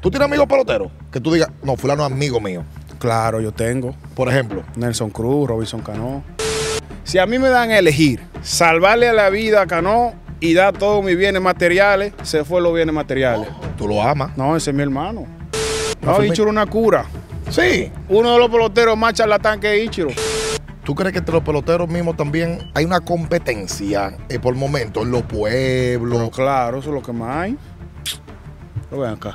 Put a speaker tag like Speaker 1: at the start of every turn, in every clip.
Speaker 1: ¿Tú tienes amigos peloteros? Que tú digas, no, fulano es amigo mío.
Speaker 2: Claro, yo tengo. Por ejemplo. Nelson Cruz, Robinson Cano. Si a mí me dan a elegir salvarle la vida a Cano y dar todos mis bienes materiales, se fue los bienes materiales. tú lo amas. No, ese es mi hermano. No, Ichiro una cura. Sí. Uno de los peloteros más charlatán que Ichiro. ¿Tú crees que entre los peloteros mismos también hay una
Speaker 1: competencia eh, por momento en los pueblos? claro, eso es lo que más hay. Lo ven acá.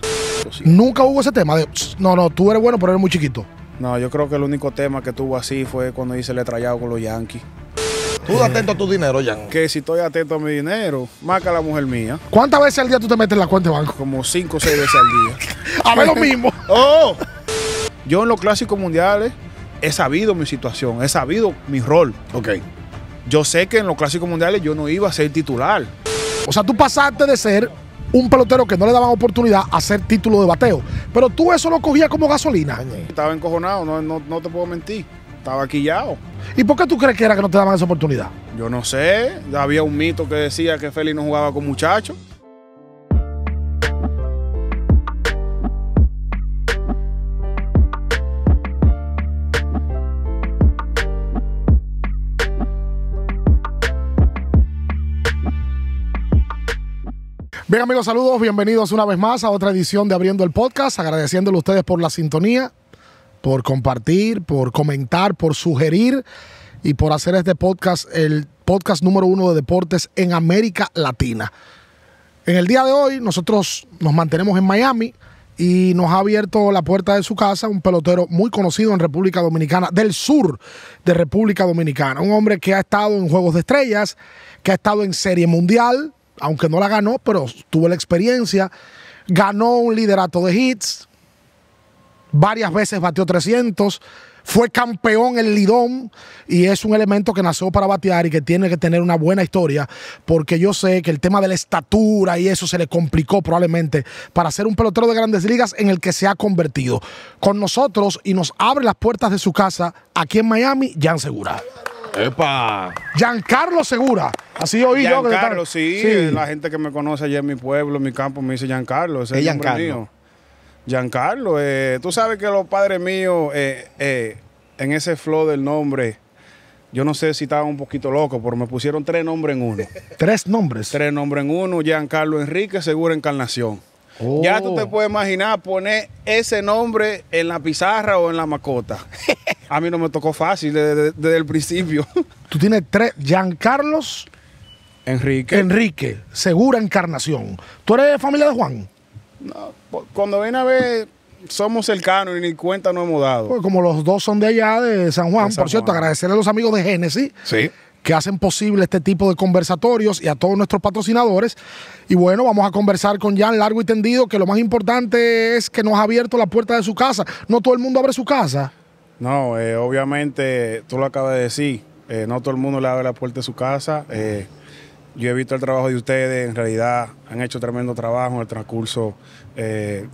Speaker 1: Nunca hubo ese tema de, no, no, tú eres bueno, pero eres muy chiquito.
Speaker 2: No, yo creo que el único tema que tuvo así fue cuando hice el estrellado con los Yankees. Tú atento a tu dinero, ya Que si estoy atento a mi dinero, Más marca la mujer mía.
Speaker 1: ¿Cuántas veces al día tú te metes en la cuenta de banco?
Speaker 2: Como cinco o seis veces al día. a ver lo mismo. Oh. Yo en los clásicos mundiales he sabido mi situación, he sabido mi rol. Ok. Yo sé que en los clásicos mundiales yo no iba a ser titular. O sea, tú pasaste de ser un pelotero que
Speaker 1: no le daban oportunidad a hacer título de bateo. Pero tú eso lo cogías como gasolina.
Speaker 2: Estaba encojonado, no, no te puedo mentir. Estaba quillado.
Speaker 1: ¿Y por qué tú crees que era que no te daban esa oportunidad?
Speaker 2: Yo no sé. Había un mito que decía que Félix no jugaba con muchachos.
Speaker 1: Bien amigos, saludos, bienvenidos una vez más a otra edición de Abriendo el Podcast, agradeciéndole a ustedes por la sintonía, por compartir, por comentar, por sugerir y por hacer este podcast el podcast número uno de deportes en América Latina. En el día de hoy nosotros nos mantenemos en Miami y nos ha abierto la puerta de su casa un pelotero muy conocido en República Dominicana, del sur de República Dominicana, un hombre que ha estado en Juegos de Estrellas, que ha estado en Serie Mundial, aunque no la ganó, pero tuvo la experiencia. Ganó un liderato de hits, varias veces batió 300, fue campeón el Lidón y es un elemento que nació para batear y que tiene que tener una buena historia, porque yo sé que el tema de la estatura y eso se le complicó probablemente para ser un pelotero de grandes ligas en el que se ha convertido. Con nosotros y nos abre las puertas de su casa aquí en Miami, Jan Segura.
Speaker 2: ¡Epa!
Speaker 1: Giancarlo Segura.
Speaker 2: Así oí Giancarlo, yo. Giancarlo, sí, La gente que me conoce allá en mi pueblo, en mi campo, me dice Giancarlo. Ese es el nombre Mío. Giancarlo, eh, tú sabes que los padres míos, eh, eh, en ese flow del nombre, yo no sé si estaba un poquito loco, pero me pusieron tres nombres en uno. ¿Tres nombres? Tres nombres en uno. Giancarlo Enrique Segura Encarnación. Ya tú oh. te puedes imaginar poner ese nombre en la pizarra o en la macota. A mí no me tocó fácil desde, el principio.
Speaker 1: Tú tienes tres, Giancarlos.
Speaker 2: Enrique. Enrique, segura encarnación.
Speaker 1: ¿Tú eres de familia de Juan?
Speaker 2: No, pues, cuando viene a ver, somos cercanos y ni cuenta no hemos dado. Pues,
Speaker 1: como los dos son de allá, de San Juan, por cierto, agradecerle a los amigos de Génesis. Sí que hacen posible este tipo de conversatorios y a todos nuestros patrocinadores. Y bueno, vamos a conversar con Jan largo y tendido, que lo más importante es que nos ha abierto la puerta de su casa. No todo el mundo abre su casa.
Speaker 2: No, eh, obviamente, tú lo acabas de decir, eh, no todo el mundo le abre la puerta de su casa. Eh, yo he visto el trabajo de ustedes, en realidad han hecho tremendo trabajo en el transcurso de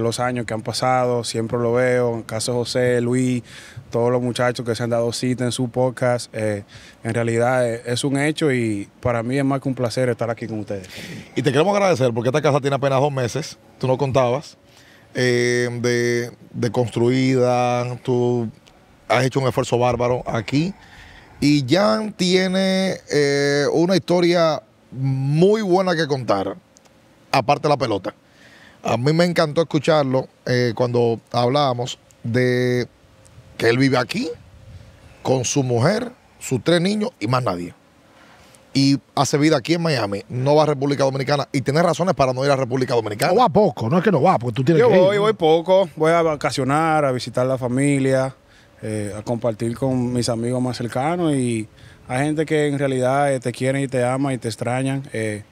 Speaker 2: los años que han pasado, siempre lo veo, en el caso de José, Luis, todos los muchachos que se han dado cita en su podcast. Eh, en realidad eh, es un hecho y para mí es más que un placer estar aquí con ustedes. Y te queremos agradecer porque esta casa tiene
Speaker 1: apenas dos meses, tú no contabas, eh, de, de, construida, tú has hecho un esfuerzo bárbaro aquí. Y Jan tiene una historia muy buena que contar, aparte de la pelota. A mí me encantó escucharlo cuando hablábamos de que él vive aquí con su mujer, sus tres niños y más nadie. Y hace vida aquí en Miami, no va a República Dominicana y tiene razones para no ir a República Dominicana. No va poco, no es que no va, porque tú tienes que voy, ir, voy
Speaker 2: poco, voy a vacacionar, a visitar la familia, eh, a compartir con mis amigos más cercanos y hay gente que en realidad eh, te quiere y te ama y te extrañan. Eh,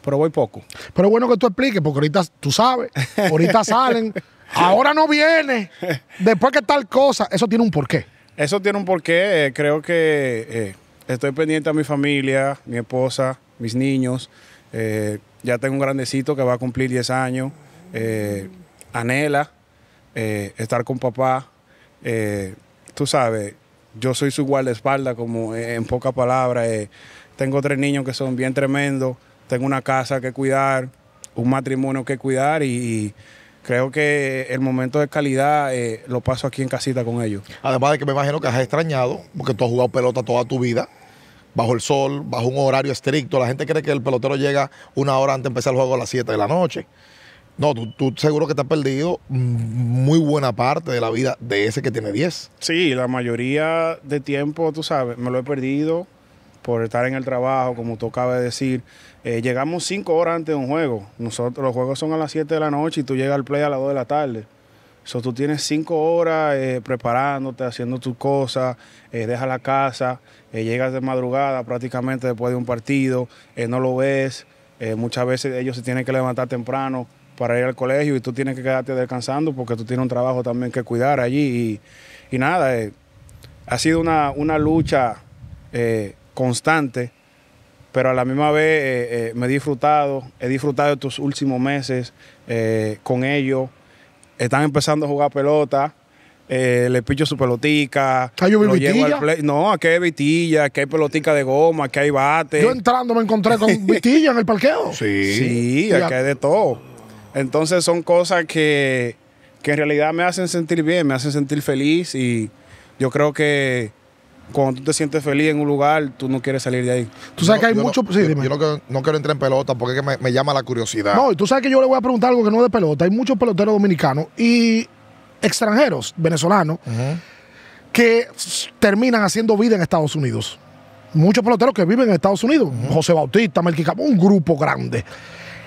Speaker 2: pero voy poco. Pero bueno que tú expliques, porque ahorita tú sabes, ahorita salen ahora no viene, después que tal
Speaker 1: cosa, eso tiene un porqué.
Speaker 2: Eso tiene un porqué, eh, creo que eh, estoy pendiente a mi familia, mi esposa, mis niños, eh, ya tengo un grandecito que va a cumplir 10 años, anhela estar con papá, tú sabes, yo soy su guardaespaldas, como en pocas palabras, tengo tres niños que son bien tremendos, tengo una casa que cuidar, un matrimonio que cuidar y creo que el momento de calidad eh, lo paso aquí en casita con ellos. Además de que me imagino que has extrañado, porque tú has jugado pelota toda tu vida, bajo el
Speaker 1: sol, bajo un horario estricto. La gente cree que el pelotero llega una hora antes de empezar el juego a las 7 de la noche.
Speaker 2: No, tú, tú, seguro que te has perdido muy buena parte de la vida de ese que tiene 10. Sí, la mayoría de tiempo, tú sabes, me lo he perdido por estar en el trabajo, como tú acabas de decir. Eh, llegamos cinco horas antes de un juego. Nosotros, los juegos son a las 7 de la noche y tú llegas al play a las 2 de la tarde. So, tú tienes cinco horas eh, preparándote, haciendo tus cosas, eh, dejas la casa, llegas de madrugada prácticamente después de un partido, no lo ves. muchas veces ellos se tienen que levantar temprano para ir al colegio y tú tienes que quedarte descansando porque tú tienes un trabajo también que cuidar allí. Y, nada, ha sido una, una lucha constante pero a la misma vez eh, eh, me he disfrutado, he disfrutado de estos últimos meses eh, con ellos. Están empezando a jugar pelota, le picho su pelotica. Yo No, aquí hay vitilla, aquí hay pelotica de goma, aquí hay bate. Yo entrando me encontré con
Speaker 1: vitilla en el parqueo.
Speaker 2: Sí, sí aquí hay de todo. Entonces son cosas que, que en realidad me hacen sentir bien, me hacen sentir feliz y yo creo que cuando tú te sientes feliz en un lugar, tú no quieres salir
Speaker 1: de ahí. Tú sabes que hay muchos... yo, no, quiero entrar en pelota porque que me, llama la curiosidad. No, y tú sabes que yo le voy a preguntar algo que no es de pelota. Hay muchos peloteros dominicanos y extranjeros, venezolanos, que terminan haciendo vida en Estados Unidos. Muchos peloteros que viven en Estados Unidos. José Bautista, Melqui un grupo grande.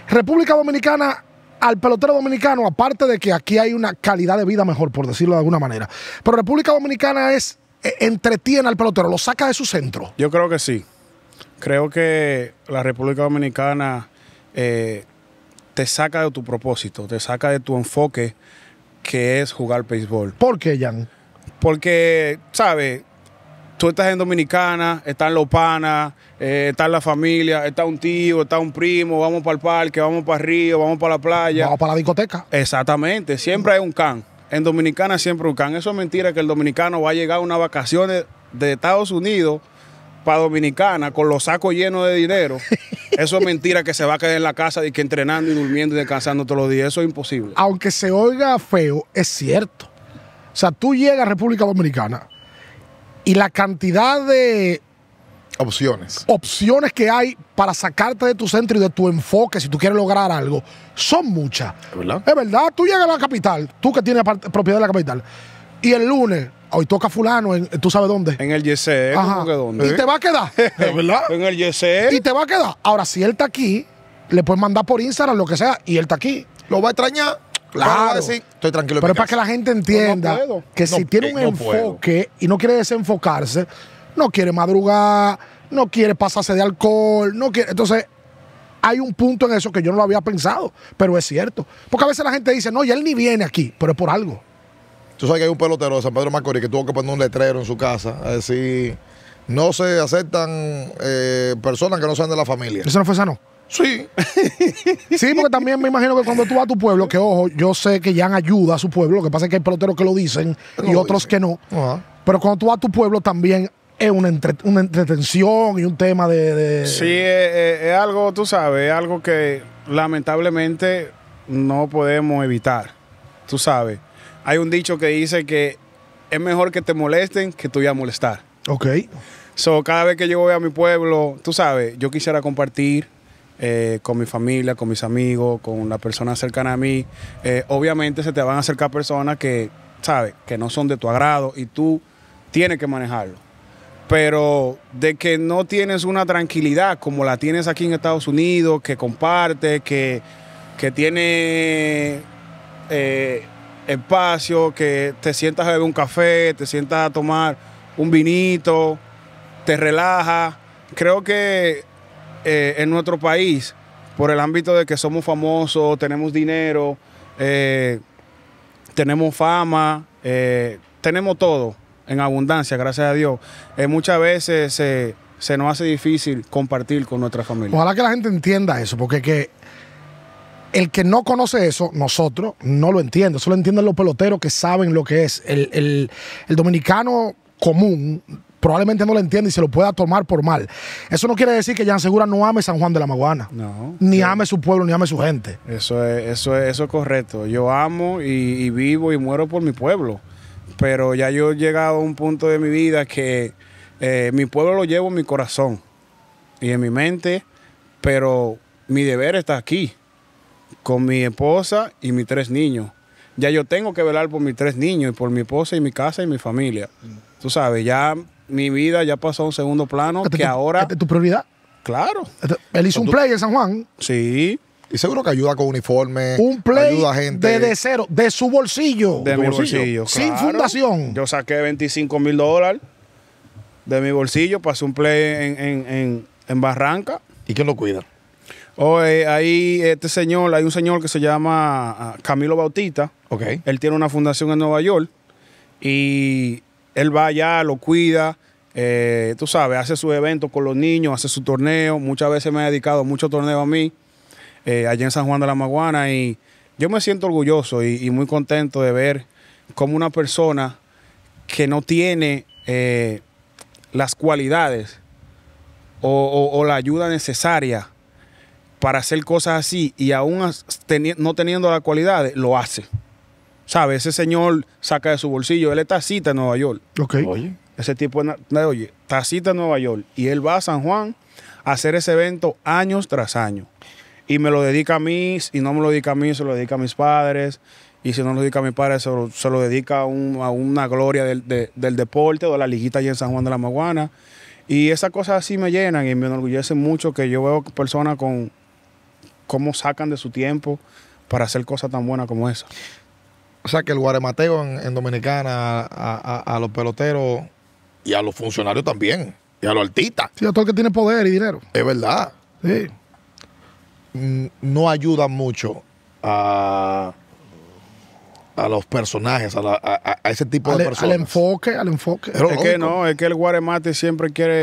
Speaker 1: República Dominicana al pelotero dominicano, aparte de que aquí hay una calidad de vida mejor, por decirlo de alguna manera. Pero República Dominicana es e, entretiene al pelotero, lo saca de su centro.
Speaker 2: Yo creo que sí. Creo que la República Dominicana eh, te saca de tu propósito, te saca de tu enfoque que es jugar béisbol. ¿Por qué, Jan? Porque, ¿sabes? Tú estás en Dominicana, están en panas, eh, está la familia, está un tío, está un primo, vamos para el parque, vamos para el río, vamos para la playa. Vamos
Speaker 1: para la discoteca.
Speaker 2: Exactamente, siempre hay un can en Dominicana siempre can, Eso es mentira que el dominicano va a llegar a unas vacaciones de Estados Unidos para Dominicana con los sacos llenos de dinero. Eso es mentira que se va a quedar en la casa y que entrenando y durmiendo y descansando todos los días. Eso es imposible.
Speaker 1: Aunque se oiga feo, es cierto. O sea, tú llegas a República Dominicana y la cantidad de opciones. Opciones que hay para sacarte de tu centro y de tu enfoque si tú quieres lograr algo. Son muchas. ¿Es verdad? Es verdad. Tú llegas a la capital, tú que tienes propiedad de la capital, y el lunes hoy toca fulano, en, tú sabes dónde. En
Speaker 2: el YSE. ¿eh? Ajá. Y te va a quedar, ¿Es ¿verdad? En el YSE. ¿eh?
Speaker 1: Y te va a quedar. Ahora, si él está aquí, le puedes mandar por Instagram, lo que sea, y él está aquí. Lo va a extrañar. Claro. Va a decir, estoy tranquilo. Pero es para que la gente entienda que si tiene un eh, enfoque y no quiere desenfocarse, no quiere madrugar, no quiere pasarse de alcohol, no quiere. Entonces, hay un punto en eso que yo no lo había pensado, pero es cierto. Porque a veces la gente dice, no, y él ni viene aquí, pero es por algo. Tú sabes que hay un pelotero de San Pedro Macorís que tuvo que poner un letrero en su casa a decir, no se aceptan eh, personas que no sean de la familia. ¿Eso no fue sano? Sí. sí, porque también me imagino que cuando tú vas a tu pueblo, que ojo, yo sé que han ayuda a su pueblo, lo que pasa es que hay peloteros que lo dicen y otros que no. Pero cuando tú vas a tu pueblo también es una, entretención y un tema
Speaker 2: de... sí, eh, eh, es, algo, tú sabes, es algo que lamentablemente no podemos evitar, tú sabes. Hay un dicho que dice que es mejor que te molesten que tú ya molestar. Ok. So, cada vez que yo voy a mi pueblo, tú sabes, yo quisiera compartir eh, con mi familia, con mis amigos, con la persona cercana a mí. obviamente se te van a acercar personas que, ¿sabes? Que no son de tu agrado y tú tienes que manejarlo pero de que no tienes una tranquilidad como la tienes aquí en Estados Unidos, que comparte, que, que tiene eh, espacio, que te sientas a beber un café, te sientas a tomar un vinito, te relajas. Creo que eh, en nuestro país, por el ámbito de que somos famosos, tenemos dinero, eh, tenemos fama, tenemos todo en abundancia, gracias a Dios, eh, muchas veces se nos hace difícil compartir con nuestra familia.
Speaker 1: Ojalá que la gente entienda eso, porque que el que no conoce eso, nosotros no lo entiende. solo entienden los peloteros que saben lo que es. El, dominicano común probablemente no lo entiende y se lo pueda tomar por mal. Eso no quiere decir que Jan Segura no ame San Juan de la Maguana. ni ame su pueblo, ni ame su gente.
Speaker 2: Eso es, eso es, eso es correcto. Yo amo y vivo y muero por mi pueblo pero ya yo he llegado a un punto de mi vida que eh, mi pueblo lo llevo en mi corazón y en mi mente, pero mi deber está aquí, con mi esposa y mis tres niños. Ya yo tengo que velar por mis tres niños y por mi esposa y mi casa y mi familia. Tú sabes, ya mi vida ya pasó a un segundo plano este que ahora... Este tu prioridad? Claro.
Speaker 1: Este, él hizo un play en San Juan. Sí. Y seguro que ayuda con uniforme. Un ayuda a gente. desde cero, de su
Speaker 2: bolsillo. De, mi bolsillo. sin fundación. Yo saqué 25 mil dólares de mi bolsillo, para hacer un play en, Barranca. ¿Y quién lo cuida? Oye, hay este señor, hay un señor que se llama ah, Camilo Bautista. Ok. Él tiene una fundación en Nueva York y él va allá, lo cuida. Eh, tú sabes, hace sus eventos con los niños, hace su torneo. Muchas veces me ha dedicado mucho torneo a mí. Eh, allá en San Juan de la Maguana y yo me siento orgulloso y, muy contento de ver cómo una persona que no tiene eh, las cualidades o, la ayuda necesaria para hacer cosas así y aún no teniendo las cualidades, lo hace. ¿Sabe? Ese señor saca de su bolsillo, él es tacita en Nueva York. Oye. Ese tipo, oye, tacita en Nueva York. Y él va a San Juan a hacer ese evento años tras año y me lo dedica a mí, y no me lo dedica a mí, se lo dedica a mis padres, y si no lo dedica a mis padres, se lo, dedica a, una gloria del, deporte o de la liguita allí en San Juan de la Maguana. Y esas cosas así me llenan y me enorgullece mucho que yo veo personas con cómo sacan de su tiempo para hacer cosas tan buenas como esa. O sea que el guaremateo en, Dominicana
Speaker 1: a, los peloteros y a los funcionarios también, y a los artistas. Sí, a todo el que tiene poder y dinero. Es verdad. Sí no ayuda mucho a, a los personajes, a, ese tipo de e-, personas. Al
Speaker 2: enfoque, al enfoque. es que no, es que el guaremate siempre quiere,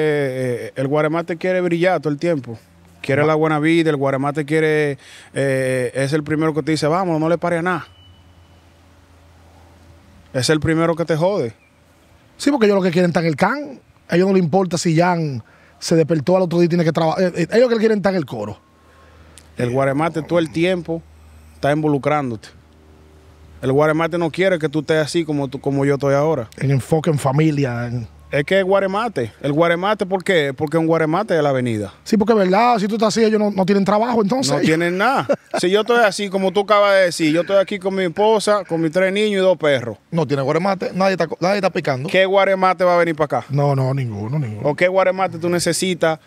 Speaker 2: eh, el guaremate quiere brillar todo el tiempo. Quiere la buena vida, el guaremate quiere, eh, es el primero que te dice, vamos, no le pare a nada. Es el primero que te jode.
Speaker 1: Sí, porque ellos lo que quieren están en el can. A ellos no les importa si Jan se despertó al otro día y tiene que trabajar. Eh, ellos lo que quieren estar en el coro.
Speaker 2: El guaremate todo el tiempo está involucrándote. El guaremate no quiere que tú estés así como, tú, como yo estoy ahora.
Speaker 1: En enfoque en familia.
Speaker 2: Es que es guaremate. El guaremate, ¿por qué? Porque un guaremate de la avenida.
Speaker 1: Sí, porque es verdad, si tú estás así, ellos no, no tienen trabajo, entonces. No
Speaker 2: tienen nada. si yo estoy así, como tú acabas de decir, yo estoy aquí con mi esposa, con mis tres niños y dos perros. No tiene guaremate, nadie está, nadie está picando. ¿Qué guaremate va a venir para acá? No, no, ninguno, ninguno. ¿O qué guaremate tú necesitas?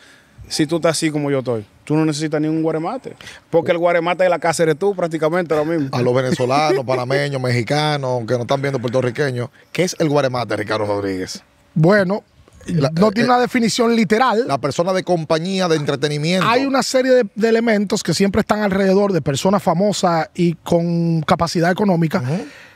Speaker 2: si tú estás así como yo estoy. Tú no necesitas ni un guaremate. Porque el guaremate de la casa eres tú prácticamente lo mismo. A los venezolanos, panameños,
Speaker 1: mexicanos, que no están viendo puertorriqueños. ¿Qué es el guaremate, Ricardo Rodríguez? Bueno, no eh, tiene una eh, definición literal. La persona de compañía, de entretenimiento. Hay una serie de, elementos que siempre están alrededor de personas famosas y con capacidad económica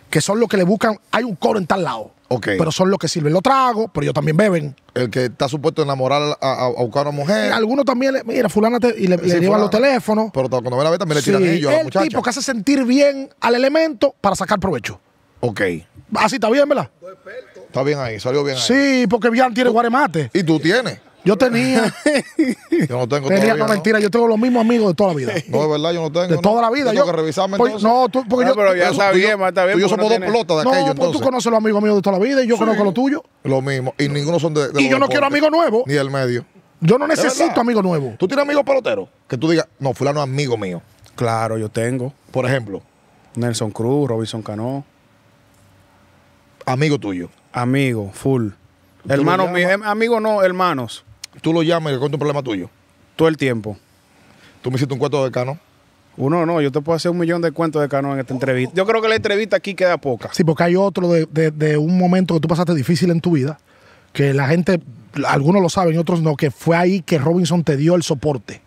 Speaker 1: que son los que le buscan, hay un coro en tal lado. Pero son los que sirven los trago pero ellos también beben. El que está supuesto enamorar a, buscar a una mujer. Algunos también, le, mira, fulana te, y le, llevan los teléfonos. Pero cuando ve la beta, también le tiran a la muchacha. tipo que hace sentir bien al elemento para sacar provecho. Ok. Así está bien, ¿verdad? Está bien ahí, salió bien ahí. Sí, porque bien tiene guaremate. ¿Y tú tienes? Yo tenía. yo no tengo Tenía, todavía, mentira, yo tengo los mismos amigos de toda la vida. No, de verdad, yo no tengo. De toda la vida. Tengo que revisarme pues, No, tú, porque ah, yo. Pero ya está bien, está bien. Tú, yo somos dos pelotas de aquello. No, pues, tú conoces los amigos míos de toda la vida y yo conozco los tuyos. Lo mismo. Y ninguno son de. y yo no quiero amigos nuevos. Ni el medio. Yo no necesito amigos nuevos. ¿Tú tienes amigos peloteros? Que tú digas, no, fulano es amigo mío. Claro, yo tengo. Por
Speaker 2: ejemplo. Nelson Cruz, Robinson Cano. Amigo tuyo. Amigo, full. hermanos mío, em, amigo no, hermanos tú lo llamas y le un problema tuyo. Todo el tiempo. Tú me hiciste un cuento de cano. Uno no, yo te puedo hacer un millón de cuentos de cano en esta entrevista. Yo creo que la entrevista aquí queda poca.
Speaker 1: Sí, porque hay otro de, un momento que tú pasaste difícil en tu vida, que la gente, algunos lo saben, y otros no, que fue ahí que Robinson te dio el soporte.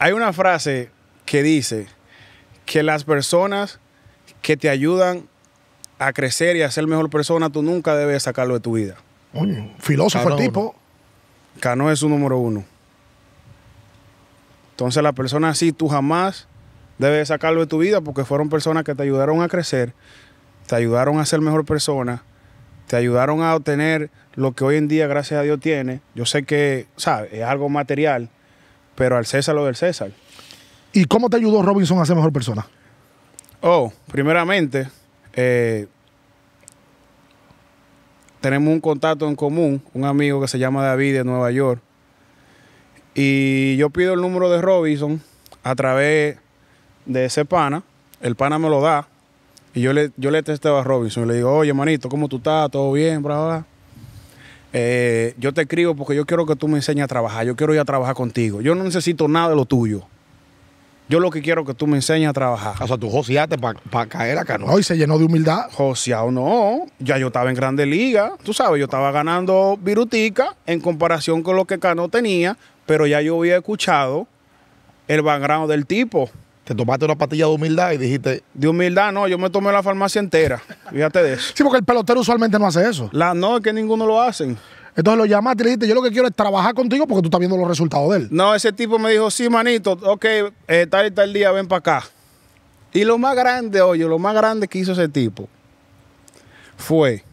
Speaker 2: Hay una frase que dice que las personas que te ayudan a crecer y a ser mejor persona, tú nunca debes sacarlo de tu vida. filósofo el tipo. Cano es su número uno. Entonces la persona así tú jamás debes sacarlo de tu vida porque fueron personas que te ayudaron a crecer, te ayudaron a ser mejor persona, te ayudaron a obtener lo que hoy en día, gracias a Dios, tiene. Yo sé que, ¿sabes? Es algo material, pero al César lo del César. ¿Y cómo te ayudó Robinson a ser mejor persona? Oh, primeramente, eh, tenemos un contacto en común, un amigo que se llama David de Nueva York. Y yo pido el número de Robinson a través de ese pana. El pana me lo da. Y yo le, yo le testeo a Robinson y le digo, oye, manito, ¿cómo tú estás? ¿Todo bien? Bla, eh, yo te escribo porque yo quiero que tú me enseñes a trabajar. Yo quiero ir a trabajar contigo. Yo no necesito nada de lo tuyo. Yo lo que quiero es que tú me enseñes a trabajar. O sea, tú joseaste para caer a Cano. y se llenó de humildad. Joseado no. Ya yo estaba en Grande Liga. Tú sabes, yo estaba ganando virutica en comparación con lo que Cano tenía, pero ya yo había escuchado el background del tipo. Te tomaste una pastilla de humildad y dijiste. De humildad, no, yo me tomé la farmacia entera. Fíjate de eso. Sí, porque el pelotero usualmente no hace eso. La, no, es que ninguno lo hacen. Entonces lo llamaste y le dijiste, yo lo que quiero es trabajar contigo porque tú estás viendo los resultados de él. No, ese tipo me dijo, sí, manito, ok, eh, tal y tal día, ven para acá. Y lo más grande, oye, lo más grande que hizo ese tipo fue,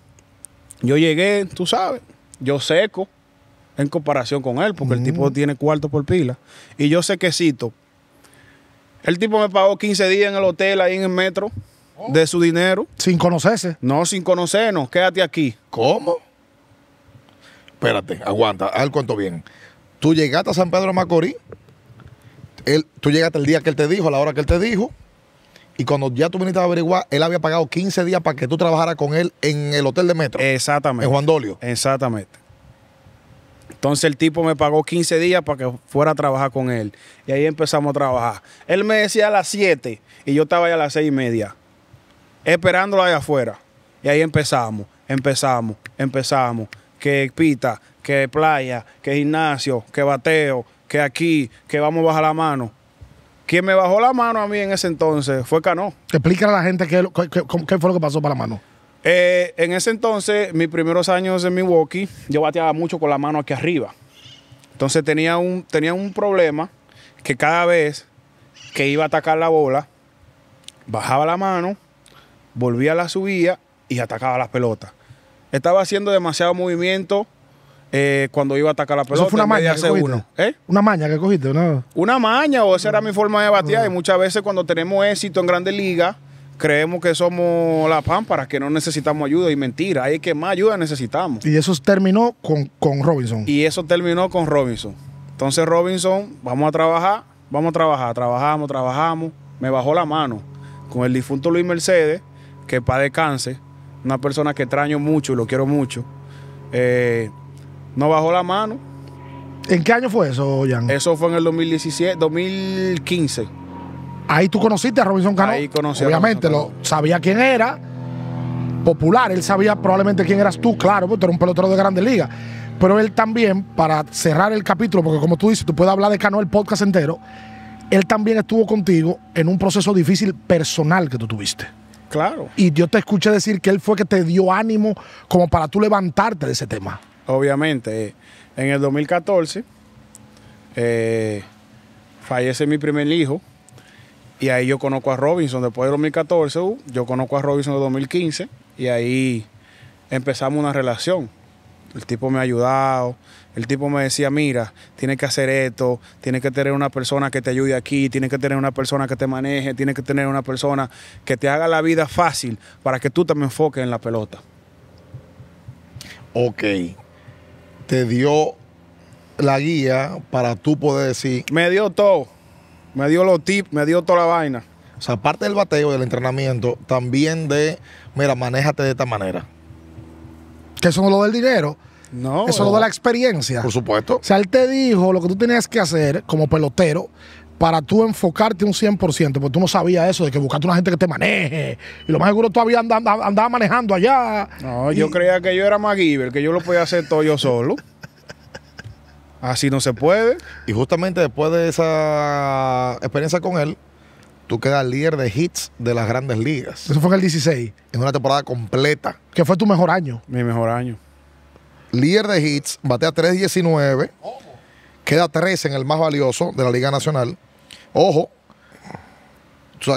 Speaker 2: yo llegué, tú sabes, yo seco en comparación con él, porque el tipo tiene cuarto por pila. Y yo sé sequecito. El tipo me pagó 15 días en el hotel, ahí en el metro, de oh. su dinero. Sin conocerse. No, sin conocernos, quédate aquí. ¿Cómo? espérate, aguanta, ¿Al ver bien. Tú llegaste a San
Speaker 1: Pedro Macorís, tú llegaste el día que él te dijo, la hora que él te dijo, y cuando ya tú viniste a averiguar, él había pagado 15 días para que tú trabajaras con él en el hotel de metro. Exactamente.
Speaker 2: En Juan Dolio. Exactamente. Entonces el tipo me pagó 15 días para que fuera a trabajar con él. Y ahí empezamos a trabajar. Él me decía a las 7 y yo estaba ya a las 6 y media, esperándolo allá afuera. Y ahí empezamos, empezamos, empezamos que pita, que playa, que gimnasio, que bateo, que aquí, que vamos a bajar la mano. Quien me bajó la mano a mí en ese entonces fue Cano.
Speaker 1: Explícale a la gente qué, fue lo que pasó para la mano.
Speaker 2: Eh, en ese entonces, mis primeros años en Milwaukee, yo bateaba mucho con la mano aquí arriba. Entonces tenía un, tenía un problema que cada vez que iba a atacar la bola, bajaba la mano, volvía a la subida y atacaba las pelotas. Estaba haciendo demasiado movimiento eh, cuando iba a atacar la pelota. Eso fue una maña que uno. ¿Eh?
Speaker 1: Una maña que cogiste, ¿no?
Speaker 2: Una maña, o esa era mi forma de batear. Y ah. muchas veces cuando tenemos éxito en grandes ligas, creemos que somos la pámpara, que no necesitamos ayuda. Y mentira, hay que más ayuda necesitamos.
Speaker 1: Y eso terminó con, con Robinson.
Speaker 2: Y eso terminó con Robinson. Entonces, Robinson, vamos a trabajar, vamos a trabajar, trabajamos, trabajamos. Me bajó la mano con el difunto Luis Mercedes, que para descanse una persona que extraño mucho y lo quiero mucho, eh, No bajó la mano. ¿En qué año fue eso, Jan? Eso fue en el 2017, 2015. Ahí tú conociste a Robinson Cano. Ahí
Speaker 1: conocí Obviamente, lo, sabía quién era, popular, él sabía probablemente quién eras tú, claro, porque tú eres un pelotero de grandes ligas. Pero él también, para cerrar el capítulo, porque como tú dices, tú puedes hablar de Cano el podcast entero, él también estuvo contigo en un proceso difícil personal que tú tuviste. Claro. Y yo te escuché decir que él fue que te dio ánimo como para tú
Speaker 2: levantarte de ese tema. Obviamente. En el 2014 eh, fallece mi primer hijo y ahí yo conozco a Robinson. Después del 2014 uh, yo conozco a Robinson de 2015 y ahí empezamos una relación. El tipo me ha ayudado, el tipo me decía, mira, tienes que hacer esto, tienes que tener una persona que te ayude aquí, tienes que tener una persona que te maneje, tienes que tener una persona que te haga la vida fácil para que tú te me enfoques en la pelota. Ok. Te dio la guía para tú poder decir. Me dio todo. Me dio los tips, me dio toda la vaina. O sea, aparte del bateo,
Speaker 1: del entrenamiento, también de, mira, manéjate de esta manera. Que son no lo del dinero no. Eso lo da la experiencia. Por supuesto. O sea, él te dijo lo que tú tenías que hacer como pelotero para tú enfocarte un 100%, porque tú no sabías eso, de que buscaste una gente que te maneje. Y lo más seguro todavía andaba, andaba manejando allá.
Speaker 2: No, yo creía que yo era MacGyver, que yo lo podía hacer todo yo solo. Así no se puede. Y
Speaker 1: justamente después de esa experiencia con él, tú quedas líder de hits de las grandes ligas. Eso fue en el 16. En una temporada completa. Que fue tu mejor año. Mi mejor año líder de hits, batea 3.19, queda 13 en el más valioso de la Liga Nacional. Ojo,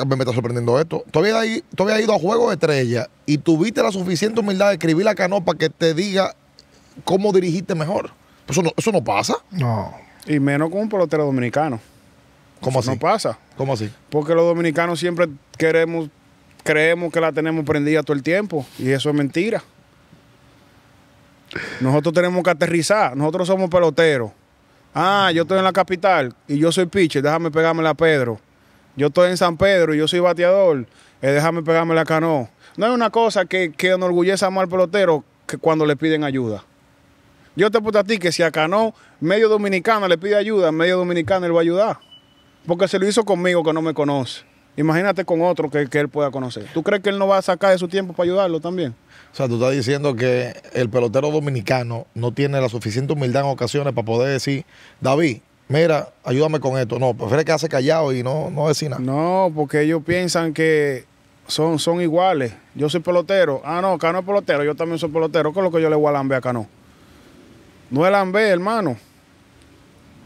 Speaker 1: me está sorprendiendo esto. Tú habías, ido a juego de Estrella y tuviste la suficiente humildad de escribir la para que te
Speaker 2: diga cómo dirigiste mejor. Eso no, eso no pasa. No. Y menos con un pelotero dominicano. ¿Cómo así? No pasa. ¿Cómo así? Porque los dominicanos siempre queremos, creemos que la tenemos prendida todo el tiempo. Y eso es mentira. Nosotros tenemos que aterrizar. Nosotros somos peloteros. Ah, yo estoy en la capital y yo soy pitcher. Déjame pegarme a Pedro. Yo estoy en San Pedro y yo soy bateador. Eh, déjame pegarme la Cano. No hay una cosa que, que enorgullece más al pelotero que cuando le piden ayuda. Yo te puedo a ti que si a Cano, medio dominicano, le pide ayuda, medio dominicano le va a ayudar. Porque se lo hizo conmigo que no me conoce. Imagínate con otro que, él pueda conocer. ¿Tú crees que él no va a sacar de su tiempo para ayudarlo también? O sea, tú estás diciendo que el
Speaker 1: pelotero dominicano no tiene la suficiente humildad en ocasiones para poder decir, David,
Speaker 2: mira, ayúdame con esto. No, prefiere hace callado y no, no decir nada. No, porque ellos piensan que son, son iguales. Yo soy pelotero. Ah, no, Cano es pelotero. Yo también soy pelotero. Con lo que yo le voy a lambe a Cano. No es lambe, hermano.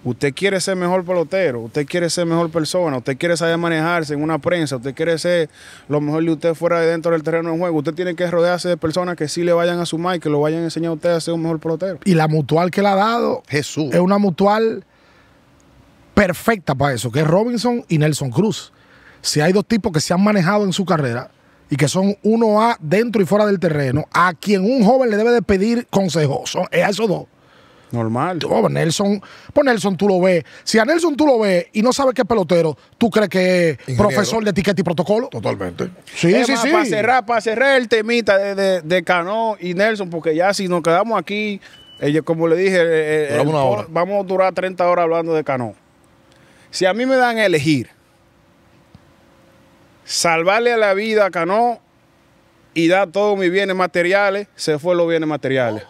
Speaker 2: Usted quiere ser mejor pelotero, usted quiere ser mejor persona, usted quiere saber manejarse en una prensa, usted quiere ser lo mejor de usted fuera de dentro del terreno de juego. Usted tiene que rodearse de personas que sí le vayan a sumar y que lo vayan a enseñar a usted a ser un mejor pelotero.
Speaker 1: Y la mutual que le ha dado Jesús. es una mutual perfecta para eso, que es Robinson y Nelson Cruz. Si hay dos tipos que se han manejado en su carrera y que son uno a dentro y fuera del terreno, a quien un joven le debe de pedir consejo, son, esos dos. Normal. Oh, Nelson, pues Nelson tú lo ves. Si a Nelson tú lo ves y no sabes que es pelotero, ¿tú crees que es profesor de etiqueta y protocolo? Totalmente. Sí, sí, sí. Para cerrar,
Speaker 2: para cerrar el temita de, Cano y Nelson, porque ya si nos quedamos aquí, eh, como le dije, eh, eh, vamos a durar 30 horas hablando de Cano. Si a mí me dan a elegir salvarle a la vida a Cano y dar todos mis bienes materiales, se fue los bienes materiales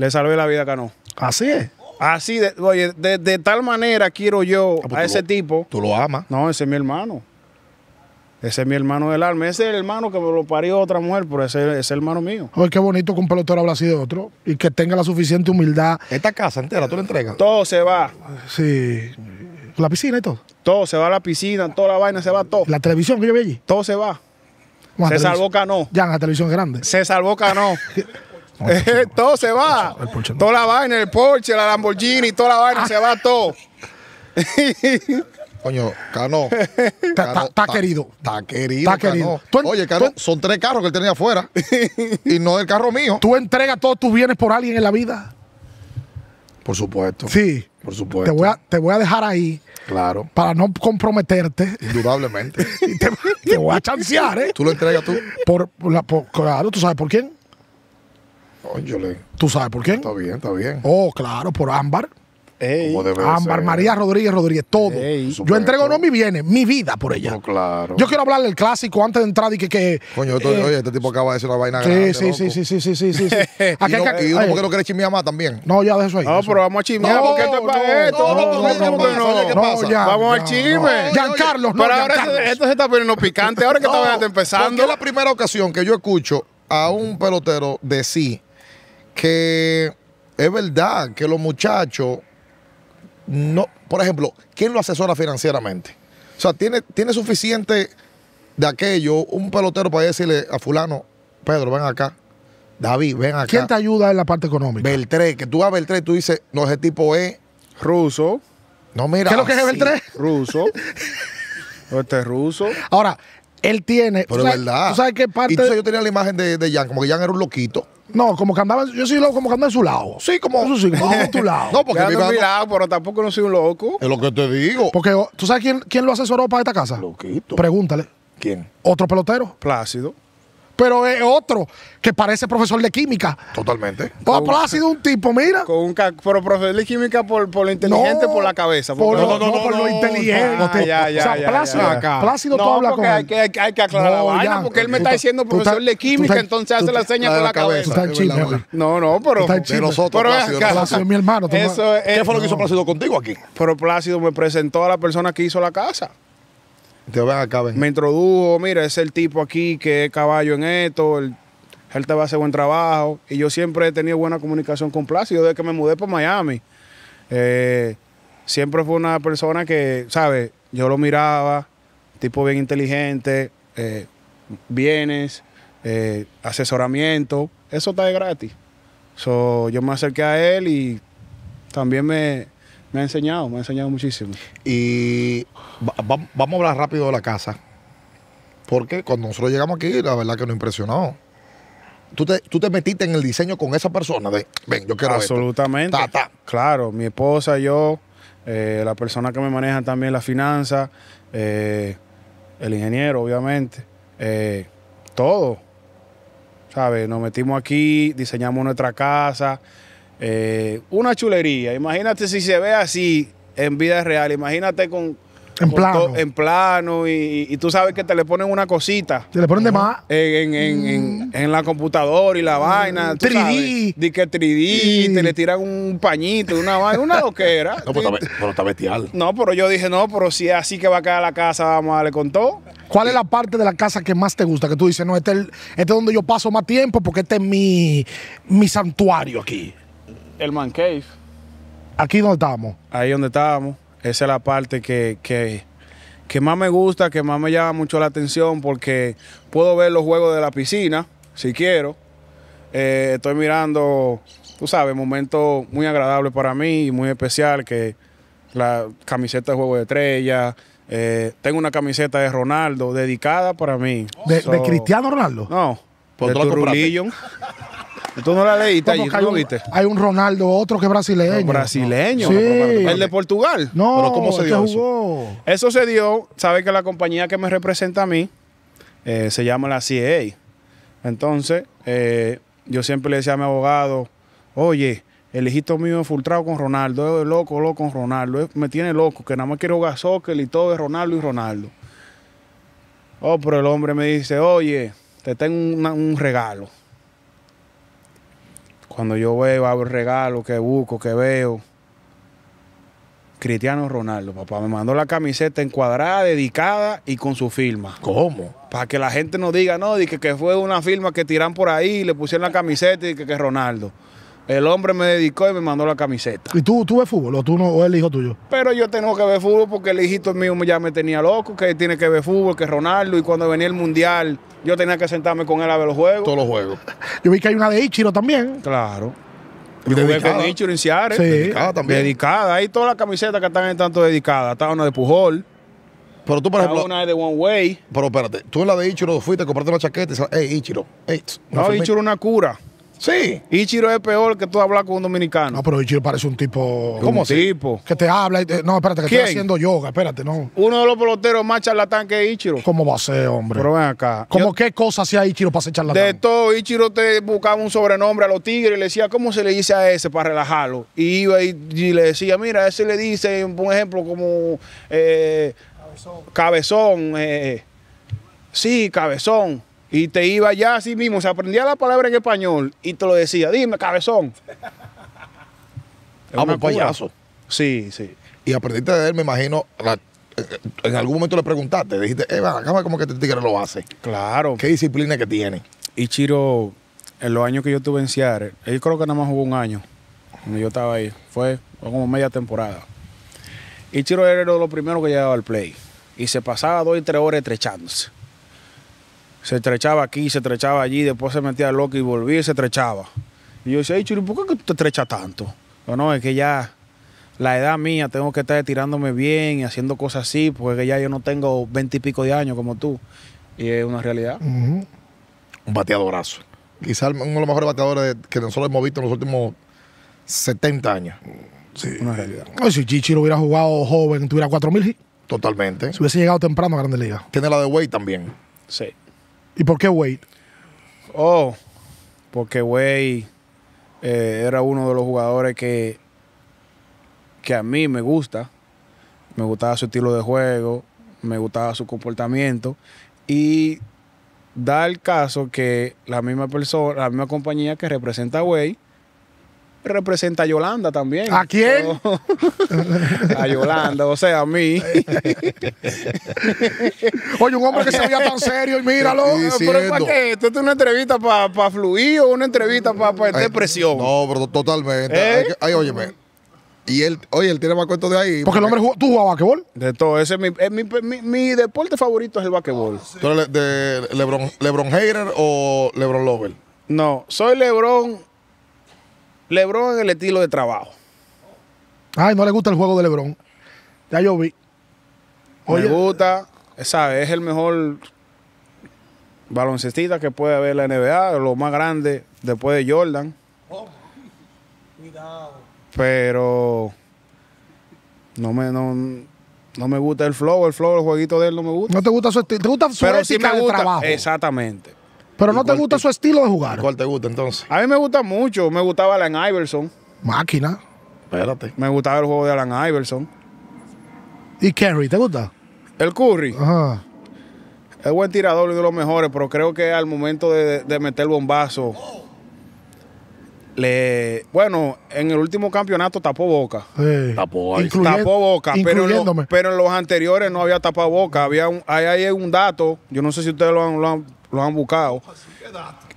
Speaker 2: le salvé la vida a Cano. Así es. Así, de, oye, de, tal manera quiero yo ah, pues a ese tipo. Tú lo amas. No, ese es mi hermano. Ese es mi hermano del alma. Ese es el hermano que me lo parió otra mujer, pero ese, es el hermano mío.
Speaker 1: Oye, qué bonito que un pelotero habla así de otro y que tenga la suficiente humildad.
Speaker 2: Esta casa entera, tú la entregas. Todo se va.
Speaker 1: Sí. La
Speaker 2: piscina y todo. Todo se va a la piscina, toda la vaina se va, todo.
Speaker 1: La televisión que yo vi allí.
Speaker 2: Todo se va. Se salvó Cano. Ya, en la televisión grande. Se salvó Cano. Eh, todo se va. toda la vaina, el Porsche, la Lamborghini, toda la vaina, se va todo.
Speaker 1: Coño, Cano. Está querido. Está querido. Está Oye, Cano, son tres carros que él tenía afuera. y no el carro mío. Tú entregas todos tus bienes por alguien en la vida. Por supuesto. Sí. Por supuesto. Te voy a, dejar ahí. Claro. Para no comprometerte. Indudablemente. te, voy a chancear, ¿eh? Tú lo entregas tú. por, claro, ¿tú sabes por quién? ¿Tú sabes por qué? Está bien, está bien. Oh, claro, por Ámbar. Ámbar María Rodríguez Rodríguez, todo. yo entrego no mi bienes, mi vida por ella. claro. Yo quiero hablarle el clásico antes de entrar y que. que Coño, eh, oye, este tipo acaba de decir una vaina sí, grande. Sí, sí, sí, sí, sí, sí, sí. no, acá, y uno, eh? porque no quiere chismear más también. No, ya de eso ahí. No, pero vamos a chismear no, No, no, Vamos al chisme. Giancarlo, Pero ahora
Speaker 2: esto se está poniendo picante. Ahora que está empezando. Es la
Speaker 1: primera ocasión que yo escucho a un pelotero decir que es verdad que los muchachos, no, por ejemplo, ¿quién lo asesora financieramente? O sea, ¿tiene, tiene suficiente de aquello un pelotero para decirle a fulano, Pedro, ven acá, David, ven acá. ¿Quién te ayuda en la parte económica? Beltré, que tú vas a Beltré y tú dices, no, ese tipo es... Ruso. No,
Speaker 2: mira. ¿Qué es lo que es ah, Beltré? Ruso. este es ruso.
Speaker 1: Ahora, él tiene. Pero es verdad. ¿Tú sabes qué parte? Y yo tenía la imagen de, de Jan, como que Jan era un loquito. No, como que andaba, yo soy loco, como que andaba en su lado. Sí, como. Eso sí, tu lado. No, porque yo
Speaker 2: pero tampoco no soy un loco.
Speaker 1: Es lo que te digo. Porque tú sabes quién, quién lo asesoró para esta casa. Loquito. Pregúntale. ¿Quién? Otro pelotero. Plácido pero es otro que parece profesor de química. Totalmente.
Speaker 2: O Plácido un tipo, mira. Con pero profesor de química por, por lo inteligente, o por la cabeza. Por, lo, no, no, no, por lo inteligente. ya, ya, o sea, Plácido, acá. Plácido tú hablas con Hay que, hay, que aclarar la vaina porque él me está diciendo profesor de química, entonces hace la seña con la cabeza. No, no, pero. nosotros, Plácido. es mi hermano. ¿Qué fue lo que hizo Plácido contigo aquí? Pero Plácido me presentó a la persona que hizo la casa. Me introdujo, mira, es el tipo aquí que es caballo en esto, el, él te va a hacer buen trabajo. Y yo siempre he tenido buena comunicación con Plácido desde que me mudé para Miami. Eh, siempre fue una persona que, ¿sabes? Yo lo miraba, tipo bien inteligente, eh, bienes, eh, asesoramiento, eso está de gratis. yo me acerqué a él y también me, me ha enseñado, me ha enseñado muchísimo. Y vamos a hablar rápido de la casa.
Speaker 1: Porque cuando nosotros llegamos aquí, la verdad que nos impresionó. Tú te, metiste en el diseño con esa
Speaker 2: persona de, ven, yo quiero Absolutamente. Esto. Claro, mi esposa, yo, eh, la persona que me maneja también la finanza, eh, el ingeniero, obviamente, eh, todo. ¿Sabes? Nos metimos aquí, diseñamos nuestra casa, eh, una chulería. Imagínate si se ve así en vida real. Imagínate con. En plano. en plano y, tú sabes que te le ponen una cosita.
Speaker 1: Te le ponen de más.
Speaker 2: En, la computadora y la mm, vaina. 3D. 3D, te le tiran un pañito, una vaina, una loquera. No, pero está, bestial. No, pero yo dije, no, pero si así que va a quedar la casa, vamos a darle con todo. ¿Cuál es la parte de la
Speaker 1: casa que más te gusta? Que tú dices, no, este es, este es donde yo paso más tiempo porque este es mi, mi santuario aquí.
Speaker 2: El Man Cave.
Speaker 1: Aquí donde estábamos.
Speaker 2: Ahí donde estábamos. Esa es la parte que, que, más me gusta, que más me llama mucho la atención, porque puedo ver los juegos de la piscina, si quiero. Eh, estoy mirando, tú sabes, momento muy agradable para mí y muy especial, que la camiseta de Juego de Estrella, eh, tengo una camiseta de Ronaldo dedicada para mí. ¿De, Cristiano
Speaker 1: Ronaldo? No, pues de millón.
Speaker 2: Tú no la leíste allí,
Speaker 1: Hay un Ronaldo, otro que es brasileño. brasileño. El de
Speaker 2: Portugal.
Speaker 1: No, ¿Pero cómo se este
Speaker 2: dio eso? se dio, sabe que la compañía que me representa a mí eh, se llama la CIA? Entonces, eh, yo siempre le decía a mi abogado, oye, el hijito mío es infiltrado con Ronaldo, es loco, loco con Ronaldo, me tiene loco, que nada más quiero jugar y todo es Ronaldo y Ronaldo. Oh, pero el hombre me dice, oye, te tengo un regalo. Cuando yo veo, abro regalo, que busco, que veo. Cristiano Ronaldo, papá, me mandó la camiseta encuadrada, dedicada y con su firma. ¿Cómo? Para que la gente no diga, no, dije que, fue una firma que tiran por ahí, le pusieron la camiseta y que, es Ronaldo. El hombre me dedicó y me mandó la camiseta.
Speaker 1: ¿Y tú, tú ves fútbol o tú el hijo tuyo?
Speaker 2: Pero yo tengo que ver fútbol porque el hijito mío ya me tenía loco, que tiene que ver fútbol, que Ronaldo. Y cuando venía el mundial, yo tenía que sentarme con él a ver los juegos. Todos los juegos.
Speaker 1: yo vi que hay una de Ichiro también.
Speaker 2: Claro. Yo dedicada. Con Ichiro en Seattle. Sí. Dedicada también. Dedicada. Hay todas las camisetas que están en tanto dedicadas. Está una de Pujol. Pero tú, por ejemplo. Una de One Way. Pero espérate, tú en la de Ichiro fuiste, a comprarte una chaqueta y dices, hey, Ichiro. no, Ichiro una cura. Sí, Ichiro es peor que tú hablar con un dominicano. No, pero
Speaker 1: Ichiro parece un tipo. ¿Cómo tipo? Que te habla y No, espérate, que estoy haciendo
Speaker 2: yoga, espérate, no. Uno de los peloteros más charlatán que Ichiro.
Speaker 1: ¿Cómo va a ser, hombre? Pero ven acá. ¿Cómo qué cosa hacía Ichiro para ser charlatán? De
Speaker 2: todo, Ichiro te buscaba un sobrenombre a los tigres y le decía, ¿cómo se le dice a ese para relajarlo? Y iba y, le decía, mira, a ese le dice, un ejemplo, como. Eh, cabezón. Cabezón. Eh, sí, cabezón. Y te iba ya así mismo, se aprendía la palabra en español y te lo decía, dime, cabezón.
Speaker 1: Ah, un payaso. Sí, sí. Y aprendiste de él, me imagino, eh, en algún momento le preguntaste, dijiste, Eva, me como que este tigre lo hace.
Speaker 2: Claro. ¿Qué disciplina que tiene? Y Chiro, en los años que yo estuve en Seattle, él creo que nada más jugó un año, cuando yo estaba ahí. Fue, como media temporada. Y Chiro era de los primeros que llegaba al play. Y se pasaba dos y tres horas estrechándose. Se estrechaba aquí, se estrechaba allí, después se metía loco y volvía y se estrechaba. Y yo decía, hey, ¿por qué tú te estrechas tanto? O no, es que ya la edad mía tengo que estar estirándome bien y haciendo cosas así, porque ya yo no tengo y pico de años como tú. Y es una realidad. Un bateadorazo. Quizás uno de los mejores bateadores que nosotros
Speaker 1: hemos visto en los últimos 70 años. Sí. Una realidad. si Chichi lo hubiera jugado joven, tuviera 4.000 Totalmente. Si hubiese llegado temprano a grande liga. Tiene la de Way también. Sí. ¿Y por qué Wade?
Speaker 2: Oh, porque Wade eh, era uno de los jugadores que, que a mí me gusta. Me gustaba su estilo de juego, me gustaba su comportamiento. Y da el caso que la misma persona, la misma compañía que representa a Wade representa a Yolanda también. ¿A quién? a Yolanda, o sea, a mí. Oye, un hombre que se veía tan serio y míralo. Pero es qué? ¿Esto es una entrevista para fluir o una entrevista para depresión?
Speaker 1: Eh, no, pero totalmente. ¿Eh? Ay, óyeme.
Speaker 2: Y él, oye, él tiene más cuento de ahí. Porque, qué el hombre jugó, ¿tú jugabas basquetbol? De todo, ese es mi, mi, mi, deporte favorito es el basquetbol. Ah,
Speaker 1: ¿Tú eres de
Speaker 2: Lebron, Lebron Hater o Lebron Lover? No, soy Lebron Lebron es el estilo de trabajo.
Speaker 1: Ay, no le gusta el juego de Lebron.
Speaker 2: Ya yo vi. Me gusta, Es el mejor baloncestista que puede haber en la NBA, lo más grande después de Jordan. Pero no me, no, me gusta el flow, el flow, el jueguito de él no me gusta. No te gusta su estilo, te gusta su Pero de trabajo. Exactamente. Pero no te gusta su estilo de jugar. ¿Cuál te gusta entonces? A mí me gusta mucho. Me gustaba Alan Iverson. Máquina. Espérate. Me gustaba el juego de Alan Iverson. ¿Y Curry? ¿Te gusta? El Curry. Ajá. Es buen tirador uno de los mejores, pero creo que al momento de, meter bombazo. Le, bueno, en el último campeonato tapó boca. Tapó, tapó boca, pero en, pero en, los anteriores no había tapado boca. Había un, ahí hay un dato, yo no sé si ustedes lo lo han lo han buscado.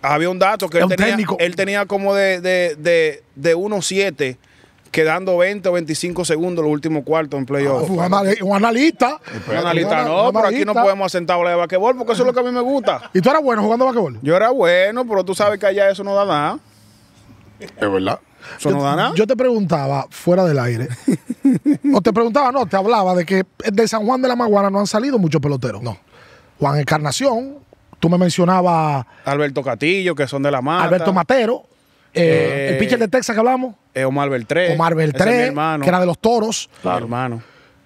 Speaker 2: Había un dato que él tenía, él tenía como de, de, de, 1.7 quedando 20 o 25 segundos los últimos cuartos en playoff. Ah, eh, un, analista. Un analista, no, pero aquí no podemos asentar bola de basquetbol porque eso es lo que a mí me gusta. ¿Y tú eras bueno jugando basquetbol? Yo era bueno, pero tú sabes que allá eso no da nada. Es verdad. Eso no da nada.
Speaker 1: Yo te preguntaba fuera del aire. o te preguntaba, no, te hablaba de que de San Juan de la Maguana no han salido muchos peloteros. No. Juan Encarnación, Tú me mencionabas.
Speaker 2: Alberto Catillo, que son de la mata. Alberto Matero.
Speaker 1: Eh, eh, el pitcher de
Speaker 2: Texas que hablamos. Eh, Omar Beltré. Omar Beltré, que era de los toros. Claro. hermano.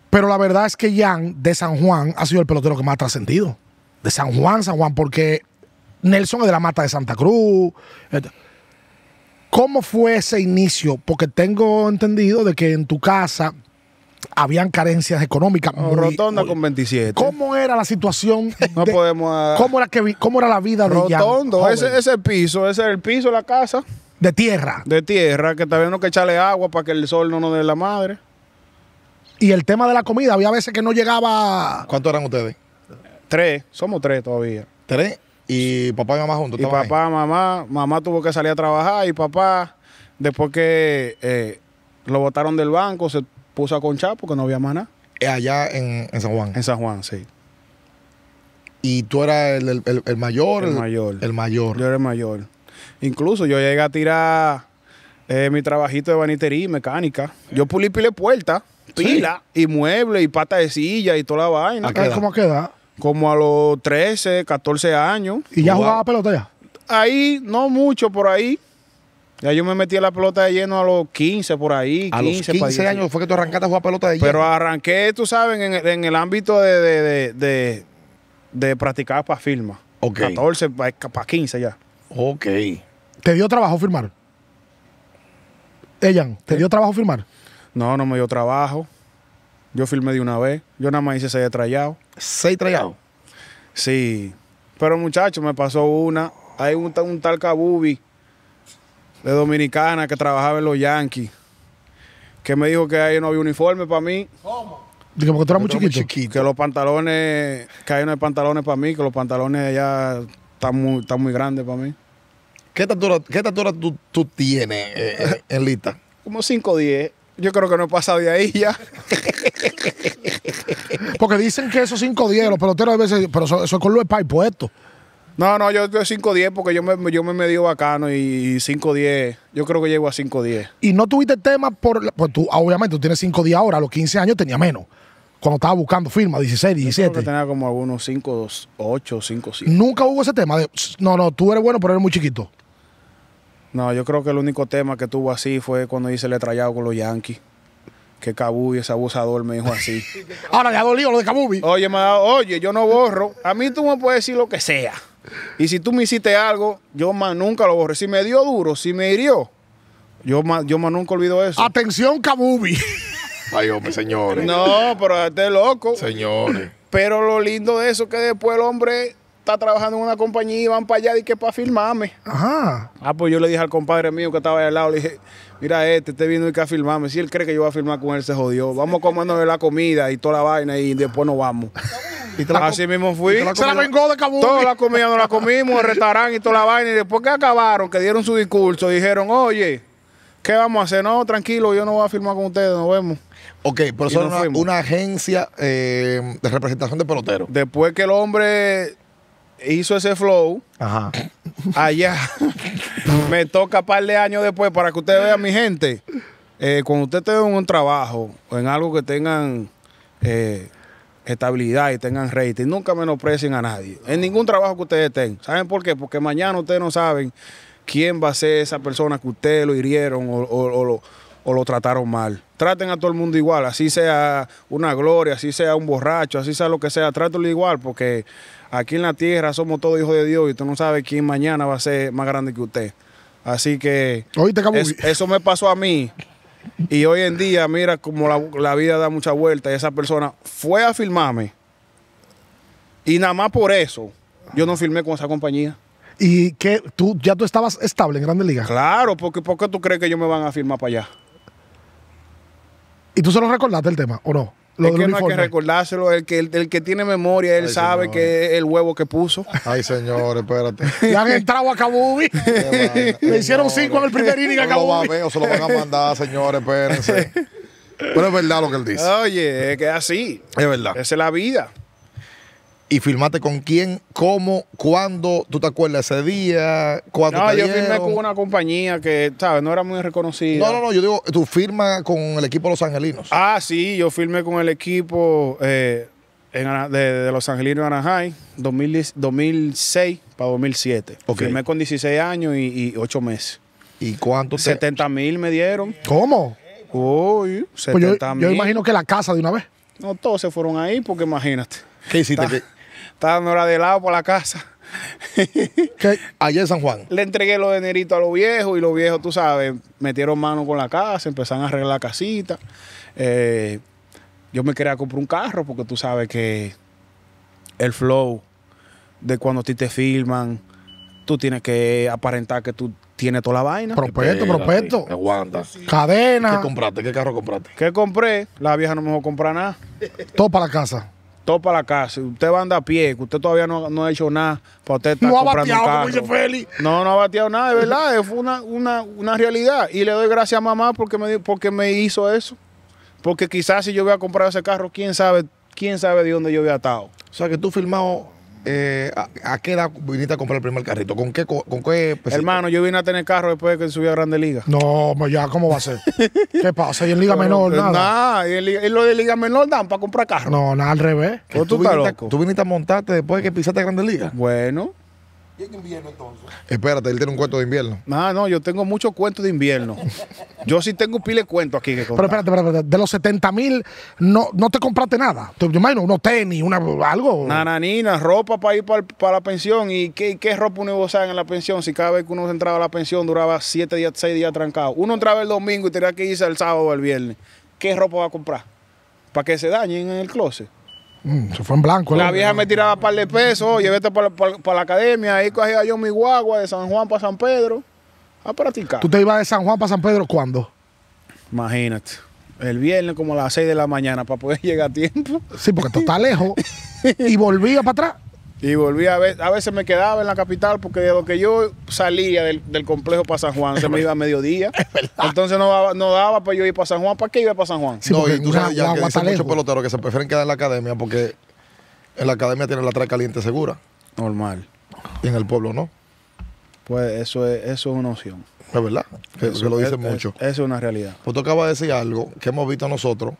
Speaker 1: Pero la verdad es que Jan de San Juan ha sido el pelotero que más ha trascendido. De San Juan, San Juan, porque Nelson es de la mata de Santa Cruz. ¿Cómo fue ese inicio? Porque tengo entendido de que en tu casa habían carencias económicas. rotonda
Speaker 2: con 27.
Speaker 1: ¿Cómo era la situación? no podemos. Ah, ¿cómo era, ¿Cómo era la vida Rotondo, Ese,
Speaker 2: piso, ese es el piso de la casa.
Speaker 1: De tierra.
Speaker 2: De tierra, que también no que echarle agua para que el sol no nos dé la madre. Y el tema de la comida, había veces que no llegaba. ¿Cuántos eran ustedes? Tres, somos tres todavía.
Speaker 1: ¿Tres? ¿Y papá y mamá juntos? Y papá,
Speaker 2: mamá, mamá tuvo que salir a trabajar y papá, después que eh, lo botaron del banco, se puso a conchar porque no había más
Speaker 1: Allá en, San Juan. En San Juan, sí. ¿Y tú eras el,
Speaker 2: mayor? El mayor. El mayor. Yo era el mayor. Incluso yo llegué a tirar eh, mi trabajito de banitería y mecánica. Yo pulí pile puerta, pila, y muebles, y pata de silla, y toda la vaina. ¿Cómo a Como a los 13, 14 años. ¿Y ya jugaba pelota ya? Ahí, no mucho, por ahí. Ya yo me metí a la pelota de lleno a los 15 por ahí. 15, a los 15 años
Speaker 1: fue que tú arrancaste a jugar pelota de lleno. Pero
Speaker 2: arranqué, tú sabes, en, el ámbito de, practicar para firma. Ok. 14 para 15 ya. Ok.
Speaker 1: ¿Te dio trabajo firmar? Ellan, ¿te ¿Eh? dio trabajo firmar?
Speaker 2: No, no me dio trabajo. Yo firmé de una vez. Yo nada más hice seis trayados. ¿Seis trayados? Sí. Pero muchachos, me pasó una. Hay un, un tal Kabubi de Dominicana que trabajaba en los Yankees, que me dijo que ahí no había uniforme para mí. ¿Cómo? Dije, porque tú eras muy chiquito. Que los pantalones, que ahí no hay pantalones para mí, que los pantalones allá están muy, muy grandes para mí. ¿Qué estatura, tú, tienes Elita? Eh, eh, en lista? Como 10 Yo creo que no he pasado de ahí ya.
Speaker 1: porque dicen que esos 5'10", los peloteros a veces, pero eso, es con los spikes puestos.
Speaker 2: No, no, yo estoy 5'10 porque yo me, yo me medio bacano y 5 10, yo creo que llego a 10.
Speaker 1: Y no tuviste tema por, pues tú, obviamente tú tienes 5-10 ahora, a los 15 años tenía menos.
Speaker 2: Cuando estaba buscando firma, 16, 17. Yo
Speaker 1: tenía como algunos
Speaker 2: 5, 8, 5,
Speaker 1: Nunca hubo ese tema no, no, tú eres bueno, pero eres muy chiquito.
Speaker 2: No, yo creo que el único tema que tuvo así fue cuando hice el estrellado con los Yankees que Kabuy, ese abusador, me dijo así. Ahora le ha dolido lo de Kabubi. Oye, oye, yo no borro. A mí tú me puedes decir lo que sea. Y si tú me hiciste algo, yo más nunca lo borré. Si me dio duro, si me hirió, yo más, yo nunca olvido eso. Atención, Kabubi. Ay, hombre, señores. No, pero este loco. Señores. Pero lo lindo de eso es que después el hombre está trabajando en una compañía y van para allá y que para filmarme. Ajá. Ah, pues yo le dije al compadre mío que estaba ahí al lado, le dije, mira este, este vino y que a filmarme. Si él cree que yo voy a filmar con él, se jodió. Vamos comiéndole la comida y toda la vaina y después nos vamos. Así mismo fui. La se la vengó de Toda la comida la comimos, el restaurante y toda la vaina. Y después que acabaron, que dieron su discurso, dijeron, oye, ¿qué vamos a hacer? No, tranquilo, yo no voy a firmar con ustedes, nos vemos. Ok, pero eso una, una, agencia eh, de representación de peloteros. Después que el hombre hizo ese flow, allá me toca par de años después para que ustedes vean mi gente. Eh, cuando ustedes tenga un trabajo, o en algo que tengan eh, estabilidad y tengan rating. Nunca menosprecien a nadie. En ningún trabajo que ustedes estén. ¿Saben por qué? Porque mañana ustedes no saben quién va a ser esa persona que ustedes lo hirieron o, lo, trataron mal. Traten a todo el mundo igual, así sea una gloria, así sea un borracho, así sea lo que sea, trátelo igual porque aquí en la tierra somos todos hijos de Dios y tú no sabes quién mañana va a ser más grande que usted. Así que eso me pasó a mí y hoy en día, mira como la, vida da mucha vuelta y esa persona fue a filmarme. Y nada más por eso, yo no firmé con esa compañía.
Speaker 1: ¿Y que tú ya tú estabas estable en Grande Liga?
Speaker 2: Claro, porque ¿por tú crees que ellos me van a firmar para allá? ¿Y tú solo recordaste el tema o no? Lo es que no hay que recordárselo. El que, el, que tiene memoria, él sabe que es el huevo que puso. Ay, señor, espérate. Ya han entrado a Kabubi. Le hicieron cinco en el primer inning a Kabubi. No se lo van
Speaker 1: a mandar, señores, espérense. Pero es verdad lo que él dice. Oye, es
Speaker 2: que es así. Es verdad. Esa es la vida.
Speaker 1: ¿Y firmaste con quién? ¿Cómo? ¿Cuándo? ¿Tú te acuerdas ese día? ¿Cuándo no, yo firmé con
Speaker 2: una compañía que, ¿sabes? No era muy reconocida. No, no,
Speaker 1: no. Yo digo, ¿tú firmas con el equipo de Los Angelinos.
Speaker 2: Ah, sí. Yo firmé con el equipo eh, de, Los Angelinos de Anaheim 2006 para 2007. Firmé con 16 años y, y 8 meses. ¿Y cuánto? 70 mil me dieron. ¿Cómo? Uy, 70 pues mil. yo, imagino que la casa de una vez. No, todos se fueron ahí porque imagínate. ¿Qué hiciste? en hora de lado por la casa. ¿Qué? en San Juan. Le entregué los dineritos a los viejos y los viejos, tú sabes, metieron mano con la casa, empezaron a arreglar la casita. Eh, yo me quería comprar un carro porque tú sabes que el flow de cuando a ti te filman, tú tienes que aparentar que tú tienes toda la vaina. propuesto. prospecto. Aguanta.
Speaker 1: Cadena. ¿Qué compraste?
Speaker 2: ¿Qué carro compraste? ¿Qué compré? La vieja no me dejó comprar nada.
Speaker 1: Todo para la casa
Speaker 2: todo para la casa. Usted va a andar a pie, que usted todavía no, ha hecho nada para usted estar no ha bateado, como dice No, no ha bateado nada, de verdad. Fue una, una, realidad. Y le doy gracias a mamá porque me, porque me hizo eso. Porque quizás si yo a comprar ese carro, quién sabe, quién sabe de dónde yo hubiera atado. O sea, que tú firmado eh, a, qué
Speaker 1: edad viniste a comprar el primer carrito? ¿Con qué? Con qué Hermano,
Speaker 2: yo vine a tener carro después de que subí a Grande Liga.
Speaker 1: No, pues ya, ¿cómo va a ser? ¿Qué pasa? ¿Y en Liga Menor nada? Nada,
Speaker 2: y, en lo de Liga Menor dan para comprar carro.
Speaker 1: No, nada, al revés. Pues ¿Tú, tú, viniste, tú, viniste, a montarte después de que pisaste Grande Liga? Bueno. ¿Y en invierno entonces?
Speaker 2: Espérate, él tiene un cuento de invierno. Ah, no, yo tengo muchos cuentos de invierno. yo sí tengo un pile de cuentos aquí que contar.
Speaker 1: Pero espérate, de los 70 mil, no, no te compraste nada. Yo imagino, unos tenis, una, algo.
Speaker 2: Nananina, ropa para ir para, la pensión. ¿Y qué, ropa uno usar en la pensión? Si cada vez que uno entraba a la pensión duraba 7 días, 6 días trancado. Uno entraba el domingo y tenía que irse el sábado o el viernes. ¿Qué ropa va a comprar? Para que se dañen en el closet.
Speaker 1: Mm, se fue en blanco. La vieja
Speaker 2: me tiraba un par de pesos, llévete para la academia. Ahí cogía yo mi guagua de San Juan para San Pedro a practicar. ¿Tú te
Speaker 1: ibas de San Juan para San Pedro cuándo?
Speaker 2: Imagínate. El viernes como a las 6 de la mañana para poder llegar a tiempo. Sí, porque esto está lejos. y volvía para atrás. Y volví a ver, a veces me quedaba en la capital porque de lo que yo salía del, complejo para San Juan, se me iba a mediodía. Entonces no daba, no daba para yo ir para San Juan. ¿Para qué iba para San Juan? no, y tú sabes ya que dicen muchos
Speaker 1: peloteros que se prefieren quedar en la academia porque en la academia tienen la traca caliente segura.
Speaker 2: Normal. Y en el pueblo no. Pues eso es, eso es una opción. Es verdad, que, lo dicen mucho. Eso es una realidad.
Speaker 1: Pues tú acabas de decir algo que hemos visto nosotros,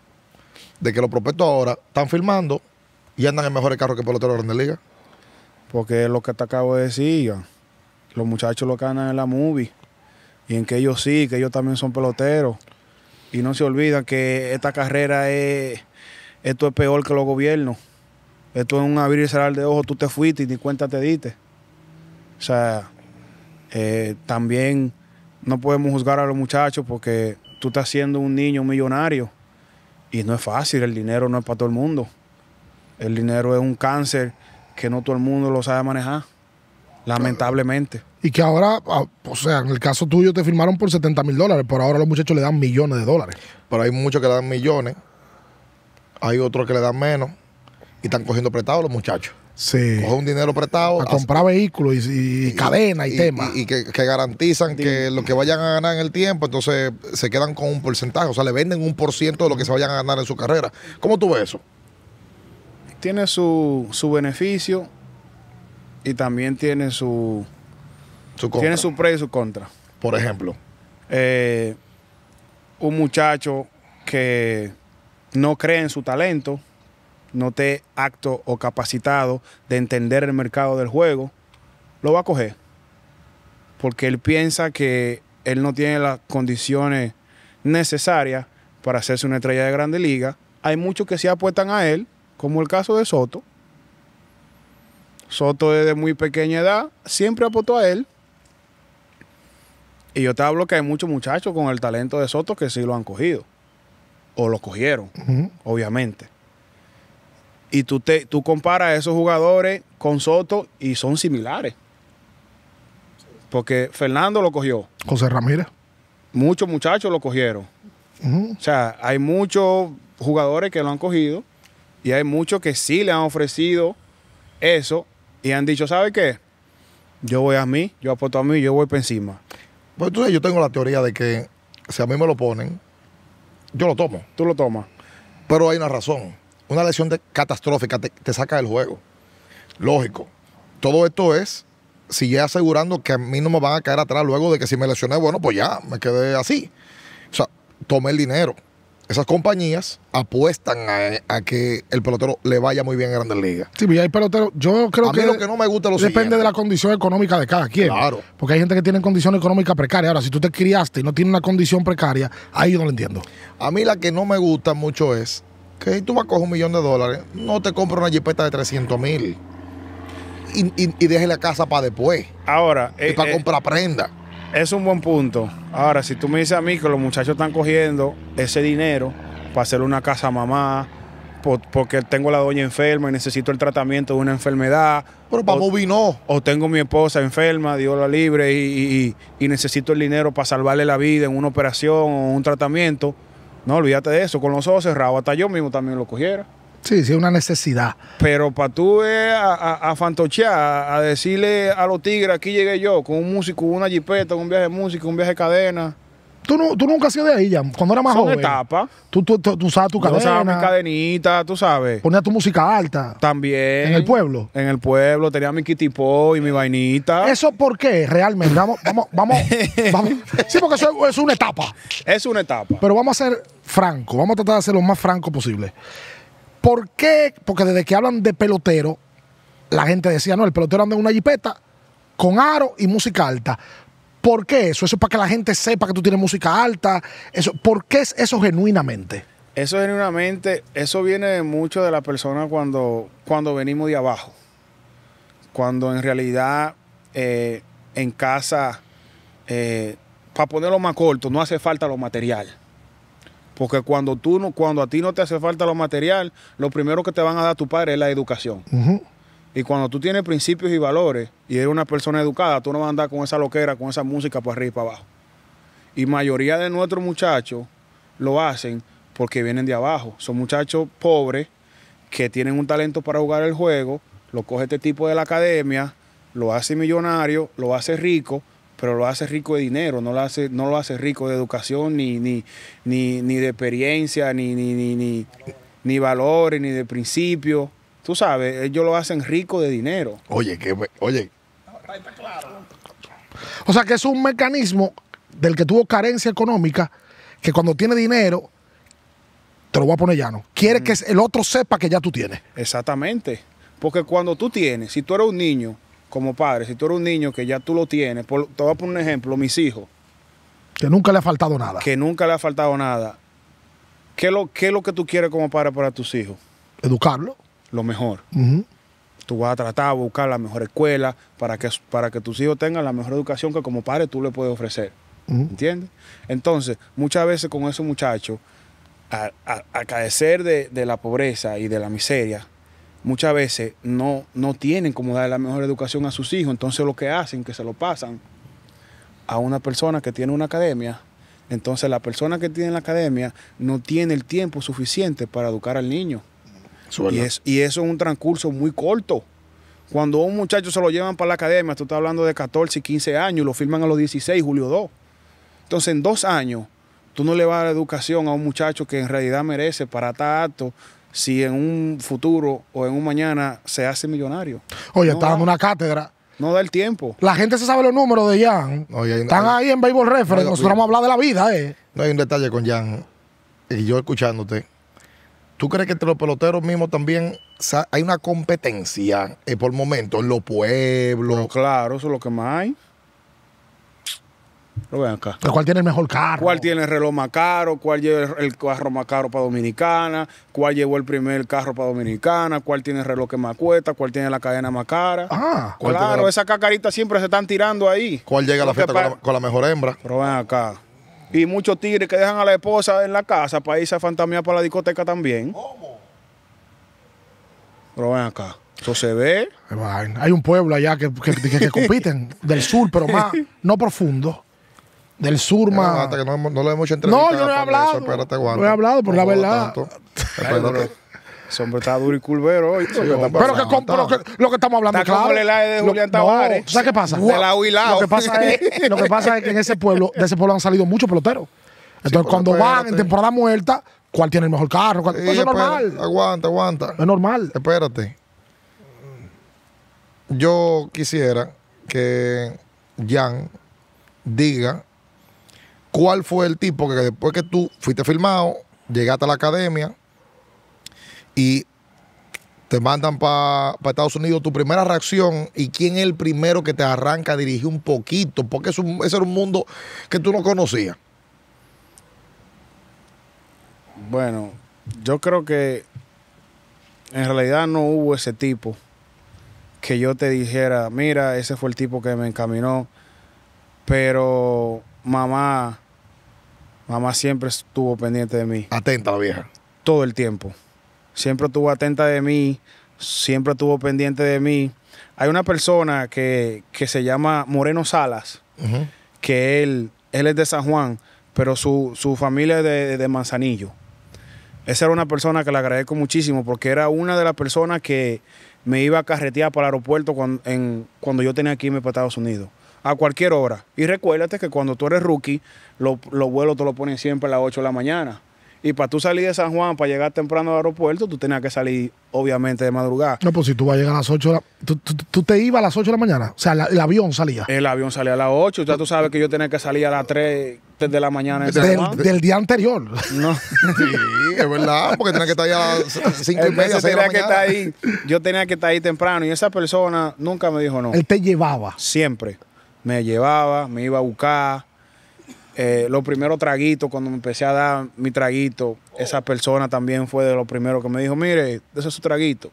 Speaker 1: de que los prospectos
Speaker 2: ahora están firmando y andan en mejores carros que peloteros de la Liga. Porque es lo que te acabo de decir, los muchachos lo ganan en la movie. Y en que ellos sí, que ellos también son peloteros. Y no se olvida que esta carrera es, esto es peor que los gobiernos. Esto es un abrir y cerrar de ojos, tú te fuiste y ni cuenta te diste. O sea, eh, también no podemos juzgar a los muchachos porque tú estás siendo un niño millonario y no es fácil, el dinero no es para todo el mundo. El dinero es un cáncer que no todo el mundo lo sabe manejar, lamentablemente.
Speaker 1: Y que ahora, ah, o sea, en el caso tuyo te firmaron por 70 mil dólares, pero ahora los muchachos le dan millones de dólares. Pero hay muchos que le dan millones, hay otros que le dan menos y están cogiendo prestado los muchachos. Sí. Coge un dinero prestado. A comprar vehículos y, cadenas y cadena y, temas. Y, que, garantizan que lo que vayan a ganar en el tiempo, entonces se quedan con un porcentaje. O sea, le venden un por ciento de lo que se vayan a ganar en su carrera. ¿Cómo tú ves
Speaker 2: eso? tiene su, beneficio y también tiene su, tiene su pre y su contra. Por ejemplo. Eh, un muchacho que no cree en su talento, no esté acto o capacitado de entender el mercado del juego, lo va a coger. Porque él piensa que él no tiene las condiciones necesarias para hacerse una estrella de grande liga. Hay muchos que se apuestan a él como el caso de Soto. Soto de muy pequeña edad siempre apostó a él. Y yo te hablo que hay muchos muchachos con el talento de Soto que sí lo han cogido. O lo cogieron, obviamente. Y tú, te, tú comparas a esos jugadores con Soto y son similares. Porque Fernando lo cogió. José Ramírez. Muchos muchachos lo cogieron. O sea, hay muchos jugadores que lo han cogido y hay muchos que sí le han ofrecido eso y han dicho, ¿sabe qué? Yo voy a mí, yo apuesto a mí, yo voy por encima. Pues entonces yo tengo la teoría de que
Speaker 1: si a mí me lo ponen, yo lo tomo. Tú lo tomas. Pero hay una razón. Una lesión de catastrófica te, saca del juego. Lógico. Todo esto es si asegurando que a mí no me van a caer atrás luego de que si me lesioné, bueno, pues ya, me quedé así. O sea, tomé el dinero esas compañías apuestan a, que el pelotero le vaya muy bien en Grandes Ligas. Sí, pero hay peloteros. Yo creo a que. Mí lo que no me gusta lo Depende de la condición económica de cada quien. Claro. Porque hay gente que tiene condición económica precaria. Ahora, si tú te criaste y no tienes una condición precaria, ahí yo no lo entiendo. A mí la que no me gusta mucho es que tú vas a coger un millón de dólares, no te compras una jipeta de 300 mil y, y, la
Speaker 2: casa para después. Ahora. y para eh, eh, comprar prenda. Es un buen punto. Ahora, si tú me dices a mí que los muchachos están cogiendo ese dinero para hacerle una casa a mamá, porque tengo la doña enferma y necesito el tratamiento de una enfermedad. Pero para o, no. O tengo mi esposa enferma, Dios la libre, y, y necesito el dinero para salvarle la vida en una operación o un tratamiento. No, olvídate de eso. Con los ojos cerrados, hasta yo mismo también lo cogiera.
Speaker 1: Sí, sí, una necesidad.
Speaker 2: Pero para tú a, fantochear, a, decirle a los tigres, aquí llegué yo, con un músico, una jipeta, un viaje de música, un viaje de cadena.
Speaker 1: Tú, tú nunca has sido de ahí, ya. Cuando era más Son joven. una etapa. tú, tú, tú, sabes tu cadena. Yo usaba mi
Speaker 2: cadenita, tú sabes. Ponía tu
Speaker 1: música alta.
Speaker 2: También. En el pueblo. En el pueblo. Tenía mi kitipo y mi vainita.
Speaker 1: ¿Eso por qué? Realmente. Vamos, vamos, vamos, Sí, porque eso es, una etapa. Es una etapa. Pero vamos a ser francos. Vamos a tratar de ser lo más franco posible. ¿Por qué? Porque desde que hablan de pelotero, la gente decía, no, el pelotero anda en una jipeta con aro y música alta. ¿Por qué eso? Eso es para que la gente sepa que tú tienes música alta. Eso, ¿Por qué es eso genuinamente?
Speaker 2: Eso genuinamente, eso viene mucho de la persona cuando, cuando venimos de abajo. Cuando en realidad eh, en casa, eh, para ponerlo más corto, no hace falta lo material porque cuando, tú no, cuando a ti no te hace falta lo material, lo primero que te van a dar tu padre es la educación. Y cuando tú tienes principios y valores y eres una persona educada, tú no vas a andar con esa loquera, con esa música para arriba y para abajo. Y mayoría de nuestros muchachos lo hacen porque vienen de abajo. Son muchachos pobres que tienen un talento para jugar el juego, lo coge este tipo de la academia, lo hace millonario, lo hace rico pero lo hace rico de dinero, no lo hace, no lo hace rico de educación, ni, ni, de experiencia, ni, ni, valores, ni de principios. Tú sabes, ellos lo hacen rico de dinero. Oye, que, oye.
Speaker 1: O sea que es un mecanismo del que tuvo carencia económica, que cuando tiene dinero, te lo voy a poner llano, quiere mm. que el otro sepa que ya tú tienes.
Speaker 2: Exactamente. Porque cuando tú tienes, si tú eres un niño como padre, si tú eres un niño que ya tú lo tienes, por, te voy a poner un ejemplo, mis hijos.
Speaker 1: Que nunca le ha faltado
Speaker 2: nada. Que nunca le ha faltado nada. ¿Qué es lo, lo que tú quieres como padre para tus hijos? Educarlo. Lo mejor. Tú vas a tratar de buscar la mejor escuela para que, para que tus hijos tengan la mejor educación que como padre tú le puedes ofrecer. ¿Entiendes? Entonces, muchas veces con esos muchachos, a, de la pobreza y de la miseria, muchas veces no, no tienen como dar la mejor educación a sus hijos, entonces lo que hacen, que se lo pasan a una persona que tiene una academia, entonces la persona que tiene la academia no tiene el tiempo suficiente para educar al niño. Y, es, y, eso es un transcurso muy corto. Cuando un muchacho se lo llevan para la academia, tú estás hablando de 14 y 15 años, lo firman a los 16, Julio 2. Entonces en dos años tú no le vas a dar educación a un muchacho que en realidad merece para estar si en un futuro o en un mañana se hace millonario.
Speaker 1: Oye, está dando una cátedra.
Speaker 2: No da el tiempo.
Speaker 1: La gente se sabe los números de Jan. Están ahí en Baseball Reference. Nosotros vamos a hablar de la vida, eh. No hay un detalle con Jan. Y yo escuchándote. ¿Tú crees que entre los peloteros mismos también hay una competencia eh, por momentos en los pueblos?
Speaker 2: claro, eso es lo que más hay. Lo ven acá. ¿Cuál tiene el mejor carro? ¿Cuál tiene el reloj más caro? ¿Cuál lleva el carro más caro para Dominicana? ¿Cuál llevó el primer carro para Dominicana? ¿Cuál tiene el reloj que más cuesta? ¿Cuál tiene la cadena más cara? Ah, claro, esas cacaritas siempre se están tirando ahí. ¿Cuál llega a la fiesta con la, mejor hembra? Pero ven acá. Y muchos tigres que dejan a la esposa en la casa para irse a fantamear para la discoteca también. ¿Cómo? Pero ven acá. Eso se ve.
Speaker 1: Hay un pueblo allá que compiten del sur, pero más no profundo del Surma. Hasta que no, no, hemos hecho No, yo no he hablado. no he hablado, por la verdad.
Speaker 2: Ese hombre está duro y culvero hoy. pero, que, lo que estamos hablando, es claro. de Julián Tavares. ¿Sabes qué pasa? lo que pasa, es, lo que pasa es que en
Speaker 1: ese pueblo, de ese pueblo han salido muchos peloteros.
Speaker 2: Entonces, cuando van en
Speaker 1: temporada muerta, ¿cuál tiene el mejor carro? eso es normal. Aguanta, aguanta. Es normal. Espérate. Yo quisiera que Jan diga cuál fue el tipo que después que tú fuiste filmado, llegaste a la academia y te mandan para Estados Unidos, tu primera reacción y quién es el primero que te arranca a dirigir un poquito, porque es ese era un mundo que tú no conocías.
Speaker 2: Bueno, yo creo que en realidad no hubo ese tipo que yo te dijera, mira, ese fue el tipo que me encaminó, pero mamá, mamá siempre estuvo pendiente de mí. Atenta la vieja. Todo el tiempo. Siempre estuvo atenta de mí, siempre estuvo pendiente de mí. Hay una persona que, se llama Moreno Salas, que él, él es de San Juan, pero su, familia es de, Manzanillo. Esa era una persona que le agradezco muchísimo porque era una de las personas que me iba a carretear para el aeropuerto cuando yo tenía que irme para Estados Unidos a cualquier hora. Y recuérdate que cuando tú eres rookie, los lo vuelos te lo ponen siempre a las 8 de la mañana. Y para tú salir de San Juan, para llegar temprano al aeropuerto, tú tenías que salir, obviamente, de madrugada.
Speaker 1: No, pues si tú vas a llegar a las 8 de la ¿Tú, tú, te ibas a las 8 de la mañana? O sea, el avión
Speaker 2: salía. El avión salía a las 8. Ya tú sabes que yo tenía que salir a las 3 de la mañana. del, del
Speaker 1: día anterior.
Speaker 2: No. sí, es verdad, porque tenía que estar ahí a las 5 y media, de la yo tenía que estar ahí temprano y esa persona nunca me dijo no. Él te llevaba. Siempre me llevaba, me iba a buscar. Eh, los primeros traguitos, cuando me empecé a dar mi traguito, esa persona también fue de los primeros que me dijo, mire, ese es su traguito.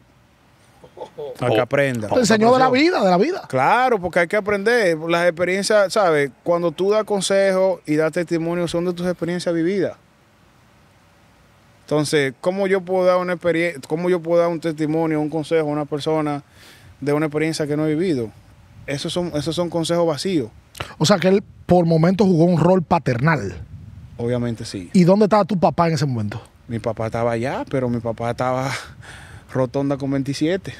Speaker 2: Para que oh. aprenda. Te enseñó de la vida, de la vida. Claro, porque hay que aprender. Las experiencias, ¿sabes? Cuando tú das consejos y das testimonio son de tus experiencias vividas. Entonces, ¿cómo yo puedo dar una experiencia, cómo yo puedo dar un testimonio, un consejo a una persona de una experiencia que no he vivido? esos son, esos son consejos vacíos.
Speaker 1: O sea que él por momentos jugó un rol paternal.
Speaker 2: Obviamente sí.
Speaker 1: ¿Y dónde estaba tu papá en ese momento?
Speaker 2: Mi papá estaba allá, pero mi papá estaba rotonda con 27.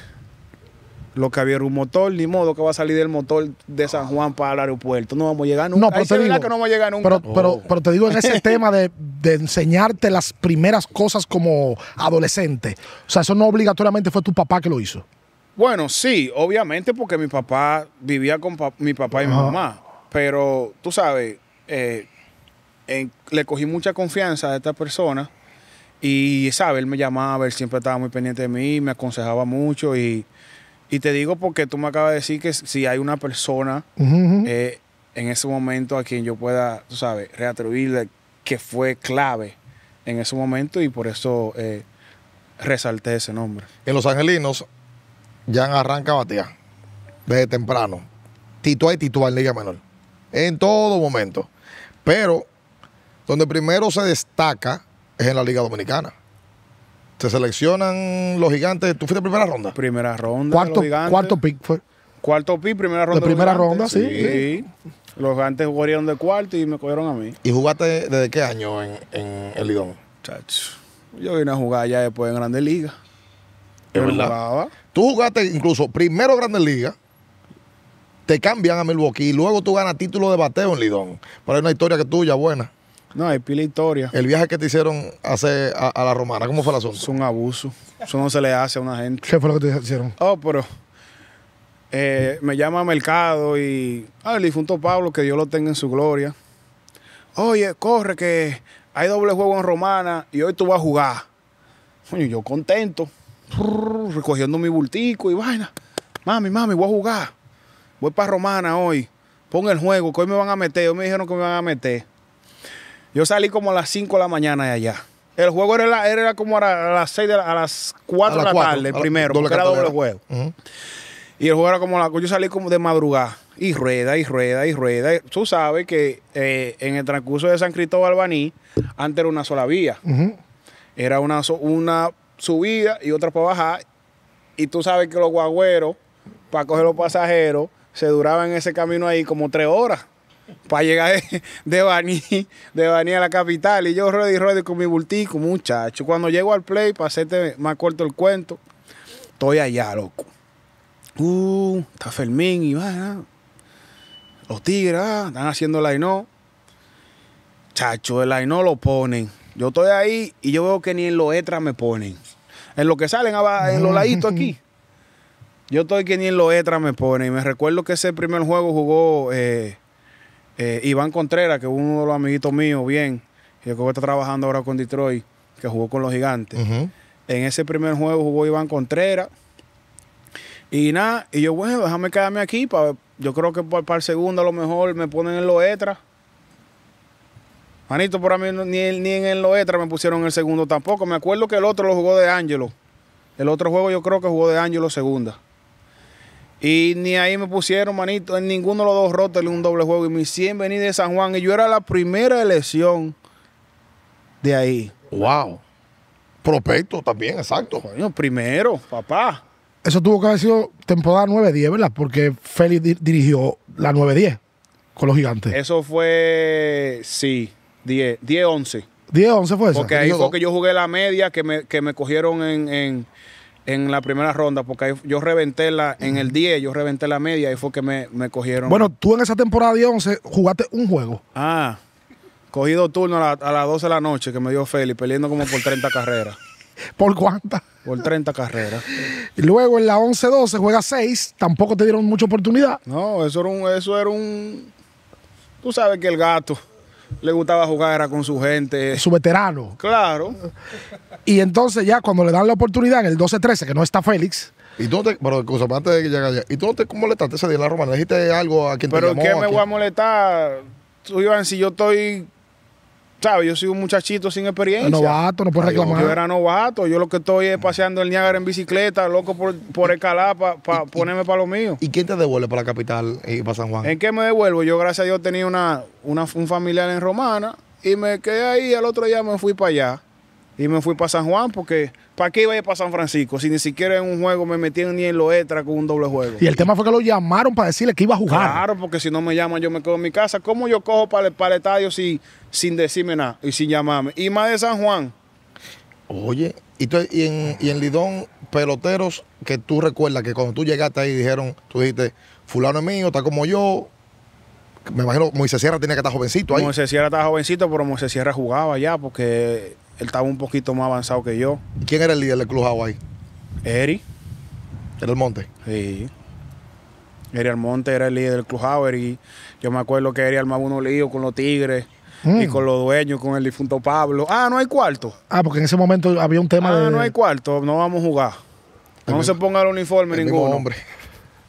Speaker 2: Lo que había era un motor, ni modo que va a salir del motor de San Juan para el aeropuerto. No vamos a llegar nunca. No, pero te digo, Pero, te digo en ese tema
Speaker 1: de, de, enseñarte las primeras cosas como adolescente. O sea, eso no obligatoriamente fue tu papá que lo hizo.
Speaker 2: Bueno, sí, obviamente porque mi papá vivía con mi papá y mi mamá, pero tú sabes, eh, le cogí mucha confianza a esta persona y, ¿sabes? Él me llamaba, él siempre estaba muy pendiente de mí, me aconsejaba mucho y, te digo porque tú me acabas de decir que si hay una persona
Speaker 1: eh,
Speaker 2: en ese momento a quien yo pueda, tú sabes, reatribuirle que fue clave en ese momento y por eso eh, resalté ese nombre. En Los Angelinos Jan arranca a batear desde temprano.
Speaker 1: titúa y en Liga Menor. En todo momento. Pero donde primero se destaca es en la Liga Dominicana. Se seleccionan
Speaker 2: los gigantes. ¿Tú fuiste primera ronda? Primera ronda. Cuarto, cuarto pick fue. Cuarto pick, primera ronda. De primera ronda, sí. Los gigantes jugaron de cuarto y me cogieron a mí. ¿Y jugaste desde qué año en, el ligón? Chacho. Yo vine a jugar ya después en Grandes Ligas.
Speaker 1: Es verdad. Jugaba. Tú jugaste incluso primero Grandes Ligas, te cambian a Milwaukee y luego tú ganas título de bateo en Lidón. Pero una historia que tuya buena.
Speaker 2: No, hay pila historia.
Speaker 1: El viaje que te hicieron hace a, la romana, ¿cómo fue la zona? Es un abuso. Eso
Speaker 2: no se le hace a una gente. ¿Qué
Speaker 1: fue lo que te hicieron?
Speaker 2: Oh, pero eh, me llama Mercado y ah, el difunto Pablo, que Dios lo tenga en su gloria. Oye, corre que hay doble juego en Romana y hoy tú vas a jugar. yo contento recogiendo mi bultico y vaina. Mami, mami, voy a jugar. Voy para Romana hoy. Pon el juego, que hoy me van a meter. Hoy me dijeron que me van a meter. Yo salí como a las 5 de la mañana de allá. El juego era, era como a, las 6 a las 4 de la tarde, primero, era doble juego. Y el juego era como la. Yo salí como de madrugada. Y rueda, y rueda, y rueda. Tú sabes que eh, en el transcurso de San Cristóbal Baní, antes era una sola vía. Era una, una subida y otra para bajar. Y tú sabes que los guagüeros, para coger los pasajeros, se duraban en ese camino ahí como tres horas para llegar de, bani de Bani a la capital. Y yo ready, ready con mi bultico, muchacho. Cuando llego al play, para hacerte más corto el cuento, estoy allá, loco. Uh, está Fermín y va. Ah. Los tigres, ah, están haciendo la no. Chacho, el no lo ponen. Yo estoy ahí y yo veo que ni en lo extras me ponen. En lo que salen en los laditos aquí. Yo estoy que ni en lo extras me ponen. Y Me recuerdo que ese primer juego jugó eh, eh, Iván Contreras, que es uno de los amiguitos míos, bien, que está trabajando ahora con Detroit, que jugó con los gigantes. En ese primer juego jugó Iván Contreras. Y nada, y yo, bueno, déjame quedarme aquí. yo creo que para, el segundo a lo mejor me ponen en los extras. Manito, por mí ni, ni en el Loetra me pusieron el segundo tampoco. Me acuerdo que el otro lo jugó de Ángelo. El otro juego yo creo que jugó de Ángelo segunda. Y ni ahí me pusieron, manito, en ninguno de los dos rotos un doble juego. Y mi 100 vení de San Juan. Y yo era la primera elección de ahí. ¡Wow! Prospecto también, exacto. primero, papá.
Speaker 1: Eso tuvo que haber sido temporada 9-10, ¿verdad? Porque Félix dirigió la 9-10 con los gigantes.
Speaker 2: Eso fue, sí. 10, 10, 11.
Speaker 1: 10, 11 fue eso. Porque ahí fue
Speaker 2: que yo jugué la media que me, cogieron en, la primera ronda, porque ahí yo reventé la, en el 10, yo reventé la media y fue que me, cogieron. Bueno,
Speaker 1: tú en esa temporada 10, 11 jugaste un juego.
Speaker 2: Ah, cogí dos turnos a, las 12 de la noche que me dio Félix, perdiendo como por 30 carreras.
Speaker 1: ¿Por cuántas?
Speaker 2: Por 30 carreras.
Speaker 1: Y luego en la 11-12 juega 6, tampoco te dieron mucha oportunidad. No,
Speaker 2: eso era un, eso era un. Tú sabes que el gato le gustaba jugar era con su gente. Su veterano. Claro. Y entonces ya
Speaker 1: cuando le dan la oportunidad en el 12-13, que no está Félix. ¿Y tú te, te molestaste ese día en la Le ¿Dijiste algo a quien te llamó? ¿Pero qué me voy a
Speaker 2: molestar? Tú, si yo estoy ¿sabes? Yo soy un muchachito sin experiencia. Novato, no puedes reclamar. Yo, era novato. Yo lo que estoy es paseando el Niágara en bicicleta, loco por, por escalar, para ponerme para lo mío. ¿Y quién te devuelve para la capital y eh, para San Juan? ¿En qué me devuelvo? Yo, gracias a Dios, tenía una, una, un familiar en Romana y me quedé ahí. y Al otro día me fui para allá. Y me fui para San Juan porque ¿para qué iba a ir para San Francisco? Si ni siquiera en un juego me metían ni en lo extra con un doble juego. Y el tema fue que lo llamaron para decirle que iba a jugar. Claro, porque si no me llaman yo me quedo en mi casa. ¿Cómo yo cojo para el, para el estadio sin decirme nada y sin llamarme? Y más de San Juan.
Speaker 1: Oye, y, en, y Lidón, peloteros que tú recuerdas que cuando tú llegaste ahí dijeron, tú dijiste, fulano es mío, está como yo, me imagino Moisés Sierra tenía que estar jovencito ahí. Moisés
Speaker 2: Sierra estaba jovencito, pero Moisés Sierra jugaba ya porque él estaba un poquito más avanzado que yo. quién era el líder del Club ahí? Eri. ¿Era el Monte? Sí. Eri Almonte era el líder del Club Hawái Y yo me acuerdo que Eri armaba unos lío con los tigres. y mm. con los dueños, con el difunto Pablo. Ah, no hay cuarto.
Speaker 1: Ah, porque en ese momento había un tema ah, de. Ah, no hay
Speaker 2: cuarto, no vamos a jugar. no se ponga el uniforme ninguno. Mismo hombre.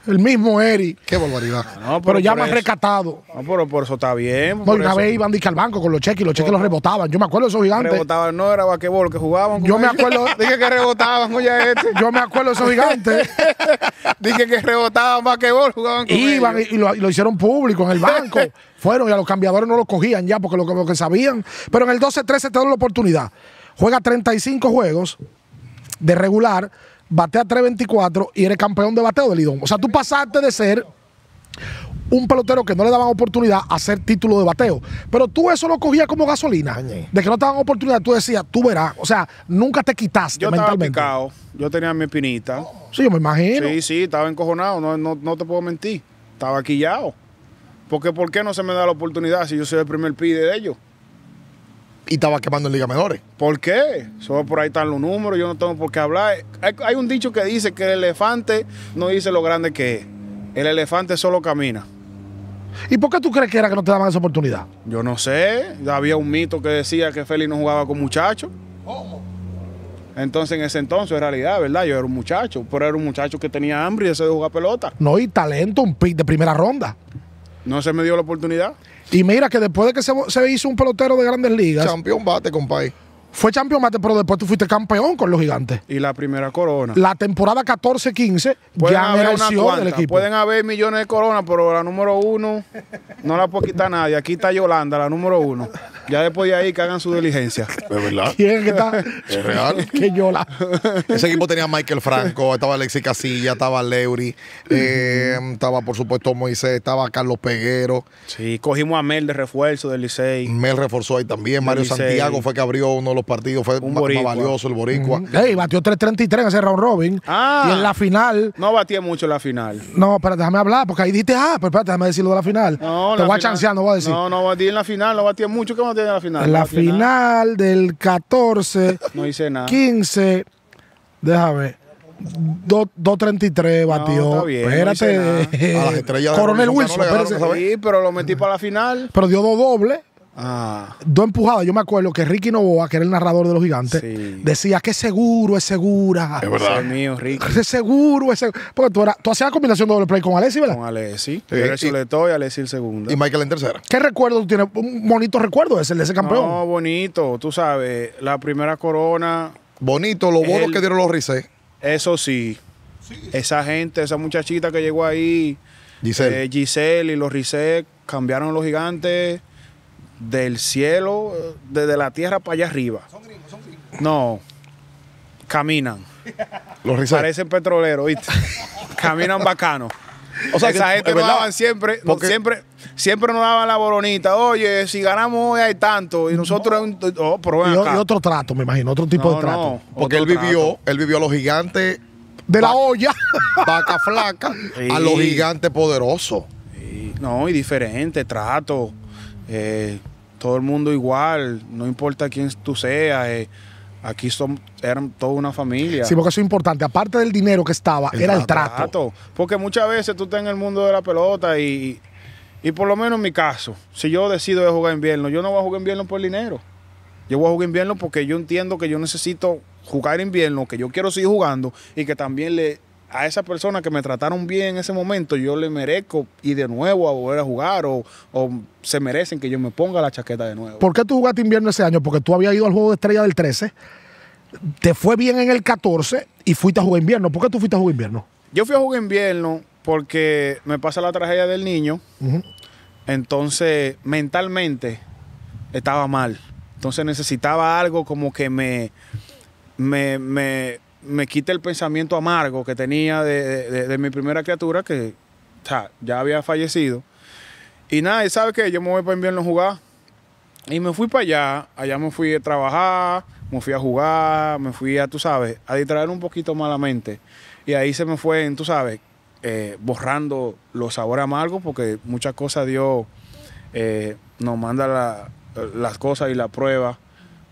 Speaker 1: El mismo Eri. Qué
Speaker 2: barbaridad. pero, ya más han rescatado. No, pero por eso está bien. No, una vez iban
Speaker 1: al banco con los cheques y los cheques los
Speaker 2: rebotaban. Yo me acuerdo de esos gigantes. Rebotaban, no era vaquebol que jugaban. Yo me acuerdo. dije que rebotaban, oye, este. Yo me acuerdo de esos gigantes. dije que rebotaban vaquebol, jugaban con Iban Y,
Speaker 1: lo, hicieron público en el banco. Fueron y a los cambiadores no los cogían ya porque lo, lo que sabían. Pero en el 12-13 te dan la oportunidad. Juega 35 juegos de regular batea 324 y eres campeón de bateo de Lidón. O sea, tú pasaste de ser un pelotero que no le daban oportunidad a ser título de bateo. Pero tú eso lo cogías como gasolina. De que no te daban oportunidad, tú decías, tú verás. O sea, nunca te quitaste yo Estaba
Speaker 2: picado, yo tenía mi espinita. sí, yo me imagino. Sí, sí, estaba encojonado, no, no, no te puedo mentir. Estaba quillado. Porque ¿por qué no se me da la oportunidad si yo soy el primer pide de ellos? y estaba quemando en Liga Menores. ¿Por qué? Solo por ahí están los números, yo no tengo por qué hablar. Hay, un dicho que dice que el elefante no dice lo grande que es. El elefante solo camina.
Speaker 1: ¿Y por qué tú crees que era que no te daban esa oportunidad?
Speaker 2: Yo no sé. Había un mito que decía que Félix no jugaba con muchachos. Entonces, en ese entonces, en realidad, ¿verdad? Yo era un muchacho, pero era un muchacho que tenía hambre y deseo de jugar pelota.
Speaker 1: No, y talento, un pick de primera ronda.
Speaker 2: No se me dio la oportunidad.
Speaker 1: Y mira que después de que se, hizo un pelotero de grandes ligas. Campeón bate, compadre fue campeón, pero después tú fuiste campeón con los gigantes.
Speaker 2: Y la primera corona. La
Speaker 1: temporada 14-15 ya era el del equipo. Pueden
Speaker 2: haber millones de coronas, pero la número uno no la puede quitar nadie. Aquí está Yolanda, la número uno. Ya después de ahí que hagan su diligencia.
Speaker 1: Es verdad. ¿Quién está? Es real.
Speaker 2: que Yola. Ese equipo
Speaker 1: tenía Michael Franco, estaba Alexis Casilla, estaba Leury, eh, estaba por supuesto Moisés, estaba Carlos Peguero. Sí, cogimos a Mel de refuerzo del Licey. Mel reforzó ahí también. Mario Santiago fue que abrió uno de los partido fue más, más, valioso el Boricua. y batió 3.33 en ese round robin. Ah. y en la
Speaker 2: final. No batía mucho en la final.
Speaker 1: No, pero déjame hablar, porque ahí dijiste, ah, pero espérate, déjame decirlo de la final. No, Te voy a chancear, no voy a decir. No,
Speaker 2: no batí en la final, no batía mucho que batía en la final. En la,
Speaker 1: final, del 14. no hice nada. 15. Déjame. 2.33 batió. espérate. a las estrellas Coronel Wilson. sí,
Speaker 2: pero lo metí para la final.
Speaker 1: Pero dio dos dobles. Dos ah. empujadas. Yo me acuerdo que Ricky Novoa, que era el narrador de los gigantes, decía que seguro es segura. Es seguro es Porque tú, hacías combinación de doble play con Alessi, ¿verdad?
Speaker 2: Con Alessi. Eh, y Alessi el segundo. Y Michael en tercera.
Speaker 1: ¿Qué recuerdo tú tienes? Un bonito recuerdo ese, de ese campeón. No,
Speaker 2: bonito. Tú sabes, la primera corona. Bonito, los bonos que dieron los Rizé. Eso sí. Esa gente, esa muchachita que llegó ahí. Giselle. Eh, Giselle y los Rizé cambiaron los gigantes del cielo, desde la tierra para allá arriba. Son gringos, son gringos. No, caminan. Los rizales. Parecen petroleros, ¿viste? caminan bacano. O sea, esa gente me daban siempre, porque, siempre, siempre nos daban la boronita. Oye, si ganamos hoy hay tanto y nosotros y, otro
Speaker 1: trato, me imagino, otro tipo de trato. porque él vivió, él vivió a los gigantes de la olla, vaca flaca, a los
Speaker 2: gigantes poderosos. No, y diferente trato. Eh, todo el mundo igual, no importa quién tú seas. Eh, aquí son, eran toda una familia. Sí, porque eso es
Speaker 1: importante. Aparte del dinero que estaba, era el trato.
Speaker 2: Porque muchas veces tú estás en el mundo de la pelota y, y por lo menos en mi caso, si yo decido de jugar invierno, yo no voy a jugar invierno por el dinero. Yo voy a jugar invierno porque yo entiendo que yo necesito jugar invierno, que yo quiero seguir jugando y que también le a esa persona que me trataron bien en ese momento, yo le merezco ir de nuevo a volver a jugar o, se merecen que yo me ponga la chaqueta de nuevo.
Speaker 1: ¿Por qué tú jugaste invierno ese año? Porque tú habías ido al juego de estrella del 13, te fue bien en el 14 y fuiste a jugar invierno. ¿Por qué tú fuiste a jugar invierno?
Speaker 2: Yo fui a jugar invierno porque me pasa la tragedia del niño, entonces mentalmente estaba mal. Entonces necesitaba algo como que me, me me quita el pensamiento amargo que tenía de, mi primera criatura que ya había fallecido. Y nada, sabe que yo me voy para invierno a jugar. Y me fui para allá, allá me fui a trabajar, me fui a jugar, me fui a, tú sabes, a distraer un poquito malamente. Y ahí se me fue, tú sabes, eh, borrando los sabores amargos, porque muchas cosas Dios eh, nos manda las cosas y la prueba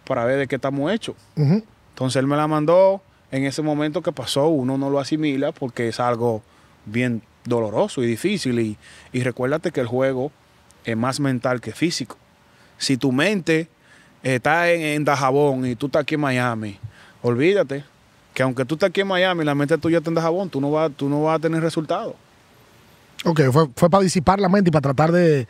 Speaker 2: para ver de qué estamos hechos.
Speaker 1: Entonces
Speaker 2: Él me la mandó, en ese momento que pasó uno no lo asimila porque es algo bien doloroso y difícil. Y, recuérdate que el juego es más mental que físico. Si tu mente está en, Dajabón y tú estás aquí en Miami, olvídate que aunque tú estés aquí en Miami y la mente tuya está en Dajabón, tú no vas, tú no a tener resultados.
Speaker 1: Ok, fue, para disipar la mente y para tratar de,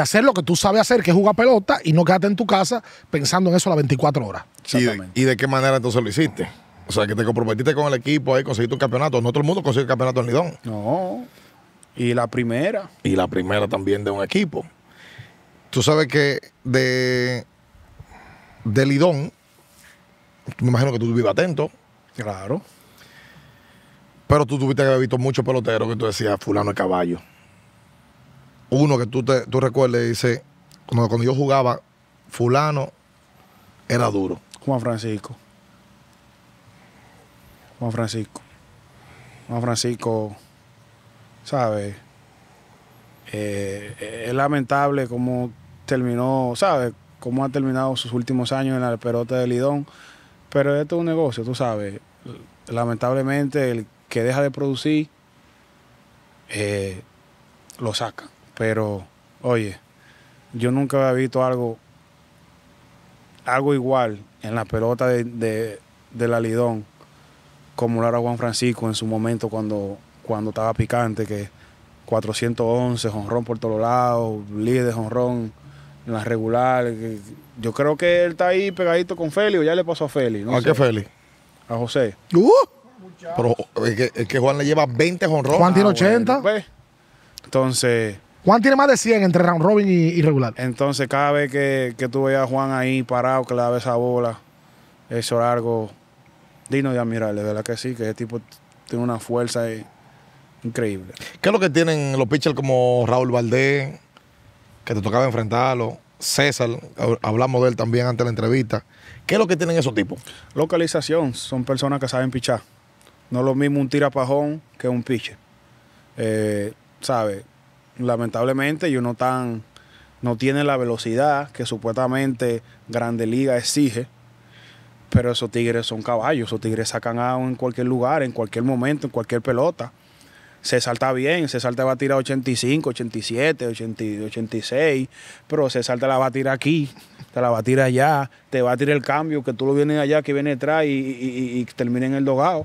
Speaker 1: hacer lo que tú sabes hacer, que es jugar pelota, y no quedarte en tu casa pensando en eso las 24 horas. ¿Y de, ¿Y de, qué manera entonces lo hiciste? O sea, que te comprometiste con el equipo ahí, conseguiste un campeonato. No todo el mundo consigue el campeonato en Lidón. No. Y la primera. Y la primera también de un equipo. Tú sabes que de, de Lidón, me imagino que tú estuviste atento. Claro. Pero tú tuviste que haber visto muchos peloteros que tú decías, fulano de caballo. Uno que tú, te, tú recuerdes, dice, cuando, cuando yo jugaba, fulano
Speaker 2: era duro. Juan Francisco. Juan Francisco. Juan Francisco, ¿sabes? Eh, eh, es lamentable cómo terminó, ¿sabes? Cómo ha terminado sus últimos años en la pelota de Lidón. Pero esto es un negocio, tú sabes. Lamentablemente, el que deja de producir, eh, lo saca. Pero, oye, yo nunca había visto algo, algo igual en la pelota de, de la Lidón como lo Juan Francisco en su momento cuando, cuando estaba picante, que 411, jonrón por todos lados, líder de jonrón en la regular. Yo creo que él está ahí pegadito con Feli o ya le pasó a Feli. No ¿A qué Feli? A José. Uh, pero es que, Juan le lleva 20 Jonrón Juan tiene 80. Ah, pues.
Speaker 1: Entonces.
Speaker 2: Juan tiene más de 100 entre round robin y, regular. Entonces, cada vez que, que tú a Juan ahí parado, que le daba esa bola, eso largo digno de admirarle, ¿verdad que sí? Que ese tipo tiene una fuerza increíble. ¿Qué es lo que tienen los pitchers
Speaker 1: como Raúl Valdés, que te tocaba enfrentarlo? César, hablamos de él
Speaker 2: también antes de la entrevista. ¿Qué es lo que tienen esos tipos? Localización, son personas que saben pichar. No es lo mismo un tirapajón que un pitcher. Eh, ¿Sabes? Lamentablemente ellos no, tan, no tienen la velocidad que supuestamente Grande Liga exige pero esos tigres son caballos, esos tigres sacan a en cualquier lugar, en cualquier momento, en cualquier pelota. Se salta bien, se salta va a tirar 85, 87, 86, pero se salta la va a tirar aquí, te la va a tirar allá, te va a tirar el cambio, que tú lo vienes allá, que viene atrás y, y, termina en el dogado.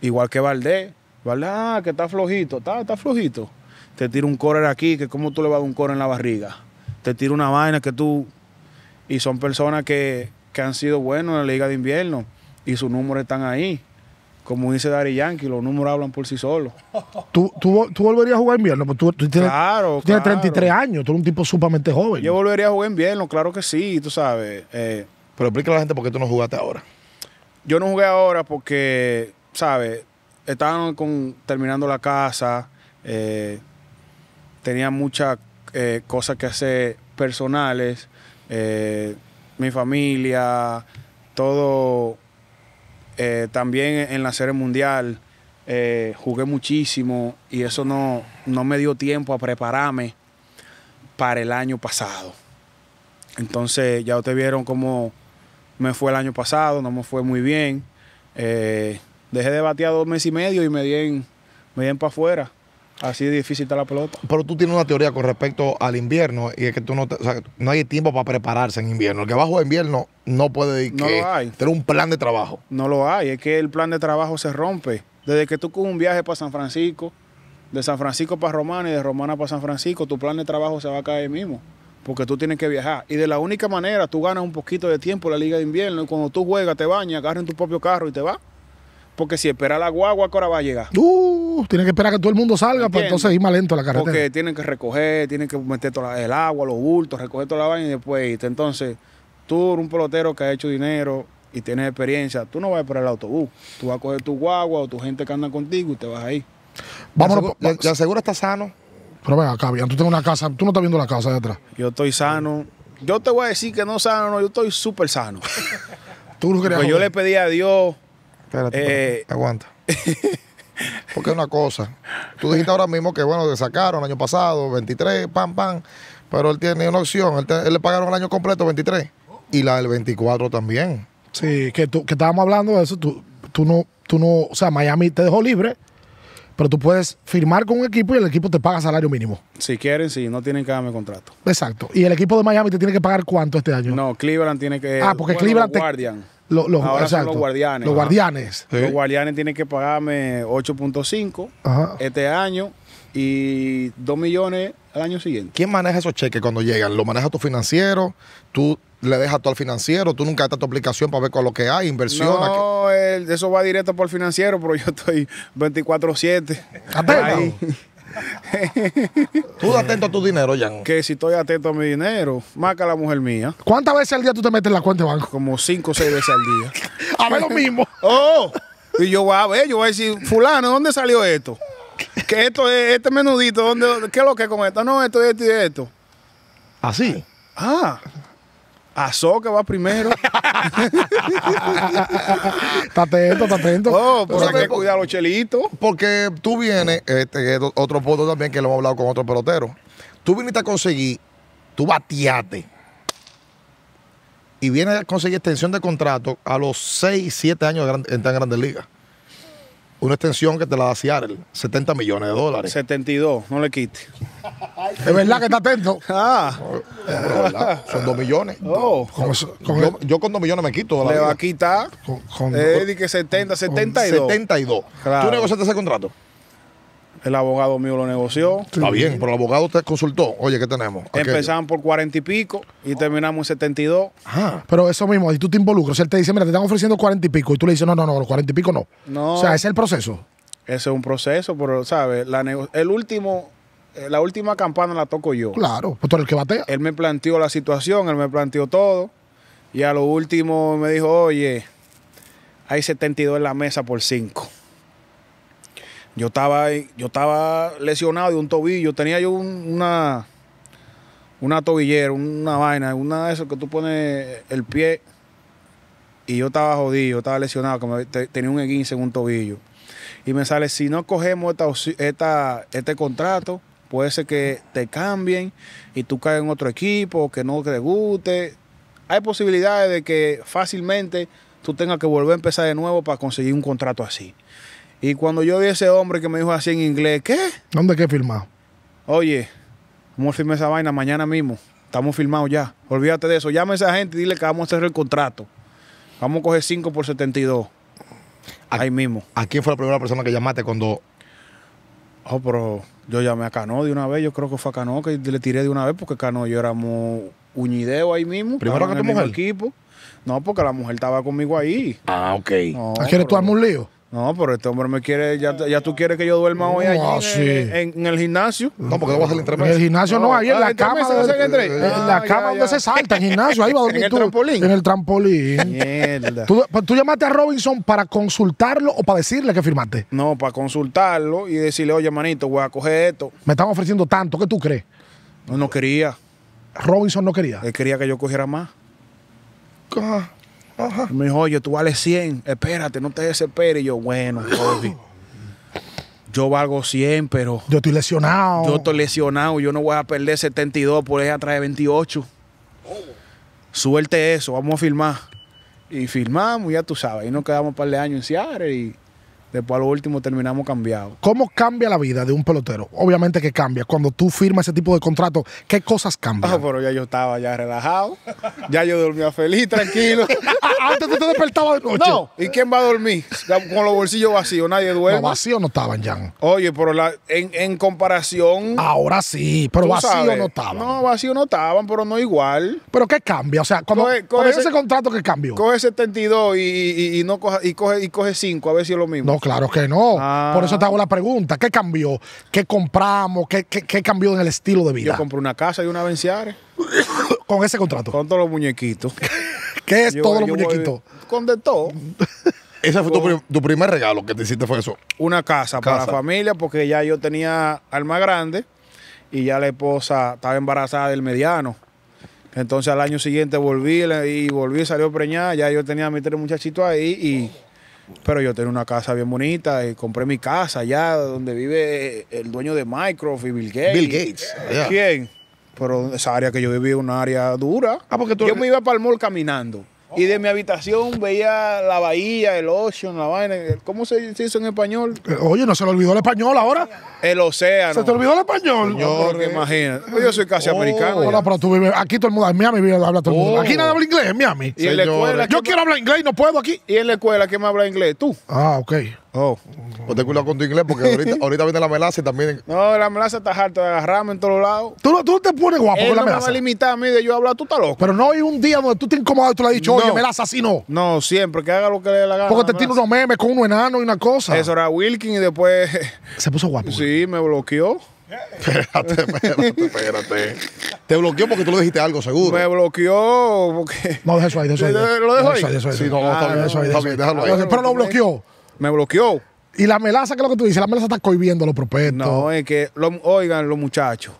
Speaker 2: Igual que Valdés, Valdés, Ah, que está flojito, está, flojito. Te tira un correr aquí, que como tú le vas a dar un correr en la barriga. Te tira una vaina que tú... Y son personas que, que han sido buenos en la Liga de Invierno y sus números están ahí. Como dice Dari Yankee, los números hablan por sí solos. ¿Tú, tú, volverías a jugar invierno? tú, tienes, claro, tienes 33 años, tú eres un tipo sumamente joven. Yo volvería a jugar invierno, claro que sí, tú sabes. Eh. Pero explícale a la gente por qué tú no jugaste ahora. Yo no jugué ahora porque, ¿sabes? Estaban con, terminando la casa, eh, tenía muchas eh, cosas que hacer personales. Eh, mi familia, todo. Eh, también en la Serie Mundial eh, jugué muchísimo y eso no, no me dio tiempo a prepararme para el año pasado. Entonces ya ustedes vieron cómo me fue el año pasado, no me fue muy bien. Eh, dejé de batear dos meses y medio y me di me di para afuera. Así de difícil está la pelota.
Speaker 1: Pero tú tienes una teoría con respecto al invierno y es que tú no, o sea, no hay tiempo para prepararse en invierno. El que
Speaker 2: bajo invierno no puede lo hay. tener un plan de trabajo. No lo hay, es que el plan de trabajo se rompe. Desde que tú con un viaje para San Francisco, de San Francisco para Romana y de Romana para San Francisco, tu plan de trabajo se va a caer mismo, porque tú tienes que viajar. Y de la única manera tú ganas un poquito de tiempo en la liga de invierno y cuando tú juegas te bañas, agarras en tu propio carro y te vas. Porque si espera la guagua, que ahora va a llegar?
Speaker 1: Uh, Tienes que esperar que todo el mundo salga pues entonces ir más lento a la carretera. Porque
Speaker 2: tienen que recoger, tienen que meter toda el agua, los bultos, recoger toda la vaina y después irte. Entonces, tú un pelotero que ha hecho dinero y tienes experiencia, tú no vas a esperar el autobús. Tú vas a coger tu guagua o tu gente que anda contigo y te vas ahí.
Speaker 1: Vámonos. ¿Te
Speaker 2: aseguras está sano? Pero
Speaker 1: ven acá, bien, tú tienes una casa, tú no estás viendo la casa de atrás.
Speaker 2: Yo estoy sano. Yo te voy a decir que no sano, no, yo estoy súper sano.
Speaker 1: tú no Pues yo le
Speaker 2: pedí a Dios Espérate, eh,
Speaker 1: aguanta. Porque es una cosa. Tú dijiste ahora mismo que, bueno, le sacaron el año pasado 23, pam, pam. Pero él tiene una opción. Él, le pagaron el año completo 23. Y la del 24 también. Sí, que, tú, que estábamos hablando de eso. Tú, no, tú no, o sea, Miami te dejó libre. Pero tú puedes firmar con un equipo y el equipo te paga salario mínimo.
Speaker 2: Si quieren, sí, no tienen que darme contrato.
Speaker 1: Exacto. ¿Y el equipo de Miami te tiene que pagar cuánto este año? No, Cleveland
Speaker 2: tiene que. Ah, porque Cleveland. Guardian
Speaker 1: Ahora son los guardianes. Los guardianes. Los
Speaker 2: guardianes tienen que pagarme 8.5 este año y 2 millones al año siguiente.
Speaker 1: ¿Quién maneja esos cheques cuando llegan? ¿Lo maneja tu financiero? ¿Tú le dejas todo al financiero? ¿Tú nunca estás tu aplicación para ver con lo que hay? ¿Inversión? No,
Speaker 2: eso va directo por el financiero, pero yo estoy 24-7. tú atento a tu dinero, Jan. Que si estoy atento a mi dinero, más la mujer mía. ¿Cuántas veces al día tú te metes en la cuenta de banco? Como cinco o seis veces al día. a ver lo mismo. oh. Y yo voy a ver, yo voy a decir, fulano, ¿dónde salió esto? Que esto es, este menudito, ¿dónde, ¿qué es lo que es con esto? No, esto, esto y esto. ¿Así? Ah. ah que va primero.
Speaker 1: está atento, está atento. Oh, pues hay que cuidar los chelitos. Porque tú vienes, este, otro punto también que lo hemos hablado con otro pelotero. Tú viniste a conseguir, tú bateaste. Y vienes a conseguir extensión de contrato a los 6, 7 años en tan grandes ligas una extensión que te la da Seattle, 70 millones de dólares.
Speaker 2: 72, no le quite.
Speaker 1: es verdad que está atento. Ah. son 2 millones. Oh.
Speaker 2: yo, con 2 millones me quito. Le va a quitar. Con, eh, que 70, 72. 72. ¿Tú negociaste ese contrato? El abogado mío lo negoció. Está bien, pero el abogado te consultó. Oye, ¿qué tenemos? Empezaban por cuarenta y pico y terminamos en 72.
Speaker 1: Ajá. Ah, pero eso mismo, si tú te involucras, él te dice, mira, te están ofreciendo cuarenta y pico. Y tú le dices, no, no, no, los cuarenta y pico no.
Speaker 2: No. O sea, ese es el proceso. Ese es un proceso, pero, ¿sabes? La el último, eh, la última campana la toco yo. Claro, pues tú el que batea. Él me planteó la situación, él me planteó todo. Y a lo último me dijo, oye, hay 72 en la mesa por cinco. Yo estaba, yo estaba lesionado de un tobillo, tenía yo una, una tobillera, una vaina, una de esas que tú pones el pie y yo estaba jodido, estaba lesionado, como tenía un eguince en un tobillo. Y me sale, si no cogemos esta, este contrato, puede ser que te cambien y tú caigas en otro equipo, que no te guste. Hay posibilidades de que fácilmente tú tengas que volver a empezar de nuevo para conseguir un contrato así. Y cuando yo vi a ese hombre que me dijo así en inglés, ¿qué?
Speaker 1: ¿Dónde qué filmado?
Speaker 2: Oye, vamos a firmar esa vaina mañana mismo. Estamos filmados ya. Olvídate de eso. Llama a esa gente y dile que vamos a hacer el contrato. Vamos a coger 5 por 72. Ahí mismo. ¿A quién fue la primera persona que llamaste cuando.? Oh, pero yo llamé a Cano de una vez. Yo creo que fue a Cano que le tiré de una vez porque Cano y yo éramos uñideos ahí mismo. Primero que tu mujer. Equipo. No, porque la mujer estaba conmigo ahí. Ah, ok. ¿A quieres tú un lío? No, pero este hombre me quiere, ya, ya tú quieres que yo duerma hoy allí ah, en, en, el gimnasio. No, porque no vas a salir En el gimnasio no, ahí en ah, la cama. en la ah, cama donde se
Speaker 1: salta, en el gimnasio, ahí va a dormir ¿En el trampolín? En el trampolín.
Speaker 2: Mierda. ¿Tú,
Speaker 1: ¿Tú, llamaste a Robinson para consultarlo o para decirle que firmaste?
Speaker 2: No, para consultarlo y decirle, oye, manito, voy a coger esto.
Speaker 1: Me están ofreciendo tanto,
Speaker 2: ¿qué tú crees? No, no quería. Robinson no quería. Él quería que yo cogiera más. ¿Qué? me dijo, oye, tú vales 100, espérate, no te desesperes. Y yo, bueno, yo valgo 100, pero...
Speaker 1: Yo estoy lesionado. Yo
Speaker 2: estoy lesionado, yo no voy a perder 72, por ella trae 28. Suelte eso, vamos a filmar. Y firmamos, ya tú sabes, y nos quedamos un par de años en Seattle y Después, a lo último, terminamos cambiado.
Speaker 1: ¿Cómo cambia la vida de un pelotero? Obviamente que cambia. Cuando tú firmas ese tipo de contrato, ¿qué cosas cambian?
Speaker 2: Ah, pero ya yo estaba ya relajado. ya yo dormía feliz, tranquilo. Antes tú te despertabas de noche. No. ¿Y quién va a dormir? Con los bolsillos vacíos, nadie duerme. No, vacíos no estaban, ya Oye, pero la, en, comparación. Ahora sí, pero vacíos no estaban. No, vacíos no estaban, pero no igual. ¿Pero qué cambia? O sea, cuando, coge, ese,
Speaker 1: contrato, que cambió?
Speaker 2: Coge 72 y, y, no coge, y, coge, y coge 5, a ver si es lo mismo.
Speaker 1: No, claro que no. Por eso ah. te hago la pregunta. ¿Qué cambió? ¿Qué compramos? ¿Qué, cambió en
Speaker 2: el estilo de vida? Yo compré una casa y una venciare. ¿Con ese contrato? Con todos los muñequitos. ¿Qué es todos los muñequitos? Con de todo. Ese fue tu, primer regalo que
Speaker 1: te hiciste fue eso.
Speaker 2: Una casa, para la familia, porque ya yo tenía Alma grande y ya la esposa estaba embarazada del mediano. Entonces al año siguiente volví y volví, salió preñada, ya yo tenía a mis tres muchachitos ahí y pero yo tenía una casa bien bonita y compré mi casa allá donde vive el dueño de Microsoft y Bill Gates. Bill Gates. ¿Quién? Pero esa área que yo vivía una área dura. Ah, porque Yo me iba para el caminando. Y de mi habitación veía la bahía, el ocean, la vaina. ¿Cómo se dice en español? Oye, no se le olvidó el español ahora. El océano. ¿Se te olvidó el español? yo que imagina. Yo soy casi oh. americano. Hola,
Speaker 1: pero tú vives. Aquí todo el mundo. En Miami vive, habla todo el mundo. Oh. Aquí nadie habla inglés,
Speaker 2: en Miami. Yo quiero hablar inglés y no puedo aquí. ¿Y en la escuela quién me habla inglés? Tú.
Speaker 1: Ah, ok. Oh, no te cuidado con tu inglés porque ahorita, viene la melaza y también.
Speaker 2: No, la melaza está harta de agarrarme en todos lados. Tú, no, te pones guapo con la melaza. No me va a a mí de yo hablar, tú estás loco. Pero no hay un día donde tú te incomodas y tú le has dicho, oye, melaza así no. No, siempre, que haga lo que le dé la gana. Porque te tira unos memes con un enano y una cosa. Eso era Wilkin y después. Se puso guapo. Sí, me bloqueó. espérate,
Speaker 1: espérate,
Speaker 2: Te bloqueó porque tú le dijiste algo, seguro. Me bloqueó porque. No,
Speaker 1: de eso ahí, de eso ahí. Lo dejo ahí. Sí, no, está bien, ah, déjalo ahí. Pero lo bloqueó.
Speaker 2: Me bloqueó. Y la
Speaker 1: melaza, que es lo que tú dices? La melaza está cohibiendo a los prospectos. No,
Speaker 2: es que, oigan, los muchachos,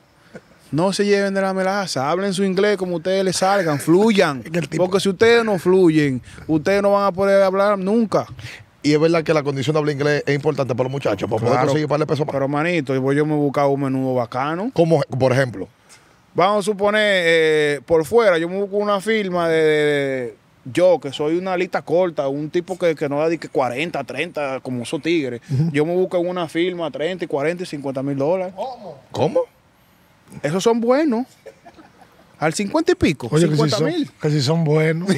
Speaker 2: no se lleven de la melaza. Hablen su inglés como ustedes les salgan, fluyan. porque si ustedes no fluyen, ustedes no van a poder hablar nunca. Y es verdad que la condición de hablar
Speaker 1: inglés es importante para los muchachos, para poder conseguir
Speaker 2: para el peso. Pero manito, yo me he buscado un menudo bacano. Como,
Speaker 1: por ejemplo.
Speaker 2: Vamos a suponer, eh, por fuera, yo me busco una firma de yo, que soy una lista corta, un tipo que, que no da que 40, 30, como esos tigres, yo me busco en una firma 30, 40 y 50 mil dólares. ¿Cómo? ¿Cómo? Esos son buenos. Al 50 y pico. Oye, 50 mil.
Speaker 1: Son, que si son buenos.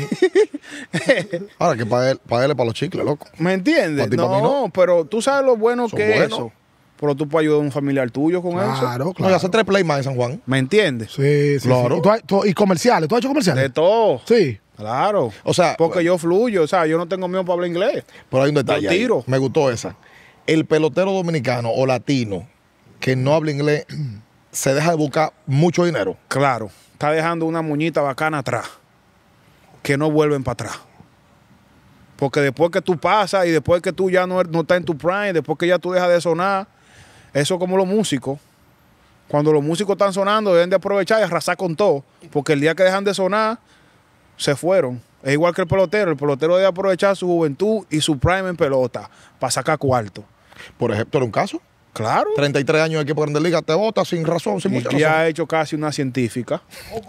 Speaker 2: Ahora que pague, paguele para los chicles, loco. ¿Me entiendes? No, pero tú sabes lo bueno que es eso. Pero tú puedes ayudar a un familiar tuyo con eso. Claro, claro. No, hace tres
Speaker 1: play en San Juan.
Speaker 2: ¿Me entiendes? Sí,
Speaker 1: sí. Claro. ¿Y, ¿Y, comerciales? ¿Tú has hecho comerciales? De todo. Sí. Claro. O sea, porque yo fluyo, o sea, yo no tengo miedo para hablar inglés. Pero hay un detalle. Me gustó esa. El pelotero dominicano o latino que no habla inglés se
Speaker 2: deja de buscar mucho dinero. Claro, está dejando una muñita bacana atrás, que no vuelven para atrás. Porque después que tú pasas y después que tú ya no, er, no estás en tu prime, después que ya tú dejas de sonar, eso como los músicos. Cuando los músicos están sonando, deben de aprovechar y arrasar con todo. Porque el día que dejan de sonar, se fueron. Es igual que el pelotero. El pelotero debe aprovechar su juventud y su prime en pelota para sacar cuarto. Por ejemplo, era un caso. Claro. 33 años equipo por Grande Liga, te vota sin razón, sin y mucha razón. ha hecho casi una científica.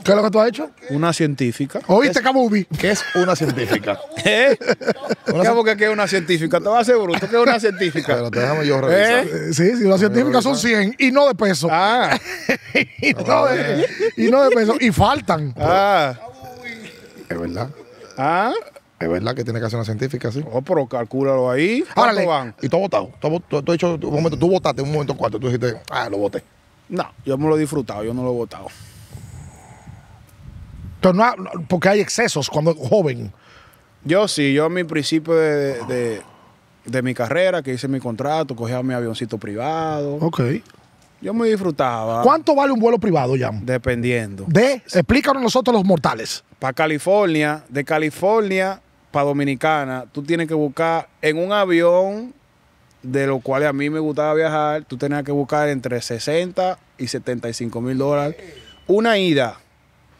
Speaker 2: ¿Qué es lo que tú has hecho? Una científica. ¿Oíste, Kabubi? ¿Qué es una científica? ¿Eh? ¿Qué que qué es una científica? Te vas a hacer bruto, ¿qué es una científica? Pero te yo revisar. ¿Eh?
Speaker 1: Sí, sí, las científicas son 100 y no de peso. Ah. y, no ah, y no de peso. Y faltan. Ah. Es verdad. ¿Ah? Es verdad que tiene que hacer una científica, sí. Oh, pero calcúlalo ahí. Árale. Y tú votado. Tú, tú, un momento, tú votaste un momento cuarto. Tú dijiste, ah, lo voté. No, yo me lo he disfrutado, yo no lo he votado. Pero no, porque hay excesos cuando
Speaker 2: joven. Yo sí, yo a mi principio de, mi carrera, que hice mi contrato, cogía mi avioncito privado. Ok. Yo me disfrutaba. ¿Cuánto
Speaker 1: vale un vuelo privado,
Speaker 2: Jan? Dependiendo.
Speaker 1: De, explícanos nosotros los mortales.
Speaker 2: Para California, de California para Dominicana, tú tienes que buscar en un avión, de lo cual a mí me gustaba viajar, tú tenías que buscar entre 60 y 75 mil dólares. Una ida.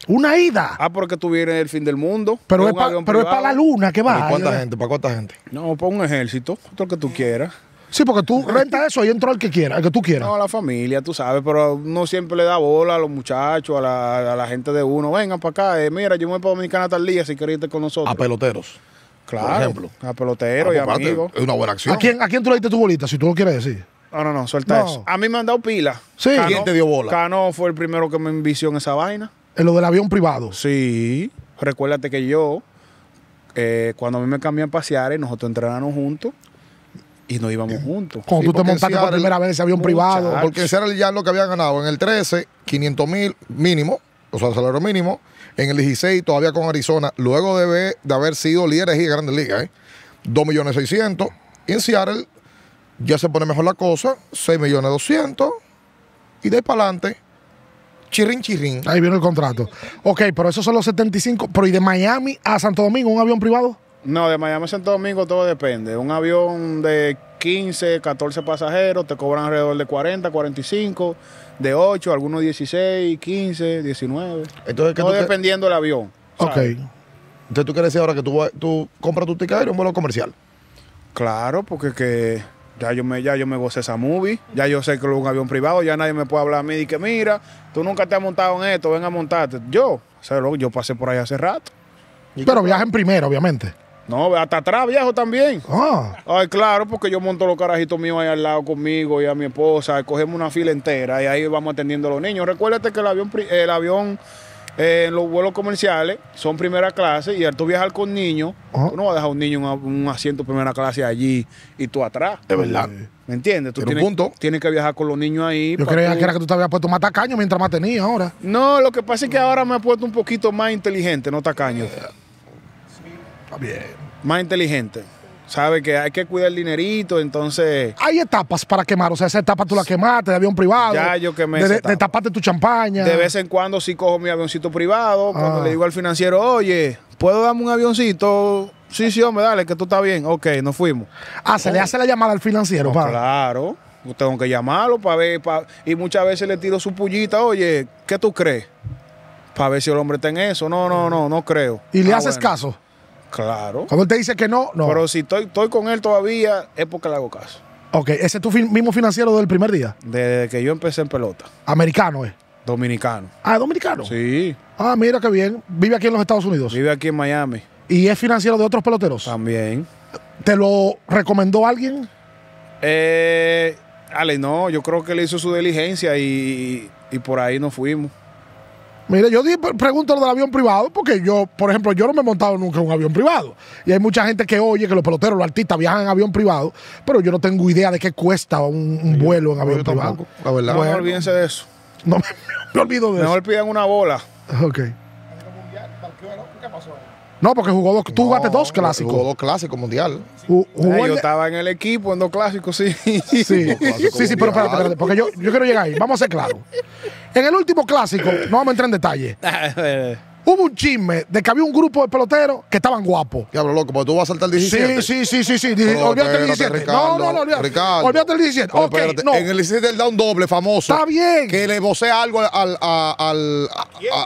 Speaker 2: Una ida. Ah, porque tú vienes del fin del mundo. Pero, es, pero es para la luna que va. ¿Para cuánta gente? ¿Para cuánta gente? No, para un ejército, todo lo que tú quieras.
Speaker 1: Sí, porque tú rentas eso y entra al que quiera, al que tú quieras.
Speaker 2: No, a la familia, tú sabes, pero no siempre le da bola a los muchachos, a la, gente de uno. Vengan para acá, eh, mira, yo me voy para Dominicana tal día si querés irte con nosotros. A peloteros. Claro. Por ejemplo. A peloteros ah, y amigos. Es una buena acción. ¿A quién,
Speaker 1: tú le diste tu bolita, si tú lo quieres decir? No, no, no, suelta eso.
Speaker 2: A mí me han dado pila. Sí. A ¿Quién te dio bola? Cano fue el primero que me envició en esa vaina. ¿En lo del avión privado? Sí. Recuérdate que yo, eh, cuando a mí me cambian pasear, nosotros entrenamos juntos y nos íbamos eh, juntos. Cuando tú te montaste por primera vez ese avión privado. Porque en Seattle ya lo que habían ganado. En el 13,
Speaker 1: 500 mil mínimo, o sea, el salario mínimo. En el 16, todavía con Arizona, luego de, de haber sido líderes y de grandes ligas, ¿eh? 2 millones 600. Y en Seattle ya se pone mejor la cosa, 6 millones 200. Y de ahí para adelante, chirrin, chirrin. Ahí viene el contrato. Ok, pero esos son los 75. Pero ¿y de Miami a Santo Domingo un avión privado?
Speaker 2: No, de Miami a Santo Domingo todo depende. Un avión de 15, 14 pasajeros te cobran alrededor de 40, 45, de 8, algunos 16, 15, 19. Entonces, todo dependiendo del avión. Ok. Entonces tú quieres decir ahora que tú, tú compras tu ticket un vuelo comercial. Claro, porque que ya yo me ya yo me gocé esa movie, ya yo sé que es un avión privado, ya nadie me puede hablar a mí y que mira, tú nunca te has montado en esto, ven a montarte. Yo, o yo pasé por ahí hace rato. Pero viajen
Speaker 1: primero, obviamente.
Speaker 2: No, hasta atrás, viajo también. Ah. Ay, claro, porque yo monto los carajitos míos ahí al lado conmigo y a mi esposa. Cogemos una fila entera y ahí vamos atendiendo a los niños. Recuérdate que el avión, el avión eh, los vuelos comerciales son primera clase y al tú viajar con niños, ah. tú no vas a dejar un niño en un, asiento primera clase allí y tú atrás. De verdad. ¿Me entiendes? Tú tienes, que viajar con los niños ahí. Yo creía que era que tú te habías puesto más tacaño mientras más tenía, ahora. No, lo que pasa es que ahora me he puesto un poquito más inteligente, no tacaño. Más inteligente. Sabe que hay que cuidar el dinerito, entonces. Hay
Speaker 1: etapas para quemar. O sea, esa etapa tú la quemaste de avión privado. Ya, yo quemé. De, tu
Speaker 2: champaña. De vez en cuando sí cojo mi avioncito privado. Cuando le ah. digo al financiero, oye, ¿puedo darme un avioncito? Sí, sí, hombre, dale, que tú estás bien. Ok, nos fuimos. Ah, se le oh. hace la llamada al financiero, para. Claro. Tengo que llamarlo para ver. Y muchas veces le tiro su pullita, oye, ¿qué tú crees? Para ver si el hombre está en eso. No, no, no, no creo. ¿Y le ah, haces caso? Claro. Cuando él te dice que no, no. Pero si estoy, con él todavía, es porque le hago caso.
Speaker 1: Ok, ese es tu mismo financiero del primer día.
Speaker 2: Desde que yo empecé en pelota.
Speaker 1: Americano
Speaker 2: es. Eh. Dominicano.
Speaker 1: Ah, dominicano. Sí. Ah, mira qué bien. Vive aquí en los Estados Unidos.
Speaker 2: Vive aquí en Miami.
Speaker 1: Y es financiero de otros peloteros. También. ¿Te lo recomendó alguien?
Speaker 2: Eh, Ale, no, yo creo que le hizo su diligencia y por ahí nos fuimos.
Speaker 1: Mire, yo pregunto lo del avión privado porque yo, por ejemplo, yo no me he montado nunca en un avión privado. Y hay mucha gente que oye que los peloteros, los artistas viajan en avión privado, pero yo no tengo idea de qué cuesta un, vuelo en avión privado.
Speaker 2: La verdad, no olvídense de eso. No me, olvido de eso. Mejor una bola.
Speaker 1: Ok. No, porque jugó dos, tú jugaste dos clásicos. Jugó dos clásicos mundial. Eh, yo
Speaker 2: estaba en el equipo en dos clásicos, sí. Sí, sí, pero espérate, porque yo, yo quiero llegar ahí. Vamos a ser claros. En
Speaker 1: el último clásico, no vamos a entrar en detalle.
Speaker 2: Eh,
Speaker 1: Hubo un chisme de que había un grupo de peloteros que estaban guapos. Diablo, loco, pero tú vas a saltar el 17. Sí, sí, sí, sí. sí. olvídate el 17. no, no, no, olvídate. el 17. okay, no. En el 17 él da un doble famoso. Está bien. Que le vocea algo al, al, al,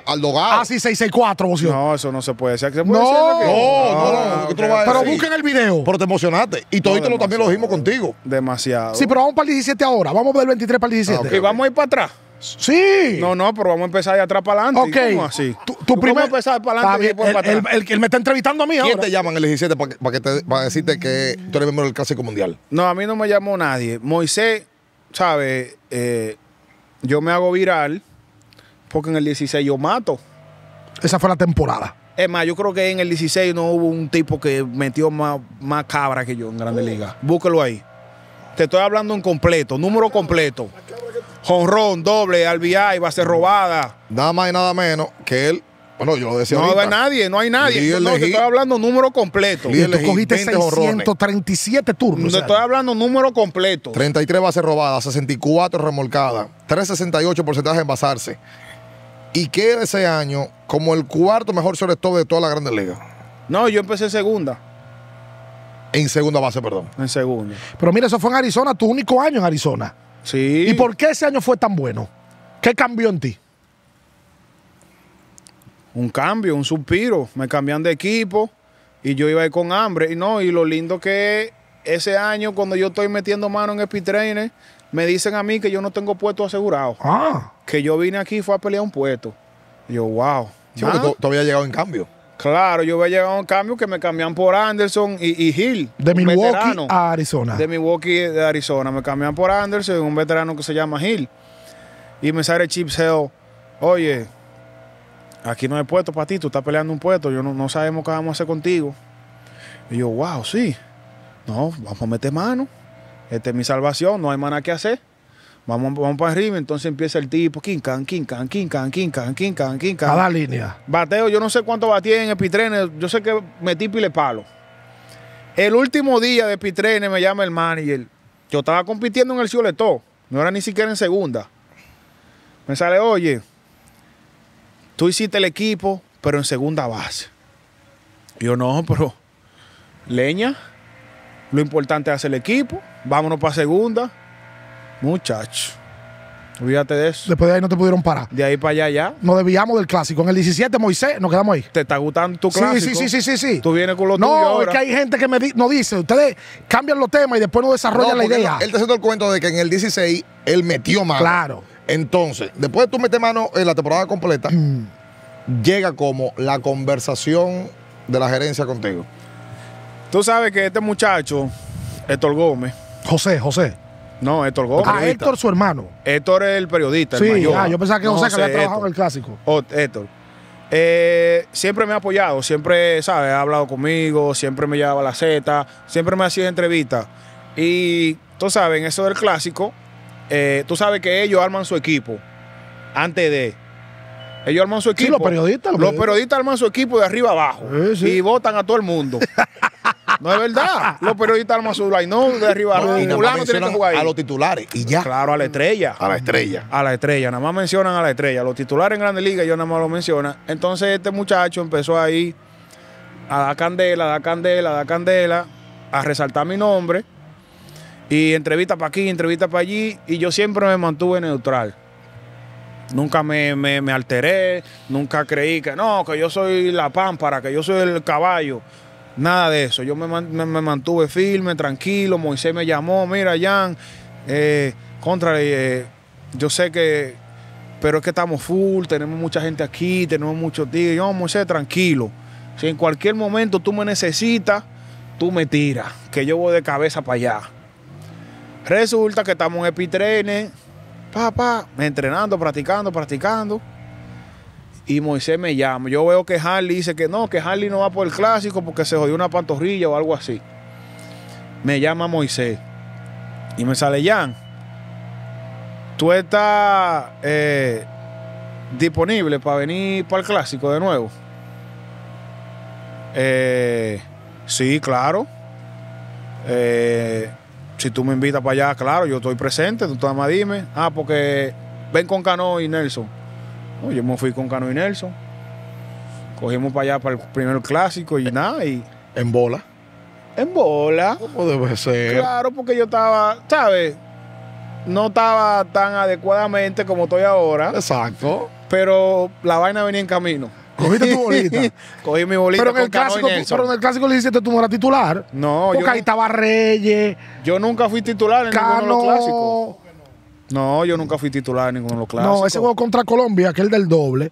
Speaker 1: al, Dogal. Ah, sí, 664 No, eso no se puede no. no, no, ah, Pero busquen el video. Pero te emocionaste. Y todo también lo dijimos contigo.
Speaker 2: Demasiado. Sí, pero vamos para el 17 ahora. Vamos el 23 para el 17. Ah, okay, y vamos a ir para atrás. Sí. No, no, pero vamos a empezar de atrás para adelante. Ok. así? Tú, primero. para adelante. El, me está entrevistando a mí ¿Quién te llaman el 17 para decirte que tú eres miembro del Clásico Mundial? No, a mí no me llamó nadie. Moisés, ¿sabes? Eh, yo me hago viral porque en el 16 yo mato.
Speaker 1: Esa fue la temporada.
Speaker 2: Es más, yo creo que en el 16 no hubo un tipo que metió más, más cabra que yo en Grande uh. Liga. Búsquelo ahí. Te estoy hablando en completo, número completo jonrón, doble, RBI, base robada. Nada más y nada menos que él. Bueno, yo lo decía. No hay nadie, no hay nadie. no, estoy hablando número completo. Y tú cogiste
Speaker 1: 637 turnos. Te estoy hablando número completo. 33 bases robadas, 64 remolcadas, 368 porcentaje en basarse. Y queda ese año como el cuarto mejor shortstop de toda la Grande Liga.
Speaker 2: No, yo empecé segunda. En segunda base, perdón. En segunda. Pero mira, eso fue en Arizona, tu único año en Arizona. ¿Y por qué ese año fue tan bueno? ¿Qué cambió en ti? Un cambio, un suspiro. Me cambian de equipo y yo iba a ir con hambre. Y no, y lo lindo que ese año, cuando yo estoy metiendo mano en speed me dicen a mí que yo no tengo puesto asegurado. Ah. Que yo vine aquí y fue a pelear un puesto. yo, wow. Yo todavía tú habías llegado en cambio. Claro, yo había llegado a un cambio que me cambian por Anderson y, y Hill. De Milwaukee a Arizona. De Milwaukee de Arizona. Me cambian por Anderson, un veterano que se llama Hill. Y me sale chip Seo. oye, aquí no hay puesto para ti, tú estás peleando un puesto, yo no, no sabemos qué vamos a hacer contigo. Y yo, wow, sí. No, vamos a meter mano. Esta es mi salvación, no hay más que hacer. Vamos, para arriba, entonces empieza el tipo, Kinkan, Kinkan, Kinkan, can, quincan, quincan. Cada línea. Bateo, yo no sé cuánto batí en Epitrene, yo sé que metí pile palo. El último día de Epitrenes me llama el manager. Yo estaba compitiendo en el Cioletó, no era ni siquiera en segunda. Me sale, oye, tú hiciste el equipo, pero en segunda base. Yo no, pero leña, lo importante es hacer el equipo, vámonos para segunda Muchacho.
Speaker 1: Olvídate de eso. Después de ahí no te pudieron parar. De ahí para allá ya. Nos desviamos del clásico. En el 17, Moisés, nos quedamos ahí. ¿Te está gustando tu clásico? Sí, sí, sí,
Speaker 2: sí, sí. Tú vienes con los no, No, es que hay gente
Speaker 1: que me dice, ustedes cambian los temas y después no desarrollan la idea. Él, te hace el cuento de que en el 16 él metió mano. Claro. Entonces, después de tú meter mano en la temporada completa, mm. llega como la conversación de la
Speaker 2: gerencia contigo. Tú sabes que este muchacho, Héctor Gómez. José, José. No, Héctor Gómez. Ah, Héctor, su hermano. Héctor es el periodista. Sí, el ah, yo pensaba que no, José que había trabajado en el clásico. Oh, Héctor. Eh, siempre me ha apoyado, siempre, ¿sabes? Ha hablado conmigo, siempre me llevaba la Z, siempre me hacía entrevistas. Y tú sabes, en eso del clásico, eh, tú sabes que ellos arman su equipo antes de. Ellos arman su equipo. Sí, los periodistas. Los, periodistas. arman su equipo de arriba abajo. Y votan a todo el mundo. No es verdad. Los periodistas al su no de arriba tiene que jugar ahí. A los titulares y ya. Claro, a la estrella. A la estrella. A la estrella. Nada más mencionan a la estrella. Los titulares en Grandes Ligas, yo nada más lo menciona. Entonces este muchacho empezó ahí a dar candela, a dar candela, a dar candela, a resaltar mi nombre. Y entrevista para aquí, entrevista para allí. Y yo siempre me mantuve neutral. Nunca me, me, alteré, nunca creí que no, que yo soy la pámpara, que yo soy el caballo. Nada de eso. Yo me, mantuve firme, tranquilo. Moisés me llamó, mira, Jan, eh, contra, eh, yo sé que, pero es que estamos full, tenemos mucha gente aquí, tenemos muchos tigres. Yo, Moisés, tranquilo. Si en cualquier momento tú me necesitas, tú me tiras, que yo voy de cabeza para allá. Resulta que estamos en epitrene, papá, entrenando, practicando, practicando. Y Moisés me llama. Yo veo que Harley dice que no, que Harley no va por el clásico porque se jodió una pantorrilla o algo así. Me llama Moisés. Y me sale Jan. Tú estás eh, disponible para venir para el clásico de nuevo. Eh, sí, claro. Eh, si tú me invitas para allá, claro, yo estoy presente. Tú también dime. Ah, porque ven con Cano y Nelson yo me fui con Cano y Nelson. Cogimos para allá para el primer clásico y nada. ¿En bola? En bola. ¿Cómo debe ser? Claro, porque yo estaba, ¿sabes? No estaba tan adecuadamente como estoy ahora. Exacto. Pero la vaina venía en camino. Cogiste tu bolita. Cogí mi bolita. Pero en, el clásico, pero en el
Speaker 1: clásico le hiciste tú no eras titular. No, Porque yo ahí estaba Reyes. Yo nunca fui titular
Speaker 2: en Cano, ninguno de los no, yo nunca fui titular en ninguno de los clásicos. No, ese
Speaker 1: juego contra Colombia, aquel del doble,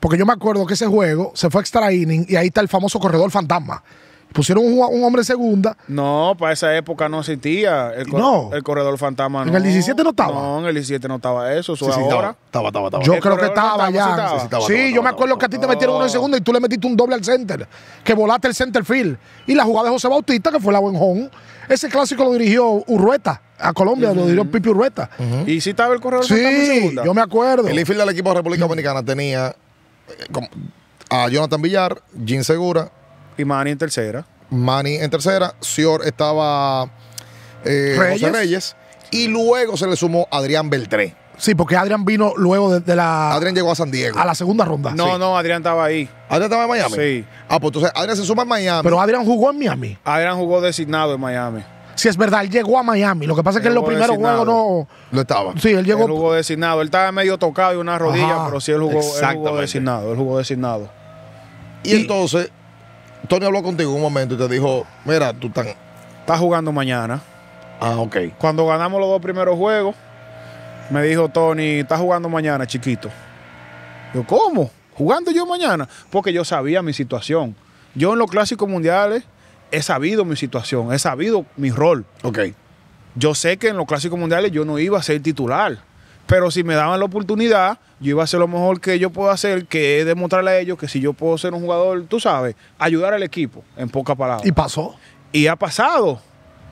Speaker 1: porque yo me acuerdo que ese juego se fue extra inning y ahí está el famoso corredor fantasma. Pusieron un, hombre segunda.
Speaker 2: No, para esa época no existía el, el corredor fantasma. ¿En el 17 no estaba? No, en el 17 no estaba eso. ahora. Estaba, estaba, estaba. Yo creo que estaba ya. Sí, yo me acuerdo que a ti te metieron uno en
Speaker 1: segunda y tú le metiste un doble al center. Que volaste el center field. Y la jugada de José Bautista, que fue la buen Ese clásico lo dirigió Urrueta a Colombia, lo diría Pipi Urrueta.
Speaker 2: ¿Y si estaba el corredor sí, en segunda? yo me acuerdo. El infield
Speaker 1: del equipo de República mm. Dominicana tenía eh, a Jonathan Villar, Jim Segura. Y Manny en tercera. Manny en tercera. Sior estaba eh, Reyes. José Reyes. Y luego se le sumó Adrián Beltré. Sí, porque Adrián vino luego de, la. Adrián llegó a San Diego. A la segunda ronda. No, no, Adrián estaba ahí. ¿Adrián estaba en Miami? Sí. Ah, pues entonces Adrián se suma en Miami. Pero Adrián jugó en Miami.
Speaker 2: Adrián jugó designado en Miami.
Speaker 1: Si es verdad, él llegó a Miami. Lo que pasa es que en los primeros juegos
Speaker 2: no. lo estaba. Sí, él llegó. Él jugó designado. Él estaba medio tocado y una rodilla, pero sí él jugó, jugó designado. Él jugó designado. Y, entonces, Tony habló contigo un momento y te dijo: Mira, tú tan... estás jugando mañana. Ah, ok. Cuando ganamos los dos primeros juegos, me dijo Tony: Estás jugando mañana, chiquito. Yo, ¿cómo? ¿Jugando yo mañana? Porque yo sabía mi situación. Yo en los clásicos mundiales he sabido mi situación, he sabido mi rol. Ok. Yo sé que en los clásicos mundiales yo no iba a ser titular, pero si me daban la oportunidad, yo iba a hacer lo mejor que yo puedo hacer, que es demostrarle a ellos que si yo puedo ser un jugador, tú sabes, ayudar al equipo, en pocas palabras. ¿Y pasó? Y ha pasado.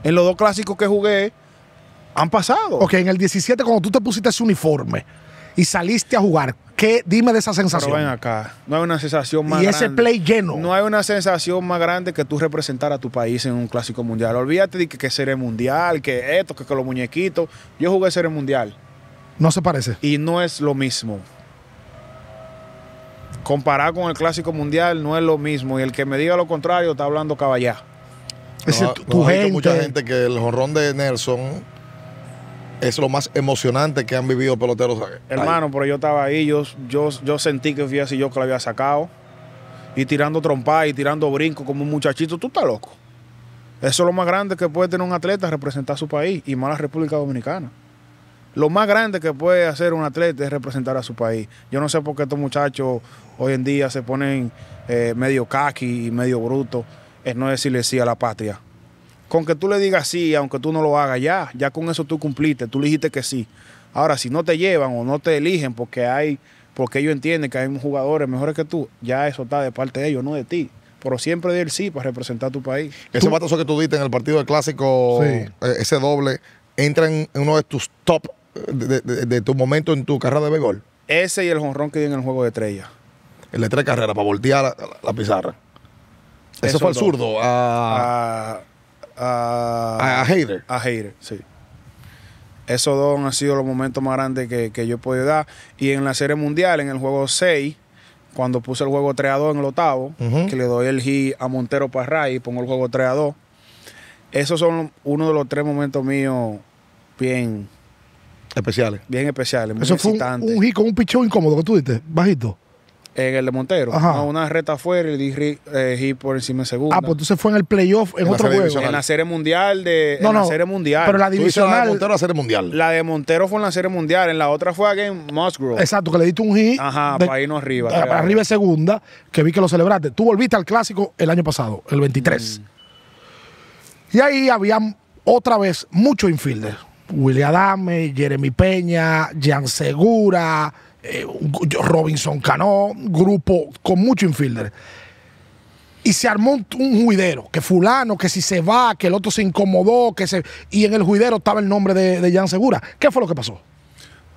Speaker 2: En los dos clásicos que jugué, han pasado. Ok, en el 17, cuando tú te pusiste ese uniforme y saliste a jugar, ¿Qué, dime de esa sensación. Pero ven acá, no hay una sensación más grande. Y ese play lleno. No hay una sensación más grande que tú representar a tu país en un clásico mundial. Olvídate de que, que seré mundial, que esto, que, los muñequitos. Yo jugué serie mundial. No se parece. Y no es lo mismo. Comparar con el clásico mundial, no es lo mismo. Y el que me diga lo contrario está hablando caballá.
Speaker 1: es Mucha gente que el jorrón de Nelson es lo más emocionante que han vivido peloteros.
Speaker 2: Hermano, pero yo estaba ahí, yo, yo, sentí que fui así yo que la había sacado. Y tirando trompa y tirando brinco como un muchachito, tú estás loco. Eso es lo más grande que puede tener un atleta, representar su país y más la República Dominicana. Lo más grande que puede hacer un atleta es representar a su país. Yo no sé por qué estos muchachos hoy en día se ponen eh, medio caqui y medio bruto. Es no decirle sí a la patria. Con que tú le digas sí, aunque tú no lo hagas ya, ya con eso tú cumpliste, tú dijiste que sí. Ahora, si no te llevan o no te eligen porque hay, porque ellos entienden que hay jugadores mejores que tú, ya eso está de parte de ellos, no de ti. Pero siempre de el sí para representar tu país.
Speaker 1: Ese batazo que tú diste en el partido de clásico, eh, ese doble, entra en uno de tus top eh, de, tu momento en tu carrera de béisbol.
Speaker 2: Ese y el jonrón que dio en el juego de estrella. El de tres carreras para voltear la, pizarra. Eso fue el zurdo a, a, A sí. Esos dos han sido los momentos más grandes que, yo he podido dar. Y en la serie mundial, en el juego 6, cuando puse el juego 3 a 2 en el octavo, que le doy el hit a Montero Parra y pongo el juego 3 a 2. Esos son uno de los tres momentos míos bien especiales. Bien especiales. Eso fue un,
Speaker 1: un hit con un pichón incómodo que tú diste, bajito.
Speaker 2: En el de Montero. Ajá. una reta afuera y di eh, hit por encima de segunda. Ah, pues
Speaker 1: entonces fue en el playoff, en, otro juego. En la
Speaker 2: serie mundial de. No, en no, la serie mundial. Pero la ah, división de Montero la serie mundial. La de Montero fue en la serie mundial. En la otra fue aquí en Musgrove. Exacto,
Speaker 1: que le diste un hit. Ajá, para irnos arriba. Para, arriba de segunda, que vi que lo celebraste. Tú volviste al clásico el año pasado, el 23. Mm. Y ahí había otra vez muchos infielders. William Adame, Jeremy Peña, Jan Segura, eh, Robinson Cano, grupo con mucho infielder. Y se armó un, juidero, que fulano, que si se va, que el otro se incomodó, que se. Y en el juidero estaba el nombre de, Jan Segura. ¿Qué fue lo que pasó?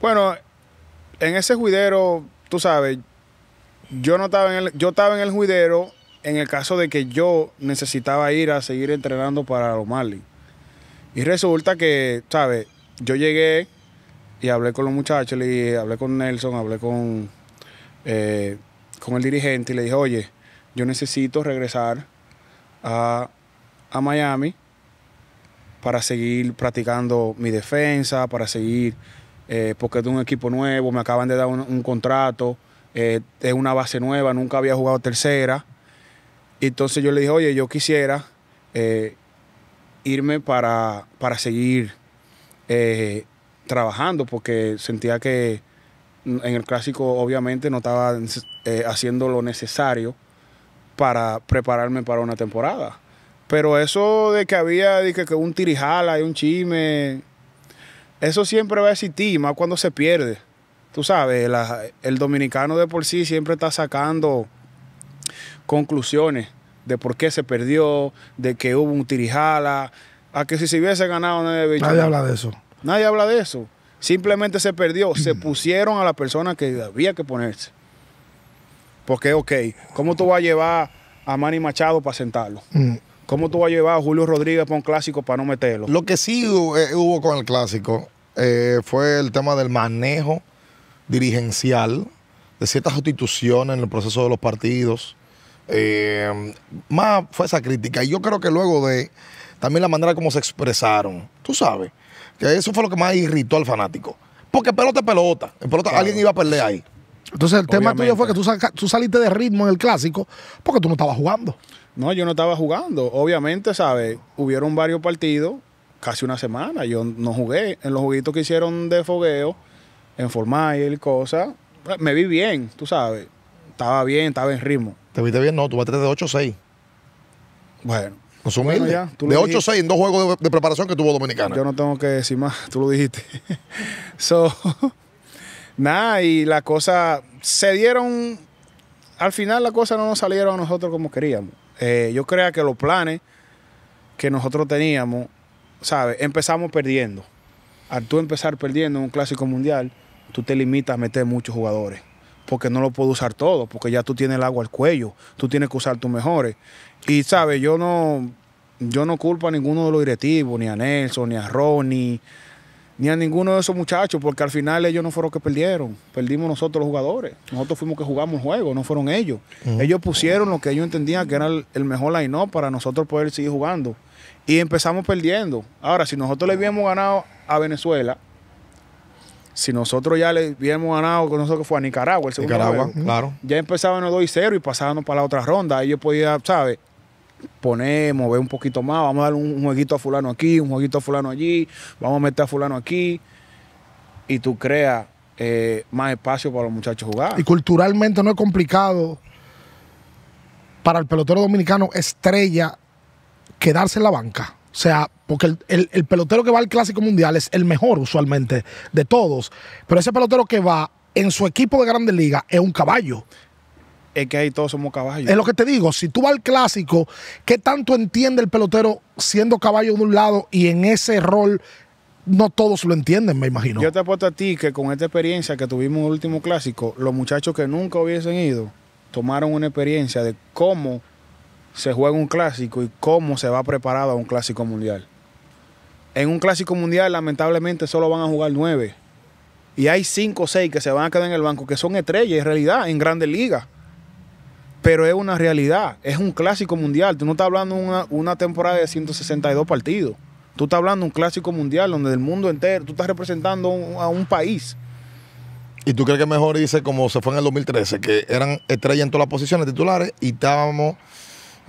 Speaker 2: Bueno, en ese juidero, tú sabes, yo no estaba en el, yo estaba en el juidero en el caso de que yo necesitaba ir a seguir entrenando para los Marlins. Y resulta que, ¿sabes? Yo llegué, y hablé con los muchachos, le hablé con Nelson, hablé con, eh, con el dirigente y le dije, oye, yo necesito regresar a, Miami para seguir practicando mi defensa, para seguir, eh, porque es de un equipo nuevo, me acaban de dar un, contrato, eh, es una base nueva, nunca había jugado tercera. Y entonces yo le dije, oye, yo quisiera irme para, para seguir trabajando porque sentía que en el clásico obviamente no estaba eh, haciendo lo necesario para prepararme para una temporada. Pero eso de que había que, un tirijala y un chime eso siempre va a existir, más cuando se pierde. Tú sabes, el dominicano de por sí siempre está sacando conclusiones de por qué se perdió, de que hubo un tirijala, a que si se hubiese ganado no Nadie habla de eso. Nadie habla de eso. Simplemente se perdió. Se pusieron a la persona que había que ponerse. Porque, ok, ¿cómo tú vas a llevar a Manny Machado para sentarlo? Mm. ¿Cómo tú vas a llevar a Julio Rodríguez para un clásico para no meterlo? Lo que sí eh, hubo,
Speaker 1: con el clásico eh, fue el tema del manejo dirigencial de ciertas instituciones en el proceso de los partidos. Eh, más fue esa crítica. Y yo creo que luego de también la manera como se expresaron, tú sabes, que eso fue lo que más irritó al fanático. Porque pelota pelota. pelota alguien iba a perder ahí. Entonces el tema tuyo fue que tú, saliste de ritmo en el clásico porque tú no estabas jugando.
Speaker 2: No, yo no estaba jugando. Obviamente, ¿sabes? Hubieron varios partidos, casi una semana. Yo no jugué. En los juguitos que hicieron de fogueo, en y cosas, me vi bien, tú sabes. Estaba bien, estaba en ritmo. ¿Te viste bien? No, tú vas 3 de 8-6. Bueno, de 8-6 en dos juegos de, preparación que tuvo Dominicana. Yo no tengo que decir más, tú lo dijiste. so, nada, y la cosa se dieron. Al final la cosa no nos salieron a nosotros como queríamos. Eh, yo creo que los planes que nosotros teníamos, ¿sabes? Empezamos perdiendo. Al tú empezar perdiendo en un clásico mundial, tú te limitas a meter muchos jugadores porque no lo puedo usar todo, porque ya tú tienes el agua al cuello, tú tienes que usar tus mejores. Y sabes, yo no, yo no culpo a ninguno de los directivos, ni a Nelson, ni a Ronnie, ni a ninguno de esos muchachos, porque al final ellos no fueron los que perdieron, perdimos nosotros los jugadores, nosotros fuimos que jugamos el juego, no fueron ellos. Ellos pusieron lo que ellos entendían que era el, mejor line para nosotros poder seguir jugando. Y empezamos perdiendo. Ahora, si nosotros le habíamos ganado a Venezuela, si nosotros ya le habíamos ganado, con nosotros fue a Nicaragua, el segundo Nicaragua, claro. Ya empezaban los 2 y 0 y pasábamos para la otra ronda. Ellos yo podía, ¿sabes? Poner, mover un poquito más, vamos a dar un jueguito a fulano aquí, un jueguito a fulano allí, vamos a meter a fulano aquí. Y tú creas eh, más espacio para los muchachos jugar. Y
Speaker 1: culturalmente no es complicado para el pelotero dominicano estrella quedarse en la banca. O sea, porque el, pelotero que va al Clásico Mundial es el mejor usualmente de todos. Pero ese pelotero que va en su equipo de Grandes Ligas es un caballo.
Speaker 2: Es que ahí todos somos caballos. Es
Speaker 1: lo que te digo. Si tú vas al Clásico, ¿qué tanto entiende el pelotero siendo caballo de un lado y en ese rol no todos lo entienden, me
Speaker 2: imagino? Yo te apuesto a ti que con esta experiencia que tuvimos en el último Clásico, los muchachos que nunca hubiesen ido tomaron una experiencia de cómo se juega un clásico y cómo se va preparado a un clásico mundial. En un clásico mundial, lamentablemente, solo van a jugar nueve. Y hay cinco o seis que se van a quedar en el banco, que son estrellas en realidad, en grandes ligas. Pero es una realidad, es un clásico mundial. Tú no estás hablando de una, temporada de 162 partidos. Tú estás hablando de un clásico mundial donde el mundo entero, tú estás representando a un país.
Speaker 1: ¿Y tú crees que mejor dice como se fue en el 2013, que eran estrellas en todas las posiciones titulares y estábamos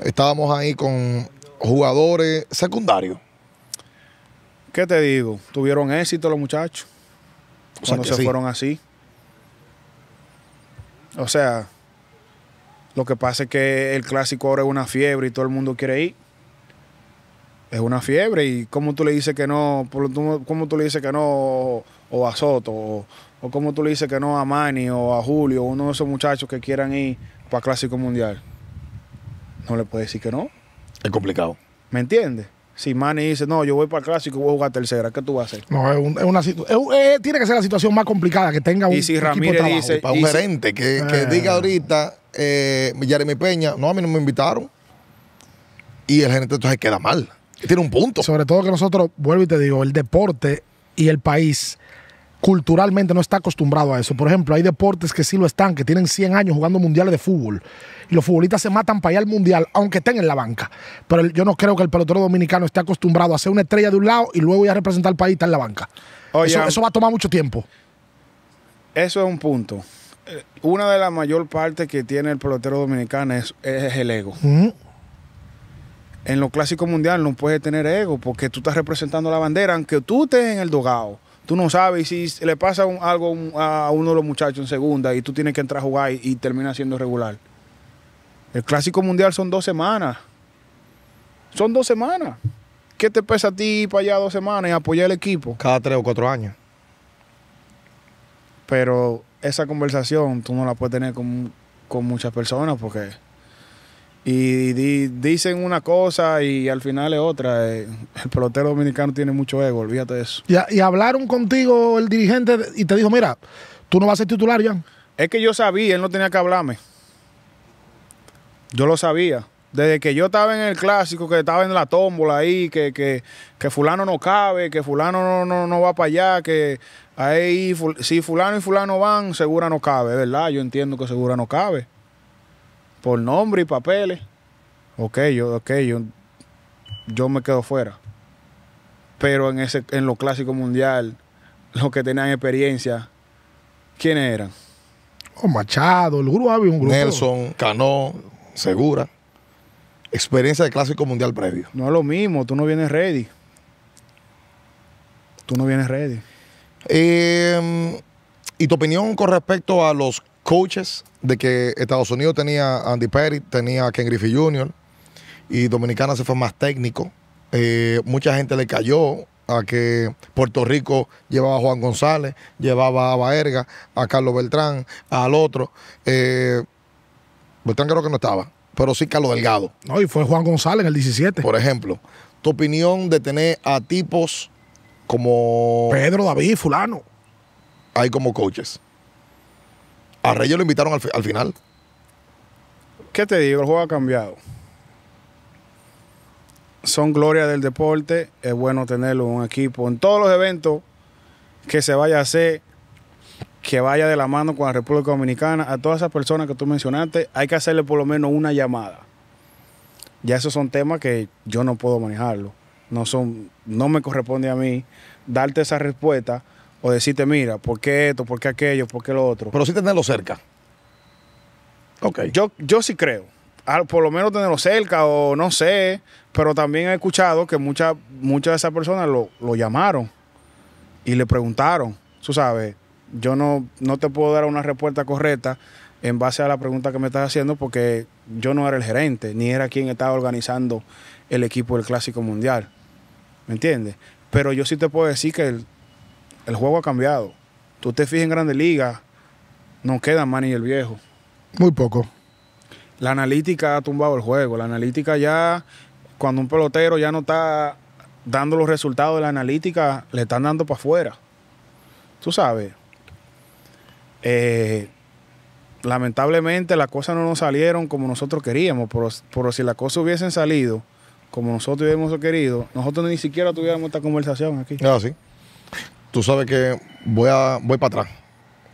Speaker 1: Estábamos
Speaker 2: ahí con jugadores secundarios. ¿Qué te digo? Tuvieron éxito los muchachos. O cuando se fueron así. O sea, lo que pasa es que el clásico ahora es una fiebre y todo el mundo quiere ir. Es una fiebre y cómo tú le dices que no, cómo tú le dices que no o a Soto o, o cómo tú le dices que no a Mani o a Julio, uno de esos muchachos que quieran ir para clásico mundial no le puede decir que no. Es complicado. ¿Me entiendes? Si Manny dice, no, yo voy para el clásico y voy a jugar tercera, ¿qué tú vas a hacer?
Speaker 1: No, es, una situación. Eh, tiene que ser la situación más complicada que tenga un. Y si Ramírez dice. Para un gerente que, que, eh. diga ahorita, eh, Jeremy Peña, no, a mí no me invitaron. Y el gerente entonces queda mal. Tiene un punto. Sobre todo que nosotros, vuelvo y te digo, el deporte y el país culturalmente no está acostumbrado a eso. Por ejemplo, hay deportes que sí lo están, que tienen 100 años jugando mundiales de fútbol. Y los futbolistas se matan para ir al mundial, aunque estén en la banca. Pero yo no creo que el pelotero dominicano esté acostumbrado a ser una estrella de un lado y luego ir a representar al país y estar en la
Speaker 2: banca. eso, va a tomar mucho tiempo. Eso es un punto. Eh, una de las mayor partes que tiene el pelotero dominicano es, el ego. Mm. En los clásicos mundiales no puedes tener ego porque tú estás representando la bandera, aunque tú estés en el dogado tú no sabes si le pasa algo a uno de los muchachos en segunda y tú tienes que entrar a jugar y, termina siendo regular. El clásico mundial son dos semanas. Son dos semanas. ¿Qué te pesa a ti para allá dos semanas y apoyar el equipo? Cada tres o cuatro años. Pero esa conversación tú no la puedes tener con, con muchas personas porque y dicen una cosa y al final es otra. Eh, el pelotero dominicano tiene mucho ego, olvídate de eso.
Speaker 1: Y, hablaron contigo el dirigente y te dijo, mira, tú no vas a ser titular, Jan.
Speaker 2: Es que yo sabía, él no tenía que hablarme. Yo lo sabía. Desde que yo estaba en el clásico, que estaba en la tómbola ahí, que, fulano no cabe, que fulano no, no, va para allá, que ahí si fulano y fulano van, segura no cabe, ¿verdad? Yo entiendo que segura no cabe por nombre y papeles, ok, yo, okay, yo, yo me quedo fuera. Pero en, ese, en lo clásico mundial, los que tenían experiencia, ¿quiénes eran? Oh,
Speaker 1: Machado, el grupo había un grupo. Nelson,
Speaker 2: Cano, Segura. Experiencia
Speaker 1: de clásico mundial previo. No es lo mismo, tú no vienes ready. Tú no vienes ready. Em, ¿Y tu opinión con respecto a los coaches de que Estados Unidos tenía a Andy Perry, tenía a Ken Griffey Jr. y Dominicana se fue más técnico. Eh, mucha gente le cayó a que Puerto Rico llevaba a Juan González, llevaba a Baerga, a Carlos Beltrán, al otro. Eh, Beltrán creo que no estaba, pero sí Carlos Delgado. No, y fue Juan González en el 17. Por ejemplo, tu opinión de tener a tipos como... Pedro, David, fulano. Hay como coaches. A Reyes lo
Speaker 2: invitaron al, final. ¿Qué te digo? El juego ha cambiado son gloria del deporte. Es bueno tenerlo en un equipo. En todos los eventos que se vaya a hacer, que vaya de la mano con la República Dominicana, a todas esas personas que tú mencionaste, hay que hacerle por lo menos una llamada. Ya esos son temas que yo no puedo manejarlo. No, son, no me corresponde a mí darte esa respuesta o decirte, mira, ¿por qué esto? ¿Por qué aquello? ¿Por qué lo otro? Pero sí tenerlo cerca. Ok. Yo, yo sí creo. por lo menos tenerlo cerca o no sé. Pero también he escuchado que muchas muchas de esas personas lo, lo, llamaron y le preguntaron. Tú sabes, yo no, no te puedo dar una respuesta correcta en base a la pregunta que me estás haciendo porque yo no era el gerente, ni era quien estaba organizando el equipo del Clásico Mundial. ¿Me entiendes? Pero yo sí te puedo decir que el, el juego ha cambiado. Tú te fijas en Grandes liga no queda Manny el viejo. Muy poco. La analítica ha tumbado el juego. La analítica ya, cuando un pelotero ya no está dando los resultados de la analítica, le están dando para afuera. Tú sabes. Eh, lamentablemente las cosas no nos salieron como nosotros queríamos, pero, si las cosas hubiesen salido como nosotros hubiéramos querido, nosotros ni siquiera tuviéramos esta conversación aquí. Ah, sí
Speaker 1: tú sabes que voy, a, voy para atrás,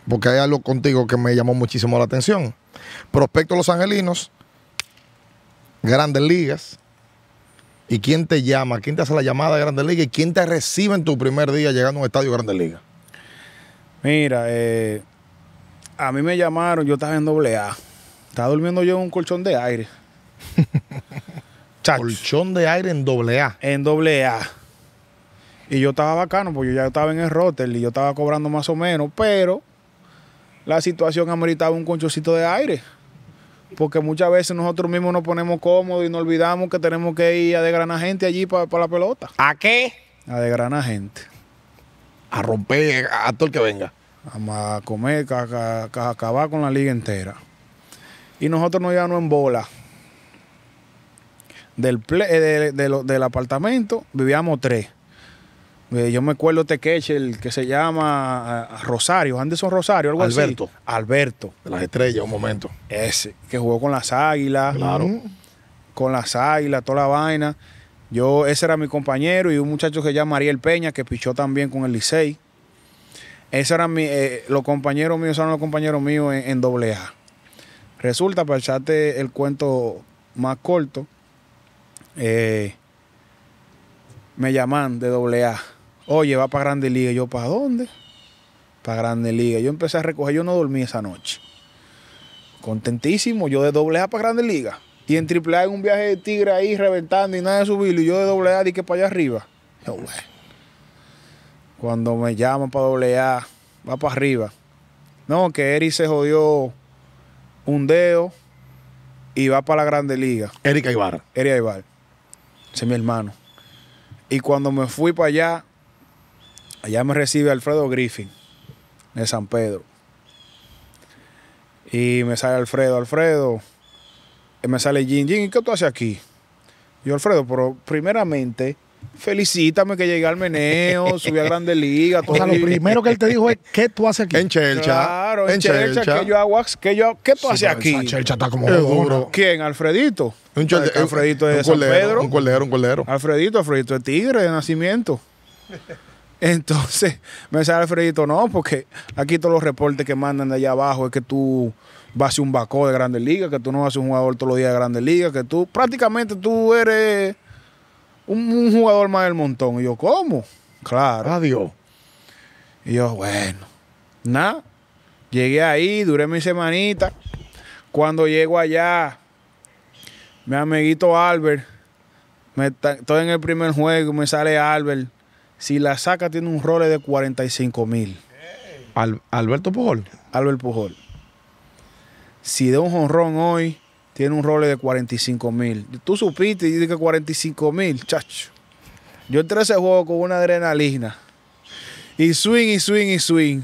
Speaker 1: porque hay algo contigo que me llamó muchísimo la atención. Prospecto Los Angelinos, grandes ligas, ¿Y quién te llama? ¿Quién te hace la llamada de Grandes Ligas? ¿Y quién te recibe en tu primer día llegando
Speaker 2: a un estadio de Grandes Ligas? Mira, eh, a mí me llamaron, yo estaba en doble A. Estaba durmiendo yo en un colchón de aire. colchón de aire en doble A. En doble A. Y yo estaba bacano, porque yo ya estaba en el rotel y yo estaba cobrando más o menos, pero la situación ameritaba un conchocito de aire. Porque muchas veces nosotros mismos nos ponemos cómodos y nos olvidamos que tenemos que ir a gran gente allí para la pelota. ¿A qué? A desgranar gente. A romper a, todo el que venga. A, comer, a, acabar con la liga entera. Y nosotros nos llevamos en bola. Del, eh, de, de, del apartamento vivíamos tres eh, yo me acuerdo queche el que se llama Rosario, Anderson Rosario, algo Alberto. así. Alberto. De las estrellas, un momento. Ese, que jugó con las águilas. Claro. Con las águilas, toda la vaina. Yo, ese era mi compañero y un muchacho que se llama Ariel Peña, que pichó también con el Licey. ese era mi, eh, los compañeros míos, eran los compañeros míos en, doble A. Resulta, para echarte el cuento más corto, eh, me llaman de doble A Oye, va para Grande Liga. Yo, ¿para dónde? Para Grande Liga. Yo empecé a recoger, yo no dormí esa noche. Contentísimo, yo de doble A para Grande Liga. Y en AAA en un viaje de tigre ahí reventando y nada de subirlo. Y yo de doble A que para allá arriba. Cuando me llaman para doble A, va para arriba. No, que Eric se jodió un dedo y va para la Grande Liga. Eric Aibar. Eric Aybar Ese es mi hermano. Y cuando me fui para allá, Allá me recibe Alfredo Griffin de San Pedro. Y me sale Alfredo, Alfredo. Eh, me sale Jin, Jin, ¿y qué tú haces aquí? Yo, Alfredo, pero primeramente, felicítame que llegué al meneo, subí a Grande Liga. Todo o sea, lo primero que él te dijo es, ¿qué tú haces aquí? En Chelcha. Claro, en, Chelcha, que yo hago, yo, ¿qué tú haces aquí? Chelcha está como ¿Quién? ¿Alfredito? Un chel... Alfredito de San Pedro. Un cordero, un cordero. Alfredito, Alfredito es tigre de nacimiento. Entonces me sale Alfredito, no, porque aquí todos los reportes que mandan de allá abajo es que tú vas a ser un bacó de grandes ligas, que tú no vas a ser un jugador todos los días de grandes ligas, que tú prácticamente tú eres un, jugador más del montón. Y yo, ¿cómo? Claro. Adiós. Y yo, bueno, nada. Llegué ahí, duré mi semanita. Cuando llego allá, mi amiguito Albert, estoy en el primer juego, me sale Albert si la saca, tiene un rol de 45 mil. Alberto Pujol. Albert Pujol. Si de un jonrón hoy, tiene un rol de 45 mil. Tú supiste y dije que 45 mil, chacho. Yo entré a ese juego con una adrenalina. Y swing, y swing, y swing.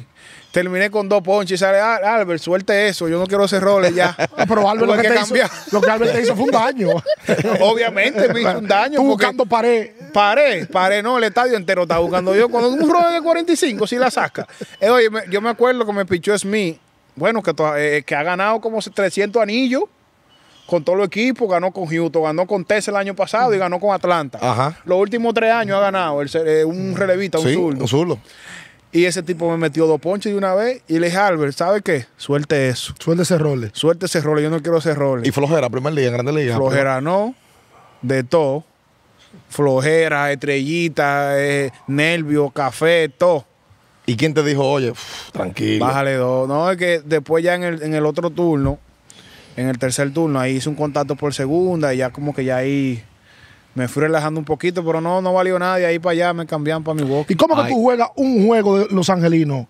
Speaker 2: Terminé con dos ponches y sale, ah, Albert, suelte eso, yo no quiero ese roles ya. pero lo que, te hizo, hizo fue un daño. Obviamente me hizo un daño. Tú buscando pared. Pared, pared, no, el estadio entero está buscando yo. Cuando un rol de 45, si la saca. Eh, oye, yo me acuerdo que me pichó Smith, bueno, que, eh, que ha ganado como 300 anillos con todo el equipo ganó con Houston, ganó con Tess el año pasado y mm. ganó con Atlanta. Ajá. Los últimos tres años ha ganado el, eh, un relevista, un sí, Un zurdo. Y ese tipo me metió dos ponches de una vez y le dije, Albert, ¿sabe qué? Suelte eso. Suelte ese role. Suelte ese role, yo no quiero ese role. ¿Y flojera, primer día, grande liga? Flojera no, de todo. Flojera, estrellita, eh, nervio, café, todo. ¿Y quién te dijo, oye, tranquilo? Bájale dos. No, es que después ya en el, en el otro turno, en el tercer turno, ahí hice un contacto por segunda y ya como que ya ahí me fui relajando un poquito, pero no, no valió nada. Y ahí para allá me cambiaron para mi ¿Y cómo que tú juegas un juego de Los Angelinos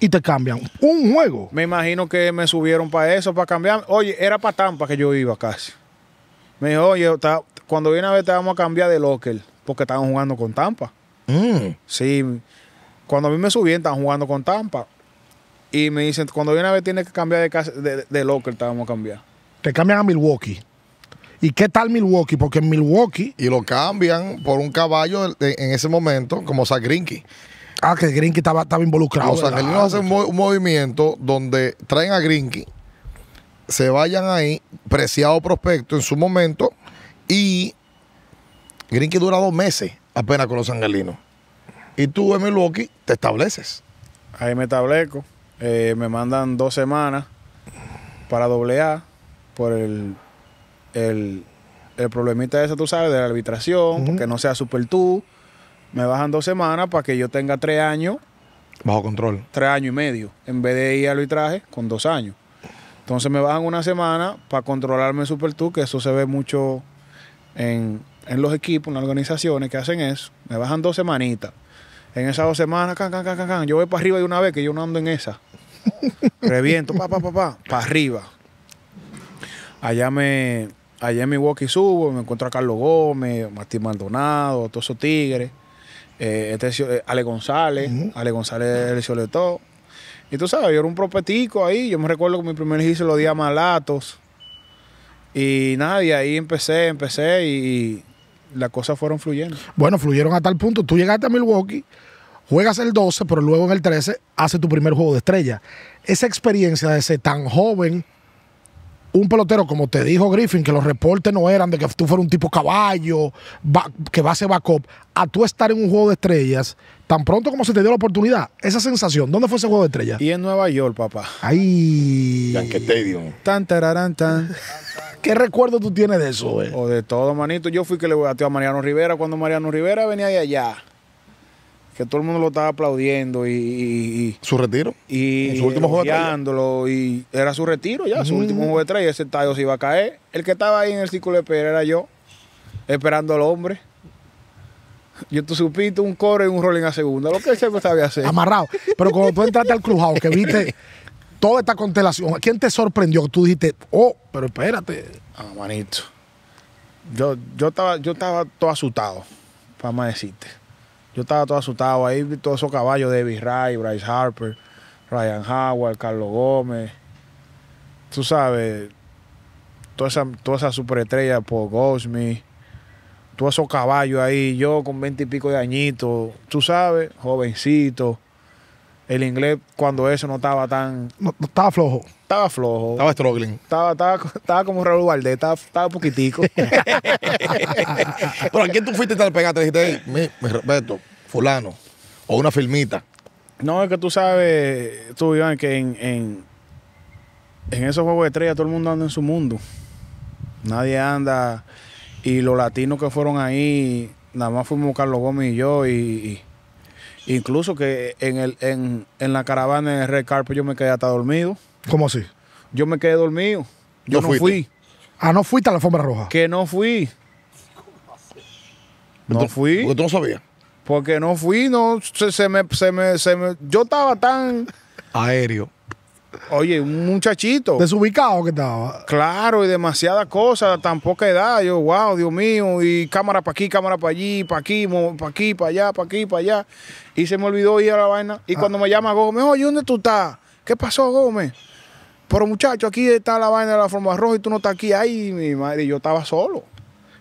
Speaker 2: y te cambian? Un juego. Me imagino que me subieron para eso, para cambiar. Oye, era para Tampa que yo iba casi. Me dijo, oye, cuando viene a ver te vamos a cambiar de locker, porque estaban jugando con Tampa. Mm. Sí, cuando a mí me subían, estaban jugando con Tampa. Y me dicen, cuando viene a ver tienes que cambiar de, casa, de locker, te vamos a cambiar.
Speaker 1: Te cambian a Milwaukee. ¿Y qué tal Milwaukee? Porque en Milwaukee. Y lo cambian por un caballo en ese momento, como Grinky Ah, que Grinky estaba, estaba involucrado. Los angelinos hacen un, movimiento donde traen a Grinky, se vayan ahí, preciado prospecto en su momento, y Grinky dura dos meses apenas con los angelinos. Y tú en Milwaukee
Speaker 2: te estableces. Ahí me establezco. Eh, me mandan dos semanas para doblear por el el, el problemita ese, tú sabes, de la arbitración, porque no sea super tú. Me bajan dos semanas para que yo tenga tres años. Bajo control. Tres años y medio, en vez de ir al arbitraje con dos años. Entonces me bajan una semana para controlarme super tú, que eso se ve mucho en, los equipos, en las organizaciones que hacen eso. Me bajan dos semanitas. En esas dos semanas, can, can, can, can, yo voy para arriba de una vez que yo no ando en esa. Reviento, pa, pa, pa, pa, para arriba. Allá me, allá en Milwaukee subo, me encuentro a Carlos Gómez, Martín Maldonado, Toso Tigre, eh, este eh, Ale González, Ale González el todo Y tú sabes, yo era un propetico ahí, yo me recuerdo que mi primer hice los días malatos. Y nada, y ahí empecé, empecé y, las cosas fueron fluyendo.
Speaker 1: Bueno, fluyeron a tal punto, tú llegaste a Milwaukee juegas el 12, pero luego en el 13 haces tu primer juego de estrella. Esa experiencia de ser tan joven un pelotero, como te dijo Griffin, que los reportes no eran de que tú fueras un tipo caballo, que va a ser backup, a tú estar en un juego de estrellas, tan pronto como se te dio la oportunidad, esa sensación, ¿dónde fue ese juego de estrellas? Y
Speaker 2: en Nueva York, papá.
Speaker 1: Ay.
Speaker 2: Yankee Stadium.
Speaker 1: Tan, tan. ¿Qué recuerdo tú tienes de eso, eh?
Speaker 2: O de todo, manito. Yo fui que le voy a Mariano Rivera cuando Mariano Rivera venía de allá que todo el mundo lo estaba aplaudiendo y... su retiro. Y, ¿En su último juego de Y era su retiro ya, su mm. último juego de tres y ese tallo se iba a caer. El que estaba ahí en el círculo de espera era yo, esperando al hombre. Yo tú supiste un core y un rolling a segunda, lo que él siempre sabía hacer.
Speaker 1: Amarrado. Pero cuando tú entraste al crujado, que viste toda esta constelación, ¿quién te
Speaker 2: sorprendió? Tú dijiste, oh, pero espérate. Ah, manito. Yo, yo, estaba, yo estaba todo asustado, para más decirte. Yo estaba todo asustado. Ahí todos esos caballos de Ray, Bryce Harper, Ryan Howard, Carlos Gómez. Tú sabes, toda esa, toda superestrella por Goldsmith, todos esos caballos ahí. Yo con veinte y pico de añitos, tú sabes, jovencito. El inglés cuando eso no estaba tan... no estaba flojo estaba flojo. Estaba struggling. Estaba, estaba, estaba como Raúl Valdés, estaba, poquitico.
Speaker 1: Pero ¿a quién tú fuiste tal pegate, Te dijiste, mi, mi, respeto, fulano, o una filmita.
Speaker 2: No, es que tú sabes, tú, Iván, que en, en, en esos juegos de estrella todo el mundo anda en su mundo. Nadie anda. Y los latinos que fueron ahí, nada más fuimos Carlos Gómez y yo. Y, incluso que en, el, en, en la caravana de el Red Carpet yo me quedé hasta dormido. ¿Cómo así? Yo me quedé dormido. Yo no, fui.
Speaker 1: Ah, no fuiste a la alfombra roja.
Speaker 2: Que no fui. No fui. Porque tú no sabías. Porque no fui, no, se, me, se, me, se yo estaba tan... Aéreo. Oye, un muchachito. Desubicado que estaba. Claro, y demasiadas cosas, tan poca edad. Yo, wow, Dios mío, y cámara para aquí, cámara para allí, para aquí, para aquí, para allá, para aquí, para allá. Y se me olvidó ir a la vaina. Y ah. cuando me llama Gómez, oye, ¿dónde tú estás? ¿Qué pasó, Gómez? pero muchacho, aquí está la vaina de la forma roja y tú no estás aquí. Ahí, mi madre, y yo estaba solo.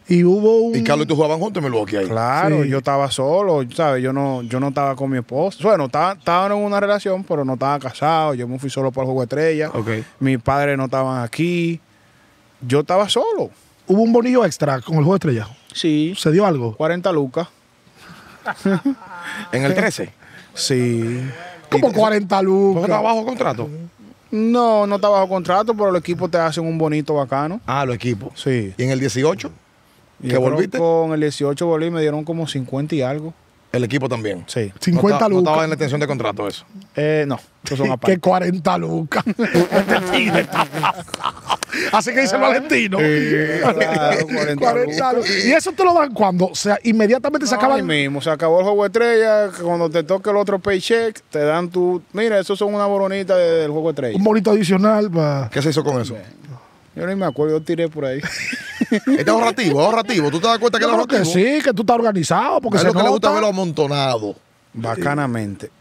Speaker 2: Y hubo un... Y Carlos y tú jugaban juntos me lo Milwaukee ahí. Claro, yo estaba solo, ¿sabes? Yo no, yo no estaba con mi esposa. Bueno, estaban en una relación, pero no estaba casado. Yo me fui solo para el Juego de Estrella. Mis padres no estaban aquí. Yo estaba solo. ¿Hubo un bonillo extra con el Juego de Estrella? Sí. ¿Se dio algo? 40 lucas. ¿En el 13?
Speaker 1: sí.
Speaker 2: ¿Cómo 40 lucas? ¿Por trabajo contrato? No, no está bajo contrato, pero los equipos te hacen un bonito bacano.
Speaker 1: Ah, los equipos. Sí. ¿Y en el 18? ¿Que volviste?
Speaker 2: Con el 18 volví me dieron como 50 y algo.
Speaker 1: El equipo también. Sí. 50 lucas. No estaba en la extensión de contrato eso.
Speaker 2: Eh, no. Eso son aparte. que 40 lucas.
Speaker 1: Así que dice Valentino. 40,
Speaker 2: lucas. Y eso te lo dan cuando, o sea, inmediatamente se acaba. Ahí mismo, se acabó el juego estrella. Cuando te toque el otro paycheck, te dan tu. Mira, eso son una boronita del juego estrella. Un bonito
Speaker 1: adicional. para ¿Qué se hizo con eso?
Speaker 2: Yo ni me acuerdo, yo tiré por ahí. Este es ahorrativo, ahorrativo. ¿Tú te das cuenta que es ahorrativo? Que sí, que tú estás organizado. Porque lo que le gusta verlo amontonado. Bacanamente.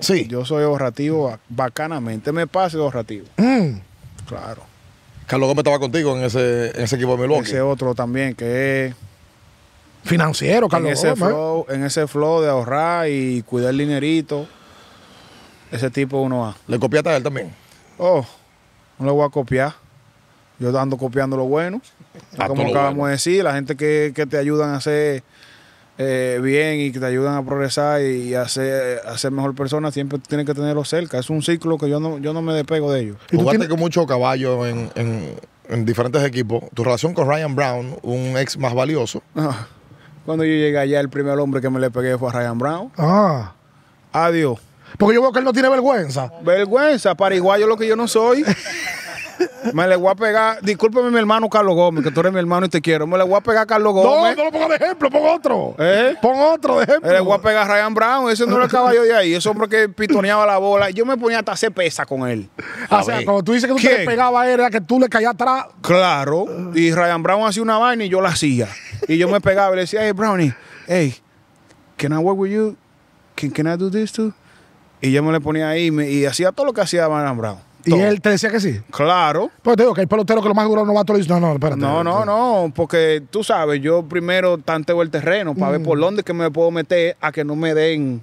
Speaker 2: Sí. Yo soy ahorrativo bacanamente. Me pase ahorrativo. Mm. Claro. Carlos Gómez estaba contigo en ese, en ese equipo de Milwaukee. Ese otro también que es. Financiero, Carlos en ese Flow, en ese flow de ahorrar y cuidar el dinerito. Ese tipo uno va. ¿Le copiaste a él también? Oh, no lo voy a copiar. Yo ando copiando lo bueno. como ah, acabamos de decir, la gente que, te ayudan a hacer eh, bien y que te ayudan a progresar y a ser, mejor persona, siempre tiene que tenerlo cerca. Es un ciclo que yo no, yo no me despego de ellos. ¿Y tú con mucho
Speaker 1: caballo en, en, diferentes equipos. Tu relación con Ryan Brown, un ex más valioso.
Speaker 2: Ah, cuando yo llegué allá, el primer hombre que me le pegué fue a Ryan Brown. Ah. Adiós. Porque yo veo que él no tiene vergüenza. Vergüenza, yo lo que yo no soy. Me le voy a pegar. Discúlpeme, mi hermano Carlos Gómez, que tú eres mi hermano y te quiero. Me le voy a pegar Carlos Gómez. No, no lo pongo de ejemplo, pon otro. ¿Eh? Pon otro de ejemplo. Me le voy a pegar a Ryan Brown. Ese no era el caballo de ahí. Ese hombre que pitoneaba la bola. Yo me ponía hasta hacer pesa con él. Ah, o sea, cuando tú dices que tú te le
Speaker 1: él era que tú le caías atrás.
Speaker 2: Claro. Y Ryan Brown hacía una vaina y yo la hacía. Y yo me pegaba y le decía, hey, Brownie, hey, can I work with you? Can, can I do this too? Y yo me le ponía ahí y hacía todo lo que hacía Ryan Brown. ¿Y él te decía que sí? Claro.
Speaker 1: Pues te digo que el pelotero que lo más duro no va a todo No, no, espérate. No, no,
Speaker 2: no, porque tú sabes, yo primero tanteo el terreno para ver por mm. dónde que me puedo meter a que no me den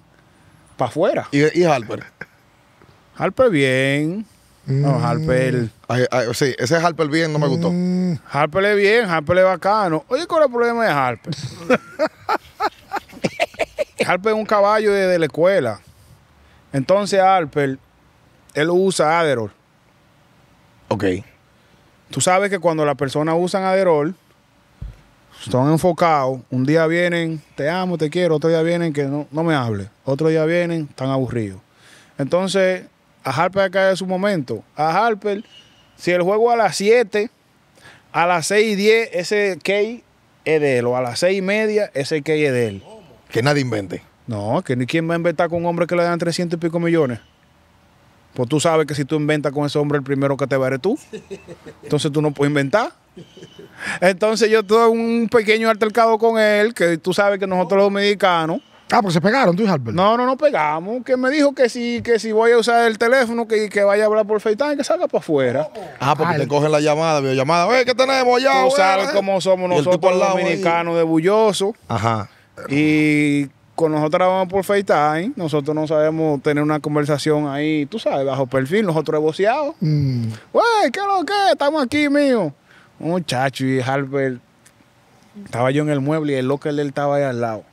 Speaker 2: para afuera. ¿Y, Harper? Harper bien. No, mm. Harper. sí, ese Harper bien no me gustó. Mm. Harper es bien, Harper es bacano. Oye, ¿cuál es el problema de Harper? Harper es un caballo de la escuela. Entonces, Harper él usa Aderol. Ok. Tú sabes que cuando las personas usan Aderol, están enfocados. Un día vienen, te amo, te quiero. Otro día vienen, que no, me hable. Otro día vienen, están aburridos. Entonces, a Harper acá es su momento. A Harper, si el juego a las 7, a las 6 y 10, ese K es de él. O a las 6 y media, ese K es de él. Que nadie invente. No, que ni quien va a inventar con un hombre que le dan 300 y pico millones. Pues tú sabes que si tú inventas con ese hombre, el primero que te va a eres tú. Entonces tú no puedes inventar. Entonces yo tuve un pequeño altercado con él, que tú sabes que nosotros los dominicanos. Ah, porque se pegaron tú y Albert. No, no, no pegamos. Que me dijo que si, que si voy a usar el teléfono, que, que vaya a hablar por FaceTime, que salga para afuera. Ah, porque te cogen la llamada, llamada Oye, ¿qué tenemos allá? Tú sabes cómo somos nosotros los dominicanos de bulloso. Ajá. Y con nosotros vamos por FaceTime, nosotros no sabemos tener una conversación ahí, tú sabes, bajo perfil, nosotros boceados. Güey, mm. ¿qué lo que? Estamos aquí, mío. un Muchacho, y Harper, estaba yo en el mueble y el local de él estaba ahí al lado.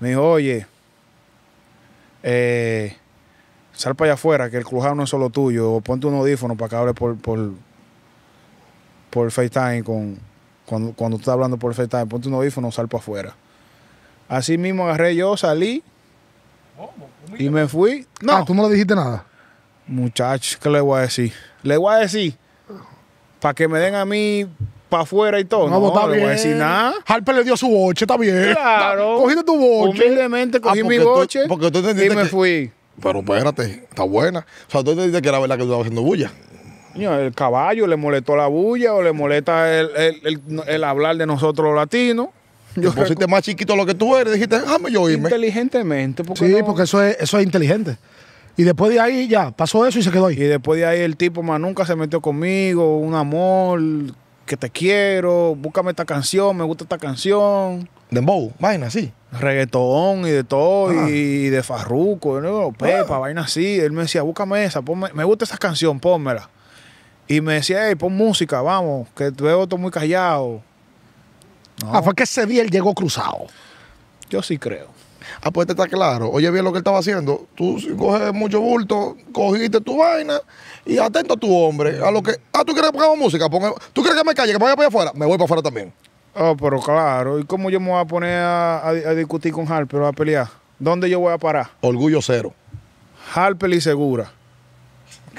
Speaker 2: Me dijo, oye, eh, sal para allá afuera, que el crujado no es solo tuyo, ponte un audífono para que hable por, por, por FaceTime con, cuando, cuando tú estás hablando por FaceTime, ponte un audífono, sal para afuera. Así mismo agarré yo, salí y me fui. No. Ah, tú no le dijiste nada. Muchachos, ¿qué le voy a decir? Le voy a decir, para que me den a mí para afuera y todo. No, no, le voy a decir nada. Harper le dio su boche, está bien. Claro. Cogiste tu boche. Humildemente cogí ah, mi boche porque tú y me fui. Pero espérate, está buena. O sea, tú entendiste que era verdad que tú estabas haciendo bulla. el caballo le molestó la bulla o le molesta el, el- el- el hablar de nosotros los latinos. Yo te pusiste más chiquito lo que tú eres, dijiste, déjame yo irme. Inteligentemente.
Speaker 1: Porque sí, porque eso es, eso
Speaker 2: es inteligente. Y después de ahí ya, pasó eso y se quedó ahí. Y después de ahí el tipo más nunca se metió conmigo, un amor, que te quiero, búscame esta canción, me gusta esta canción. ¿De Dembow, vaina así. Reggaetón y de todo, y ah. de farruco, ¿no? Ah. pepa, vaina así. Él me decía, búscame esa, me gusta esa canción, pónmela. Y me decía, hey, pon música, vamos, que veo todo muy callado. Ah, fue que ese día él llegó cruzado. Yo sí creo. Ah, pues te está claro. Oye, bien lo que él estaba haciendo.
Speaker 1: Tú coges mucho bulto, cogiste tu vaina y atento a tu hombre. A lo que.
Speaker 2: Ah, tú quieres que pongamos música. tú quieres que me calle, que me vaya para allá afuera. Me voy para afuera también. oh, pero claro. ¿Y cómo yo me voy a poner a, discutir con Harper o a pelear? ¿Dónde yo voy a parar? Orgullo cero. Harper y segura.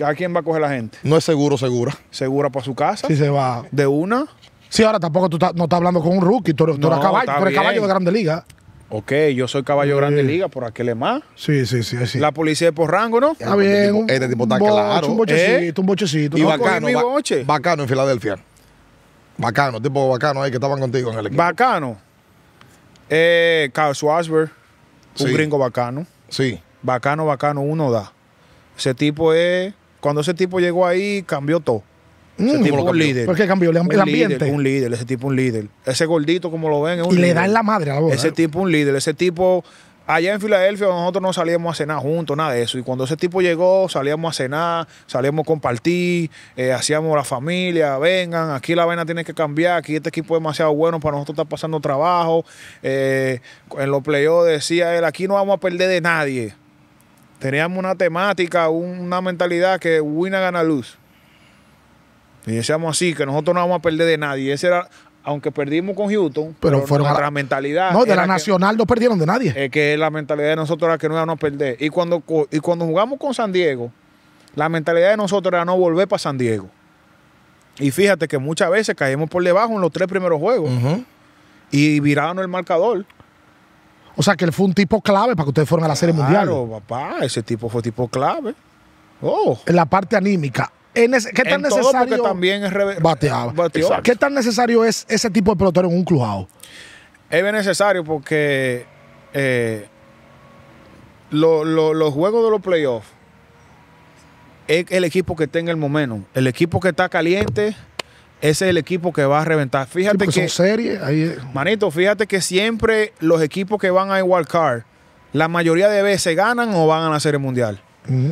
Speaker 2: ¿A quién va a coger la gente? No es seguro, segura. Segura para su casa. Si se va. De una. Sí, ahora
Speaker 1: tampoco tú no estás hablando con un rookie, tú, eres, caballo, tú eres caballo de Grande Liga.
Speaker 2: Ok, yo soy caballo de grande liga, por aquel es más. Sí, sí, sí, sí. La policía es por rango, ¿no? Está bien. este tipo este está claro. Un bochecito, ¿Eh? un bochecito. Y bacano,
Speaker 1: bacano en Filadelfia. Bacano, tipo bacano ahí que estaban contigo en el equipo. Bacano.
Speaker 2: Carl eh, Schwarzberg, un gringo bacano. Sí. Bacano, bacano, uno da. Ese tipo es... Cuando ese tipo llegó ahí, cambió todo. Mm, ese tipo un líder. ¿Por cambió? ¿El, un ambiente? Líder, un líder, ese tipo un líder. Ese gordito, como lo ven, Y le dan la madre a la Ese ¿eh? tipo un líder. Ese tipo, allá en Filadelfia, nosotros no salíamos a cenar juntos, nada de eso. Y cuando ese tipo llegó, salíamos a cenar, salíamos a compartir, eh, hacíamos la familia, vengan, aquí la vaina tiene que cambiar, aquí este equipo es demasiado bueno para nosotros estar pasando trabajo. Eh, en los playoffs decía él, aquí no vamos a perder de nadie. Teníamos una temática, una mentalidad que win gana luz. Y decíamos así, que nosotros no vamos a perder de nadie. Ese era, aunque perdimos con Houston, pero, fueron nuestra la, mentalidad. No, de la Nacional no perdieron de nadie. Es que la mentalidad de nosotros era que no íbamos a perder. Y cuando, y cuando jugamos con San Diego, la mentalidad de nosotros era no volver para San Diego. Y fíjate que muchas veces caímos por debajo en los tres primeros juegos. Y virábamos el marcador.
Speaker 1: O sea que él fue un tipo clave para que ustedes fueran a la Serie Mundial. Claro, papá, ese tipo fue tipo clave. Oh. En la parte anímica.
Speaker 2: ¿Qué tan necesario? también es
Speaker 1: tan necesario es ese tipo de pelotero en un clujado?
Speaker 2: Es necesario porque eh, los juegos de los playoffs es el equipo que tenga el momento. El equipo que está caliente, ese es el equipo que va a reventar. Fíjate que. Son series, Manito, fíjate que siempre los equipos que van a wild card, la mayoría de veces ganan o van a hacer el mundial.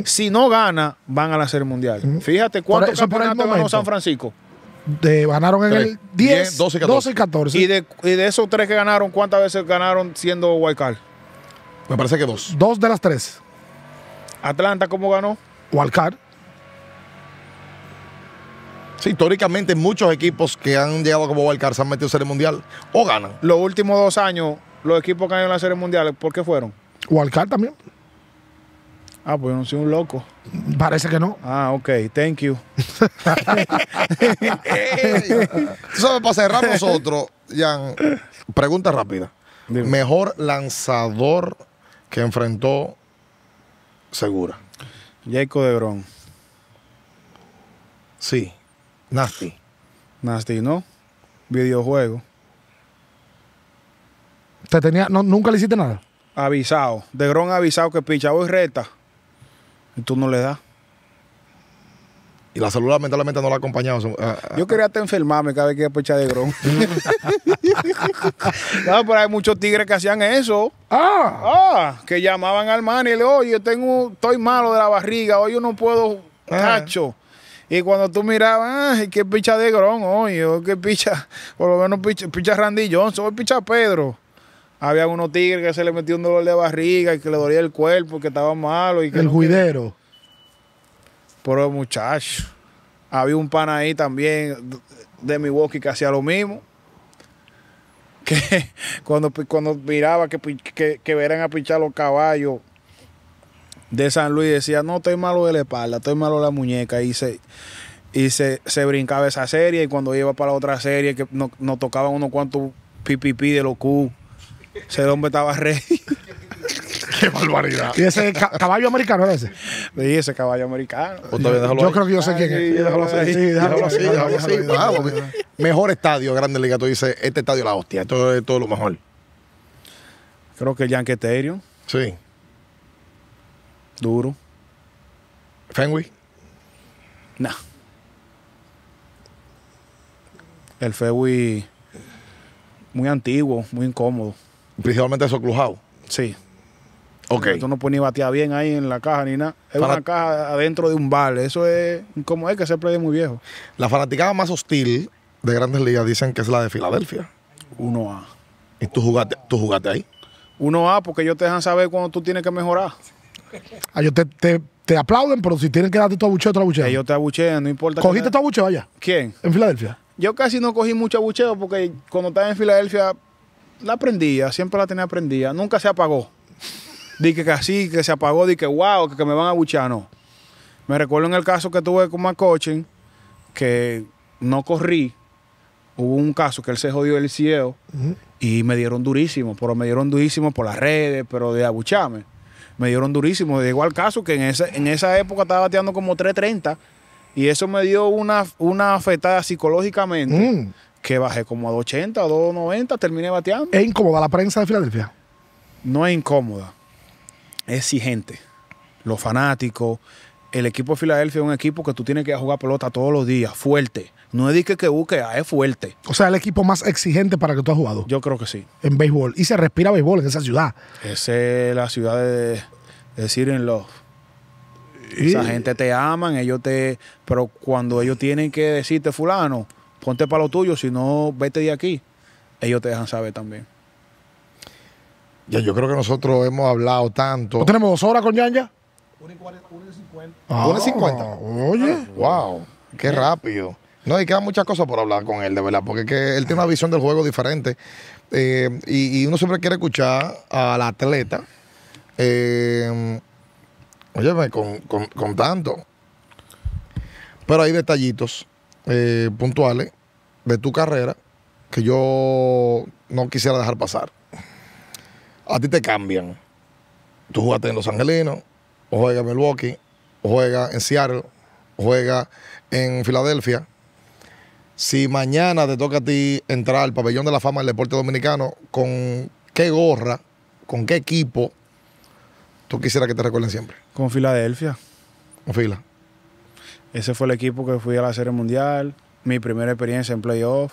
Speaker 2: Si no gana, van a la Serie Mundial. Fíjate cuántos campeonatos ganó San Francisco.
Speaker 1: De, ganaron en el 10, 12, y 14. ¿Y
Speaker 2: de, esos tres que ganaron, cuántas veces ganaron siendo Wildcard? Me parece que dos. Dos de las tres. ¿Atlanta cómo ganó?
Speaker 1: Wildcard. Sí, históricamente muchos equipos que han llegado como Wildcard se han metido en Serie Mundial o ganan. Los
Speaker 2: últimos dos años, los equipos que han ido en la Serie Mundial, ¿por qué fueron? Wildcard también. Ah, pues yo no soy un loco. Parece que no. Ah, ok, thank you. Eso para cerrar nosotros,
Speaker 1: Jan, pregunta rápida. Mejor lanzador que enfrentó
Speaker 2: Segura. de Debron Sí. Nasty. Nasty, ¿no? Videojuego. ¿Te tenía, ¿Nunca le hiciste nada? Avisado. De ha avisado que picha. Voy reta
Speaker 1: y tú no le das.
Speaker 2: Y la salud lamentablemente no la acompañaba ah, ah, Yo quería hasta enfermarme cada vez que picha de grón. no, pero hay muchos tigres que hacían eso. Ah. ah que llamaban al man y le, oye, tengo, estoy malo de la barriga, hoy yo no puedo, cacho. Y cuando tú mirabas, ay, qué picha de grón, oye, qué picha, por lo menos picha, picha Randy Johnson, picha Pedro. Había unos tigres que se le metió un dolor de barriga y que le dolía el cuerpo, que estaba malo. Y el juidero. Pero muchacho, había un pana ahí también de mi bosque que hacía lo mismo. Que cuando, cuando miraba que, que, a pinchar los caballos de San Luis, decía, no, estoy malo de la espalda, estoy malo de la muñeca. Y se, y se, brincaba esa serie y cuando iba para la otra serie, que nos no tocaban unos cuantos pipipi de los locu ese hombre estaba rey. Qué barbaridad. Y ese caballo americano era ese. Le ese caballo americano. Pues yo creo que yo sé quién es. Sí,
Speaker 1: Mejor estadio, Grande Liga. Tú dices, este estadio es la hostia. Esto es todo lo
Speaker 2: mejor. Creo que el Yankee Stadium, Sí. duro. Fenway. no El Fenway muy antiguo, muy incómodo. Principalmente eso clujao, Sí. Ok. Tú no puedes ni batear bien ahí en la caja ni nada. Es una caja adentro de un bar. Eso es como es que se play muy viejo.
Speaker 1: La fanaticada más hostil de Grandes Ligas dicen que es la de Filadelfia. 1A. ¿Y tú jugaste, tú jugaste
Speaker 2: ahí? 1A, porque ellos te dejan saber cuando tú tienes que mejorar.
Speaker 1: Ah, yo te, aplauden, pero si tienes que darte tu abucheo, te Ahí yo te abuchean, no importa. ¿Cogiste tu abucheo
Speaker 2: allá? ¿Quién? En Filadelfia. Yo casi no cogí mucho abucheo porque cuando estaba en Filadelfia la aprendía, siempre la tenía aprendida. nunca se apagó. Dije que así, que se apagó, dije que wow, que, me van a abuchar no. Me recuerdo en el caso que tuve con Macochen, que no corrí, hubo un caso que él se jodió el cielo y me dieron durísimo, pero me dieron durísimo por las redes, pero de abucharme. Me dieron durísimo, de igual caso que en esa, en esa época estaba bateando como 330 y eso me dio una, una afectada psicológicamente. Mm que bajé como a 280 a 290, terminé bateando. ¿Es incómoda la prensa de Filadelfia? No es incómoda, es exigente. Los fanáticos, el equipo de Filadelfia es un equipo que tú tienes que jugar pelota todos los días, fuerte. No es que, que busque, ah, es fuerte. O sea, el equipo más exigente para que tú has jugado. Yo creo que sí.
Speaker 1: En béisbol. Y se respira béisbol en esa ciudad.
Speaker 2: Esa es la ciudad de, decir en los Esa gente te aman, ellos te. Pero cuando ellos tienen que decirte, Fulano, ponte para lo tuyo, si no, vete de aquí. Ellos te dejan saber también.
Speaker 1: Ya, yo creo que nosotros hemos hablado tanto. ¿No tenemos dos horas con Yanya? ¿Una y ah, cincuenta? Oye, wow, qué rápido. No, y quedan muchas cosas por hablar con él, de verdad, porque que él tiene una visión del juego diferente. Eh, y, uno siempre quiere escuchar al atleta. Eh, óyeme, con, con tanto. Pero hay detallitos eh, puntuales de tu carrera que yo no quisiera dejar pasar. A ti te cambian. Tú jugaste en Los Angelinos, o juegas en Milwaukee, o juegas en Seattle, o juegas en Filadelfia. Si mañana te toca a ti entrar al pabellón de la fama del deporte dominicano,
Speaker 2: ¿con qué gorra, con qué equipo tú quisieras que te recuerden siempre? Con Filadelfia. Con Fila. Ese fue el equipo que fui a la Serie Mundial, mi primera experiencia en playoff,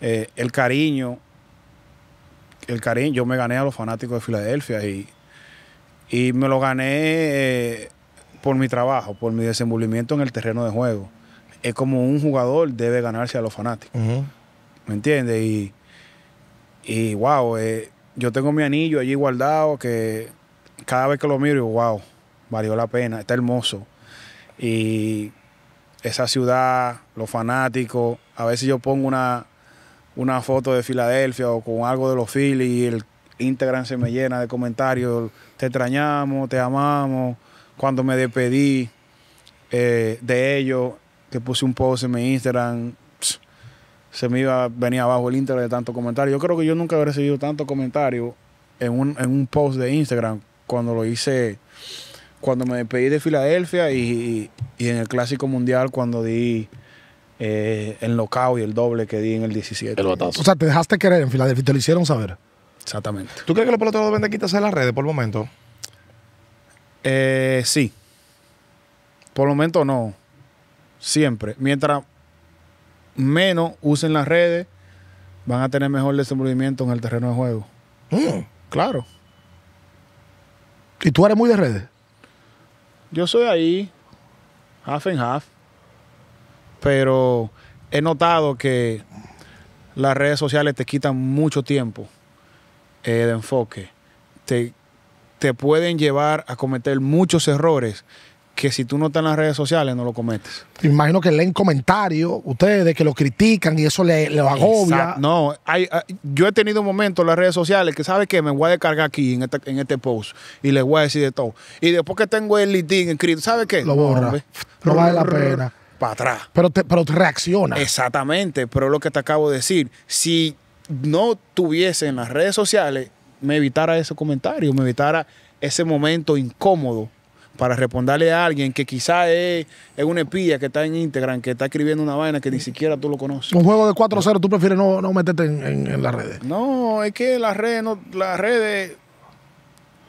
Speaker 2: eh, el cariño, el cariño, yo me gané a los fanáticos de Filadelfia y, y me lo gané eh, por mi trabajo, por mi desenvolvimiento en el terreno de juego. Es como un jugador debe ganarse a los fanáticos. ¿Me entiendes? Y, y wow, eh, yo tengo mi anillo allí guardado que cada vez que lo miro, wow, valió la pena, está hermoso. Y esa ciudad, los fanáticos. A veces yo pongo una, foto de Filadelfia o con algo de los Phillies y el Instagram se me llena de comentarios. Te extrañamos, te amamos. Cuando me despedí eh, de ellos, que puse un post en mi Instagram, se me iba, venía abajo el Instagram de tantos comentarios. Yo creo que yo nunca había recibido tantos comentarios en un, en un post de Instagram cuando lo hice cuando me despedí de Filadelfia y, en el Clásico Mundial cuando di eh, el knockout y el doble que di en el 17. El batazo. O sea,
Speaker 1: te dejaste querer en Filadelfia, te lo hicieron saber.
Speaker 2: Exactamente. ¿Tú crees que los peloteros deben de quitarse las redes por el momento? Eh, sí. Por el momento no. Siempre. Mientras menos usen las redes, van a tener mejor desenvolvimiento en el terreno de juego. Mm, claro. ¿Y tú eres muy de redes? yo soy ahí, half and half, pero he notado que las redes sociales te quitan mucho tiempo eh, de enfoque. Te, te pueden llevar a cometer muchos errores que si tú no estás en las redes sociales no lo cometes.
Speaker 1: Imagino que leen comentarios ustedes que lo critican y eso le, agobia.
Speaker 2: No, yo he tenido momentos en las redes sociales que, ¿sabes qué? Me voy a descargar aquí este, en este, post y les voy a decir de todo. Y después que tengo el litín escrito, ¿sabes qué? Lo borra.
Speaker 1: No, vale la pena. Para atrás. Pero te, pero
Speaker 2: reacciona. Exactamente, pero es lo que te acabo de decir, si no tuviese en las redes sociales, me evitara ese comentario, me evitara ese momento incómodo para responderle a alguien que quizás es, es un espía que está en Instagram, que está escribiendo una vaina que ni siquiera tú lo conoces.
Speaker 1: Un juego de 4-0, ¿tú prefieres no, meterte en, en, las redes?
Speaker 2: No, es que las redes, no, las redes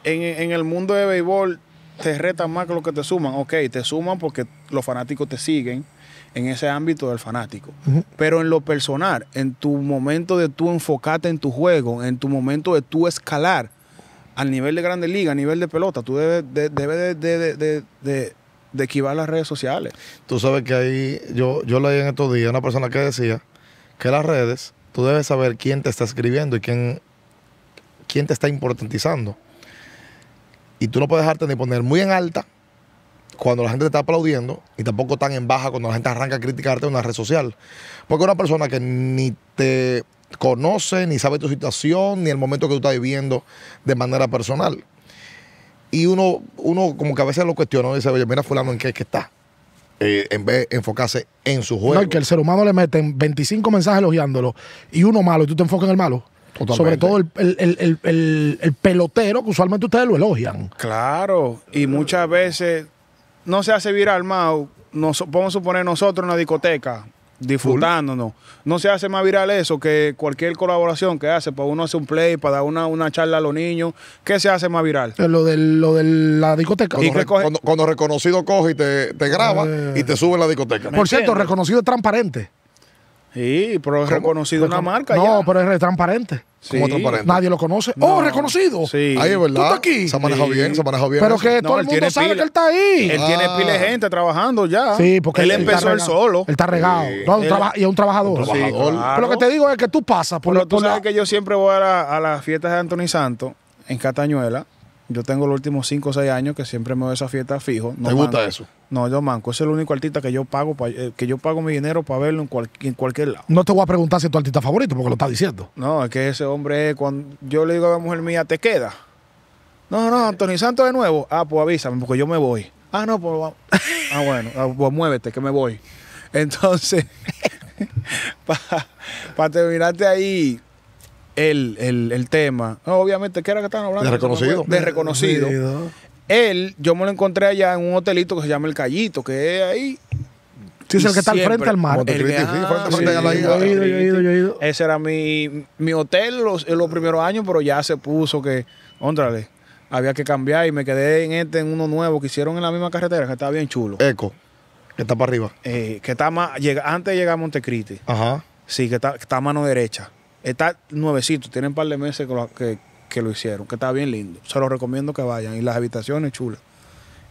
Speaker 2: en, el mundo de béisbol te retan más que lo que te suman. Ok, te suman porque los fanáticos te siguen en ese ámbito del fanático. Pero en lo personal, en tu momento de tú enfocarte en tu juego, en tu momento de tú escalar, al nivel de grandes liga, a nivel de pelota, tú debes, de, esquivar las redes sociales.
Speaker 1: Tú sabes que ahí, yo, yo leí en estos días una persona que decía que las redes, tú debes saber quién te está escribiendo y quién, quién te está importantizando. Y tú no puedes dejarte ni poner muy en alta cuando la gente te está aplaudiendo y tampoco tan en baja cuando la gente arranca a criticarte en una red social. Porque una persona que ni te conoce, ni sabe tu situación, ni el momento que tú estás viviendo de manera personal. Y uno, uno como que a veces lo cuestiona, y dice, oye, mira fulano en qué es que está. Eh, en vez de enfocarse en su juego. No, que el ser humano le meten 25 mensajes elogiándolo y uno malo, y tú te enfocas en el malo. Sobre todo el, pelotero que usualmente ustedes lo elogian.
Speaker 2: Claro, y muchas veces no se hace viral, Mau. Nos, suponer nosotros en la discoteca, disfrutándonos. No se hace más viral eso que cualquier colaboración que hace, para uno hace un play, para dar una, charla a los niños, ¿qué se hace más viral?
Speaker 1: Eh, lo de, lo de la discoteca.
Speaker 2: Cuando, reconocido coge y te, te graba ah. y te sube en la discoteca. Por cierto,
Speaker 1: reconocido es transparente. Sí, pero es reconocido una marca. No, pero es transparente. como transparente. Nadie lo conoce. ¡Oh,
Speaker 2: reconocido! Sí. es verdad. aquí? Se ha manejado bien, se ha manejado bien. Pero que todo el mundo sabe que él está ahí. Él tiene ah. pila de gente trabajando ya. Sí, porque él, empezó él solo. Él está regado. y es un trabajador. Pero lo que te digo es que tú pasas por tú sabes que yo siempre voy a, las fiestas de Anthony Santos en Catañuela. Yo tengo los últimos 5 o 6 años que siempre me voy esa fiesta fijo. No ¿Te gusta eso? No, yo manco. Ese es el único artista que yo pago eh, que yo pago mi dinero para verlo en, cualquier lado.
Speaker 1: No te voy a preguntar si es tu artista favorito porque lo estás
Speaker 2: diciendo. No, es que ese hombre, cuando yo le digo a la mujer mía, te queda. No, no, Anthony Santos de nuevo. Ah, pues avísame porque yo me voy. Ah, no, pues. vamos. ah, bueno, ah, pues muévete que me voy. Entonces, para terminarte ahí, el, el, tema. obviamente, ¿qué era que estaban hablando? De reconocido. De reconocido. Él, yo me lo encontré allá en un hotelito que se llama El Callito, que es ahí. Sí, es el que está al frente al mar. Ah, yo Ese era mi, hotel los, en los primeros años, pero ya se puso que, óndrale, había que cambiar y me quedé en este, en uno nuevo que hicieron en la misma carretera, que estaba bien chulo. Eco, que está para arriba. Eh, que está más, antes de llegar a Montecristi. Ajá. Sí, que está a mano derecha. Está nuevecito, tienen un par de meses que lo, que, lo hicieron, que está bien lindo. Se lo recomiendo que vayan. Y las habitaciones chulas.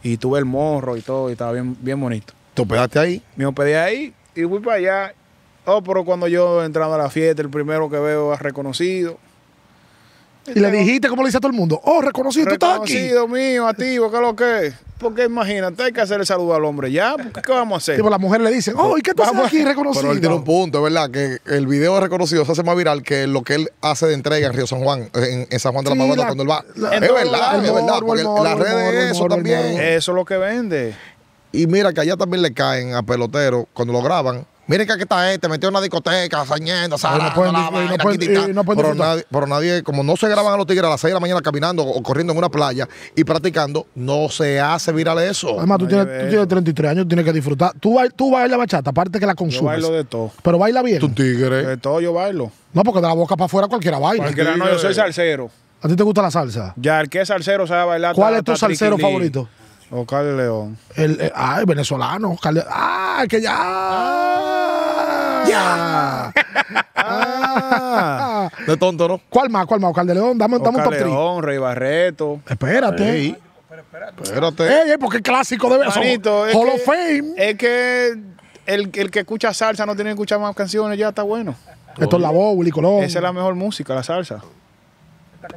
Speaker 2: Y tuve el morro y todo, y estaba bien, bien bonito. Te pedaste ahí? Me hospedé ahí y fui para allá. Oh, pero cuando yo entraba a la fiesta, el primero que veo es reconocido. Y, le dijiste, como le dice a todo el mundo, oh, reconocido, tú estás aquí. Reconocido mío, activo, ¿qué lo que es? Porque imagínate, hay que hacerle saludo al hombre ya. ¿Qué vamos a hacer? tipo pero la mujer le dice, oh, ¿y qué tú aquí reconocido? Pero él tiene un
Speaker 1: punto, es ¿verdad? Que el video reconocido se hace más viral que lo que él hace de entrega en Río San Juan, en, San Juan de la Magdalena cuando él va. es verdad, es verdad. Porque las redes, eso también. Eso es lo que vende. Y mira que allá también le caen a peloteros cuando lo graban Miren que aquí está este, metió en una discoteca, sañendo, no no eh, pero, nadie, pero, nadie, como no se graban a los tigres a las 6 de la mañana caminando o corriendo en una playa y practicando, no se hace viral eso. Además, tú, tienes, tú tienes, 33 años, tienes que disfrutar. Tú, bail, tú bailas bachata, aparte que la consumes. Yo bailo de todo. Pero baila bien. Tú tigre. De todo yo bailo. No, porque de la boca para afuera cualquiera baila. Cualquiera no, yo soy salsero. ¿A ti te gusta la salsa?
Speaker 2: Ya, el que es salsero sabe bailar. ¿Cuál es tu salsero favorito?
Speaker 1: Oscar León. El, eh, ay, venezolano, Oscar León. ¡Ah,
Speaker 2: que ya! Ah.
Speaker 1: ¡Ya! Ah. ah, de tonto, ¿no? ¿Cuál más? ¿Cuál más? Oscar de León, dame, dame un top 3.
Speaker 2: León, Rey Barreto. Espérate. Ey. Espérate. Ey, ey, porque el clásico de Venezuela. es que, of Fame. Es que el, que escucha salsa no tiene que escuchar más canciones, ya está bueno. Esto es la voz, y Colón. Esa es la mejor música, la salsa.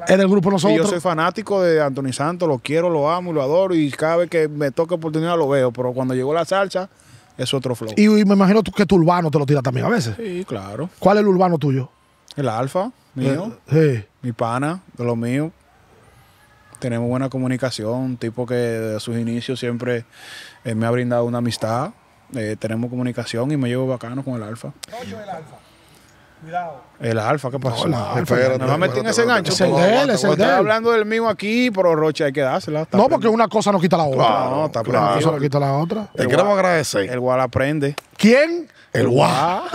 Speaker 2: En el grupo nosotros. yo soy fanático de Anthony Santos, lo quiero, lo amo y lo adoro. Y cada vez que me toca oportunidad lo veo. Pero cuando llegó la salsa, es otro flow. Y,
Speaker 1: me imagino que tu urbano te lo tira también a veces.
Speaker 2: Sí, claro.
Speaker 1: ¿Cuál es el urbano tuyo?
Speaker 2: El alfa, mío. Eh, sí. Mi pana, de lo mío. Tenemos buena comunicación, un tipo que desde sus inicios siempre eh, me ha brindado una amistad. Eh, tenemos comunicación y me llevo bacano con el alfa. el alfa. Cuidado. El alfa, ¿qué pasó? No, alfa, no me metí en ese gancho. Es el de él, hablando del mismo aquí, pero Rocha hay que dársela. No, porque una cosa no quita la otra. Claro, no, está claro. Una cosa no quita la otra. Te queremos agradecer. El Gual aprende. ¿Quién? El Gua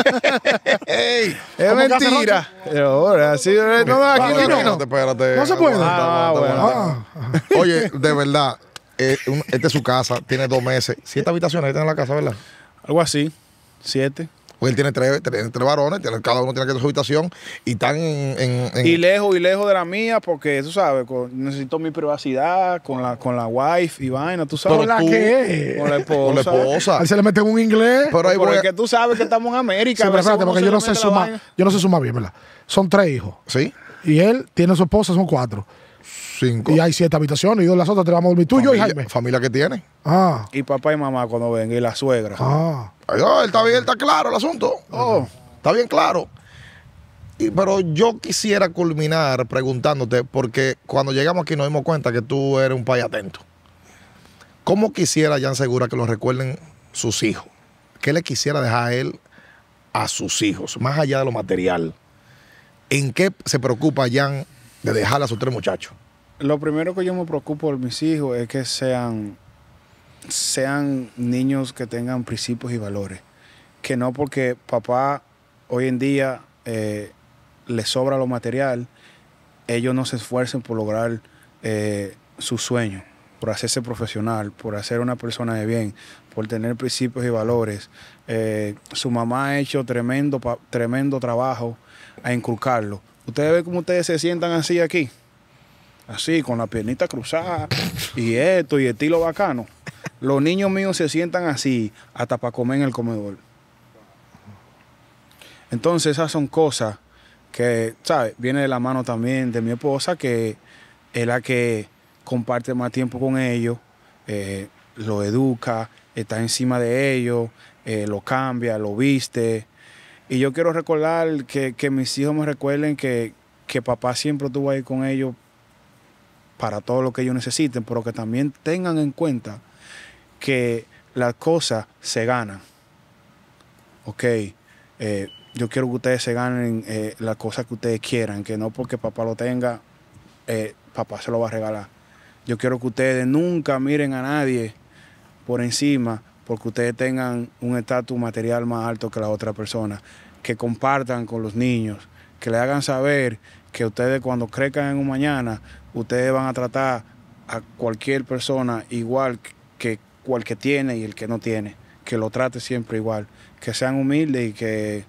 Speaker 2: Ey, es mentira. ahora sí, eh,
Speaker 1: no, aquí no, aquí no. Espérate, No se puede. Ah, ah. Oye, de verdad, eh, esta es su casa, tiene dos meses. Siete habitaciones ahí en la casa, ¿verdad? Algo así.
Speaker 2: Siete. Pues él tiene tres, tres, varones, cada uno tiene que su habitación y están en, Y lejos, y lejos de la mía, porque tú sabes, necesito mi privacidad con la, con la wife y vaina, tú sabes. ¿Con la qué? Con la esposa. Con la esposa. Ahí se
Speaker 1: le mete un inglés. Pero porque
Speaker 2: tú sabes que estamos en América. pero espérate, porque yo no sé suma,
Speaker 1: yo no sé sumar bien, ¿verdad? Son tres hijos. Sí. Y él tiene su esposa, son cuatro. Y hay siete habitaciones y dos las otras te vamos a dormir tú y Jaime.
Speaker 2: Familia que tiene. Ah. Y papá y mamá cuando ven, y la suegra. Ah. Oh, está
Speaker 1: bien, está claro el asunto. Oh, está bien claro. pero yo quisiera culminar preguntándote, porque cuando llegamos aquí nos dimos cuenta que tú eres un país atento. ¿Cómo quisiera, Jan Segura, que lo recuerden sus hijos? ¿Qué le quisiera dejar a él a sus hijos, más allá de lo material? ¿En qué se preocupa Jan de dejar a sus tres muchachos?
Speaker 2: lo primero que yo me preocupo por mis hijos es que sean, sean niños que tengan principios y valores. Que no porque papá hoy en día eh, le sobra lo material, ellos no se esfuercen por lograr eh, su sueño, por hacerse profesional, por hacer una persona de bien, por tener principios y valores. Eh, su mamá ha hecho tremendo, tremendo trabajo a inculcarlo. ¿Ustedes ven cómo ustedes se sientan así aquí? así, con la piernita cruzada, y esto, y estilo bacano. Los niños míos se sientan así, hasta para comer en el comedor. Entonces, esas son cosas que, ¿sabes? Viene de la mano también de mi esposa, que es la que comparte más tiempo con ellos, eh, lo educa, está encima de ellos, eh, lo cambia, lo viste. Y yo quiero recordar que, mis hijos me recuerden que, que papá siempre estuvo ahí con ellos para todo lo que ellos necesiten, pero que también tengan en cuenta que las cosas se ganan. Ok, eh, yo quiero que ustedes se ganen eh, las cosas que ustedes quieran, que no porque papá lo tenga, eh, papá se lo va a regalar. Yo quiero que ustedes nunca miren a nadie por encima porque ustedes tengan un estatus material más alto que la otra persona, que compartan con los niños, que le hagan saber que ustedes cuando crezcan en un mañana, ustedes van a tratar a cualquier persona igual que cual que tiene y el que no tiene, que lo trate siempre igual, que sean humildes y que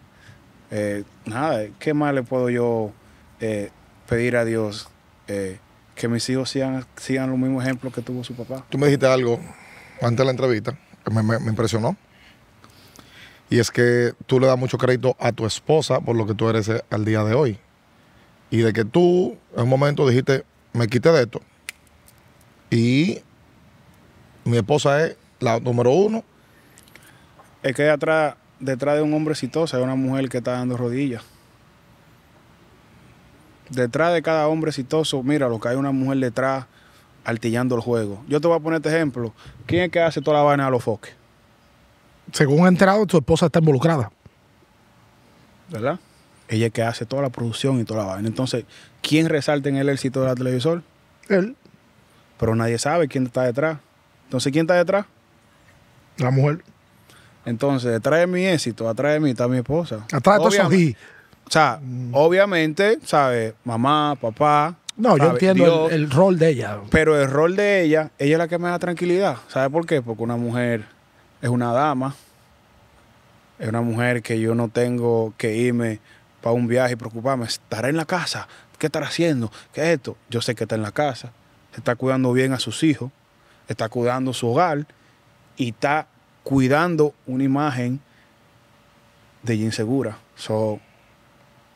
Speaker 2: eh, nada, ¿qué más le puedo yo eh, pedir a Dios? Eh, que mis hijos sigan, sigan los mismos ejemplos que tuvo su papá.
Speaker 1: Tú me dijiste algo antes de la entrevista que me, me impresionó. Y es que tú le das mucho crédito a tu esposa por lo que tú eres al día de hoy y de que tú en un momento dijiste, me quité de esto. Y
Speaker 2: mi esposa es la número uno. Es que atrás, detrás de un hombre exitoso hay una mujer que está dando rodillas. Detrás de cada hombre exitoso, mira lo que hay una mujer detrás artillando el juego. Yo te voy a poner este ejemplo. ¿Quién es que hace toda la vaina a los foques?
Speaker 1: Según ha entrado tu esposa está
Speaker 2: involucrada. ¿Verdad? ella es que hace toda la producción y toda la vaina. Entonces, ¿quién resalta en el éxito de la televisor? Él. Pero nadie sabe quién está detrás. Entonces, ¿quién está detrás? La mujer. Entonces, detrás de mi éxito, detrás de mí está mi esposa. Atrás de todos O sea, mm. obviamente, ¿sabes? Mamá, papá. No, yo entiendo el, el, rol de ella. Pero el rol de ella, ella es la que me da tranquilidad. ¿Sabe por qué? Porque una mujer es una dama. Es una mujer que yo no tengo que irme para un viaje y preocuparme. ¿Estará en la casa? ¿Qué estará haciendo? ¿Qué es esto? Yo sé que está en la casa, está cuidando bien a sus hijos, está cuidando su hogar y está cuidando una imagen de insegura. So,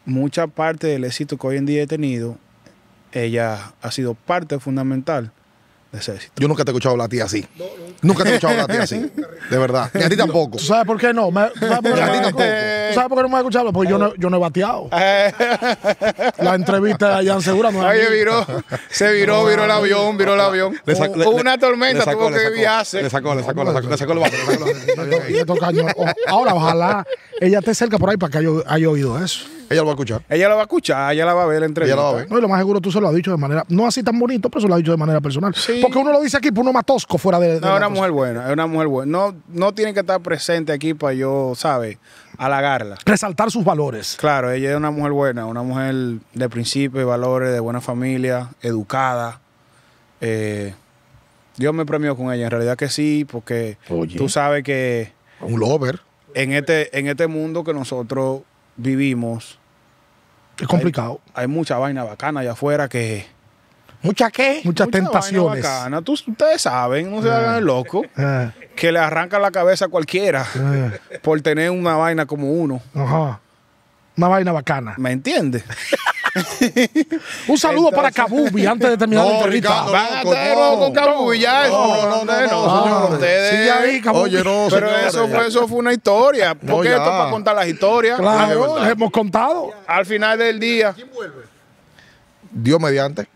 Speaker 2: mucha parte del éxito que hoy en día he tenido, ella ha sido parte fundamental yo nunca te he escuchado hablar a ti así. nunca. te he escuchado hablar a ti así. De verdad. y a ti tampoco. ¿Tú sabes por qué no? Me, sabes
Speaker 1: por qué a ti tampoco. ¿Tú sabes por qué no me has escuchado? Porque yo no, yo no he bateado. la entrevista de en Segura no viró. Se viró, viró el avión, viró el avión. Hubo una tormenta, tuvo que viajarse. Le sacó,
Speaker 2: le sacó, le sacó, el
Speaker 1: Ahora, ojalá ella esté cerca por ahí para que haya oído eso.
Speaker 2: Ella lo va a escuchar. Ella lo va a escuchar, ella la va a ver la entrevista. No,
Speaker 1: y lo más seguro tú se lo has dicho de manera, no así tan bonito, pero se lo has dicho de manera personal. Porque uno lo dice aquí, por pues uno más tosco fuera de. no, es una mujer
Speaker 2: buena, es una mujer buena. No, tiene que estar presente aquí para yo, ¿sabes? Halagarla. Resaltar sus valores. Claro, ella es una mujer buena, una mujer de principios valores, de buena familia, educada. Eh, Dios me premió con ella, en realidad que sí, porque tú sabes que. Un lover. En este, en este mundo que nosotros vivimos. Es complicado. Hay, mucha vaina bacana allá afuera que. ¿Mucha qué? Muchas mucha tentaciones. Bacana. Tú, ustedes saben, no se ah. hagan loco, ah. que le arranca la cabeza a cualquiera ah. por tener una vaina como uno. Ajá. Una vaina bacana. ¿Me entiendes? Un saludo para Kabubi antes de terminar la entrevista. Ricardo, Van con Cabubi, ya No, no, no, ustedes. Oye, no, Pero eso fue, eso fue una historia. Porque esto para contar las historias. Claro, las hemos contado. Al final del día. ¿Quién vuelve?
Speaker 1: Dios mediante.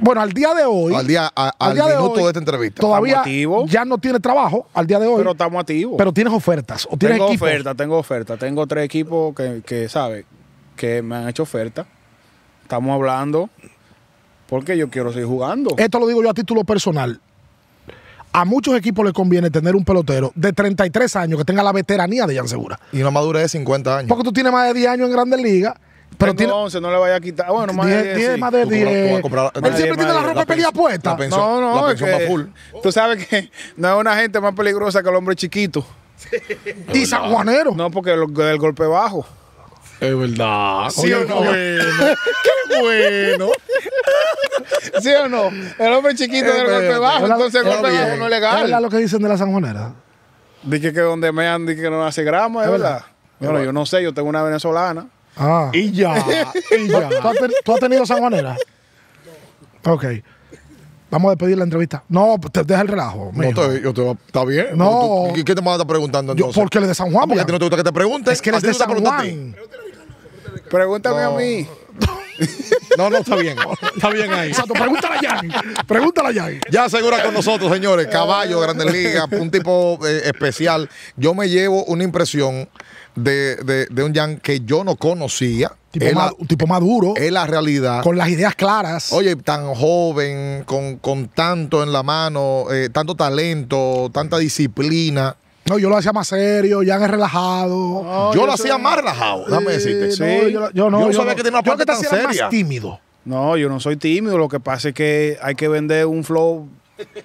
Speaker 1: Bueno, al día de hoy. Al día, al, día minuto de, hoy, de, esta entrevista. Todavía ya no tiene trabajo al día de hoy. Pero estamos activos. Pero tienes ofertas. O tienes tengo ofertas,
Speaker 2: tengo ofertas. Tengo tres equipos que, que ¿sabes? Que me han hecho ofertas. Estamos hablando porque yo quiero seguir jugando. Esto lo digo yo a título personal.
Speaker 1: A muchos equipos les conviene tener un pelotero de 33 años que tenga la veteranía de Jan Segura. Y una madurez de 50 años. Porque tú tienes más de 10 años en Grandes Ligas. Pero 11, no le vaya a quitar. Bueno, más de 10. 10 más de 10. Él
Speaker 2: siempre tiene la ropa pelea puesta. No, no, no, la es full. Tú sabes que no es una gente más peligrosa que el hombre chiquito. Y Y Juanero. No, porque el golpe bajo. Es verdad. ¿Sí o no? ¡Qué bueno! ¿Sí o no? El hombre chiquito del golpe bajo, entonces el golpe bajo no es legal. ¿Es verdad lo
Speaker 1: que dicen de la sanjuanera?
Speaker 2: Dije que donde me han, que no hace grama ¿es, verdad? Bueno, yo no sé, yo tengo una venezolana. Ah. Y ya. Y ya. ¿Tú, has, tenido sanjuanera?
Speaker 1: No. Ok. Vamos a despedir la entrevista. No, te deja el relajo. No, te, yo está bien. No. ¿Qué te vas a estar preguntando entonces? Yo porque le de San Juan. Ah, porque a ti no te gusta que te pregunte. Es que eres de San Juan.
Speaker 2: Pregúntame a mí.
Speaker 1: No, no, está bien. Está bien ahí. Exacto, pregúntala ya. a ya. Ya asegura con nosotros, señores. Caballo, Grande Liga, un tipo eh, especial. Yo me llevo una impresión de, de, un Yang que yo no conocía. Tipo, tipo maduro. Es la realidad. Con las ideas claras. Oye, tan joven, con, tanto en la mano, eh, tanto talento, tanta disciplina. No, yo lo hacía más serio, ya es relajado. yo, lo hacía más relajado, déjame decirte. Sí, yo, no, yo, sabía que tenía más tímido.
Speaker 2: No, yo no soy tímido. Lo que pasa es que hay que vender un flow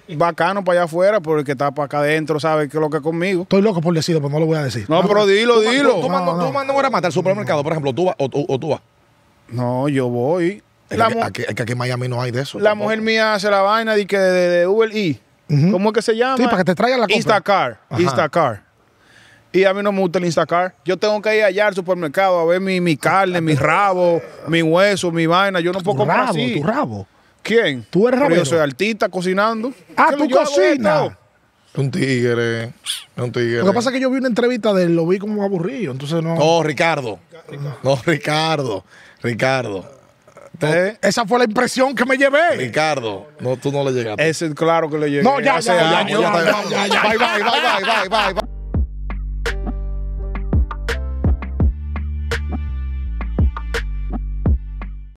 Speaker 2: bacano para allá afuera, porque está para acá adentro, sabe que es lo que es conmigo? Estoy loco por decirlo, pero no lo voy a decir. No, pero dilo, dilo. Tú, mandas
Speaker 1: no, a matar al supermercado, por ejemplo, tú vas, o, tú vas. No, yo voy.
Speaker 2: Es que, aquí, en Miami no hay de eso. La mujer mía hace la vaina de que de, de Uber y ¿Cómo es que se llama? para que te la Instacar. Instacar. Y a mí no me gusta el Instacar. Yo tengo que ir allá al supermercado a ver mi, carne, mi rabo, mi hueso, mi vaina. Yo no puedo comprar rabo, así. ¿Tu rabo? ¿Quién? Tú eres rabo. yo soy artista cocinando. Ah, tú cocinas.
Speaker 1: Un tigre, un tigre. Lo que pasa es que yo vi una entrevista de él, lo vi como aburrido, entonces no. No, Ricardo. Ricardo. No, Ricardo. Ricardo esa fue la impresión que me llevé. Ricardo, no, tú no le llegaste. Ese, claro que le llegué. No, ya, ya,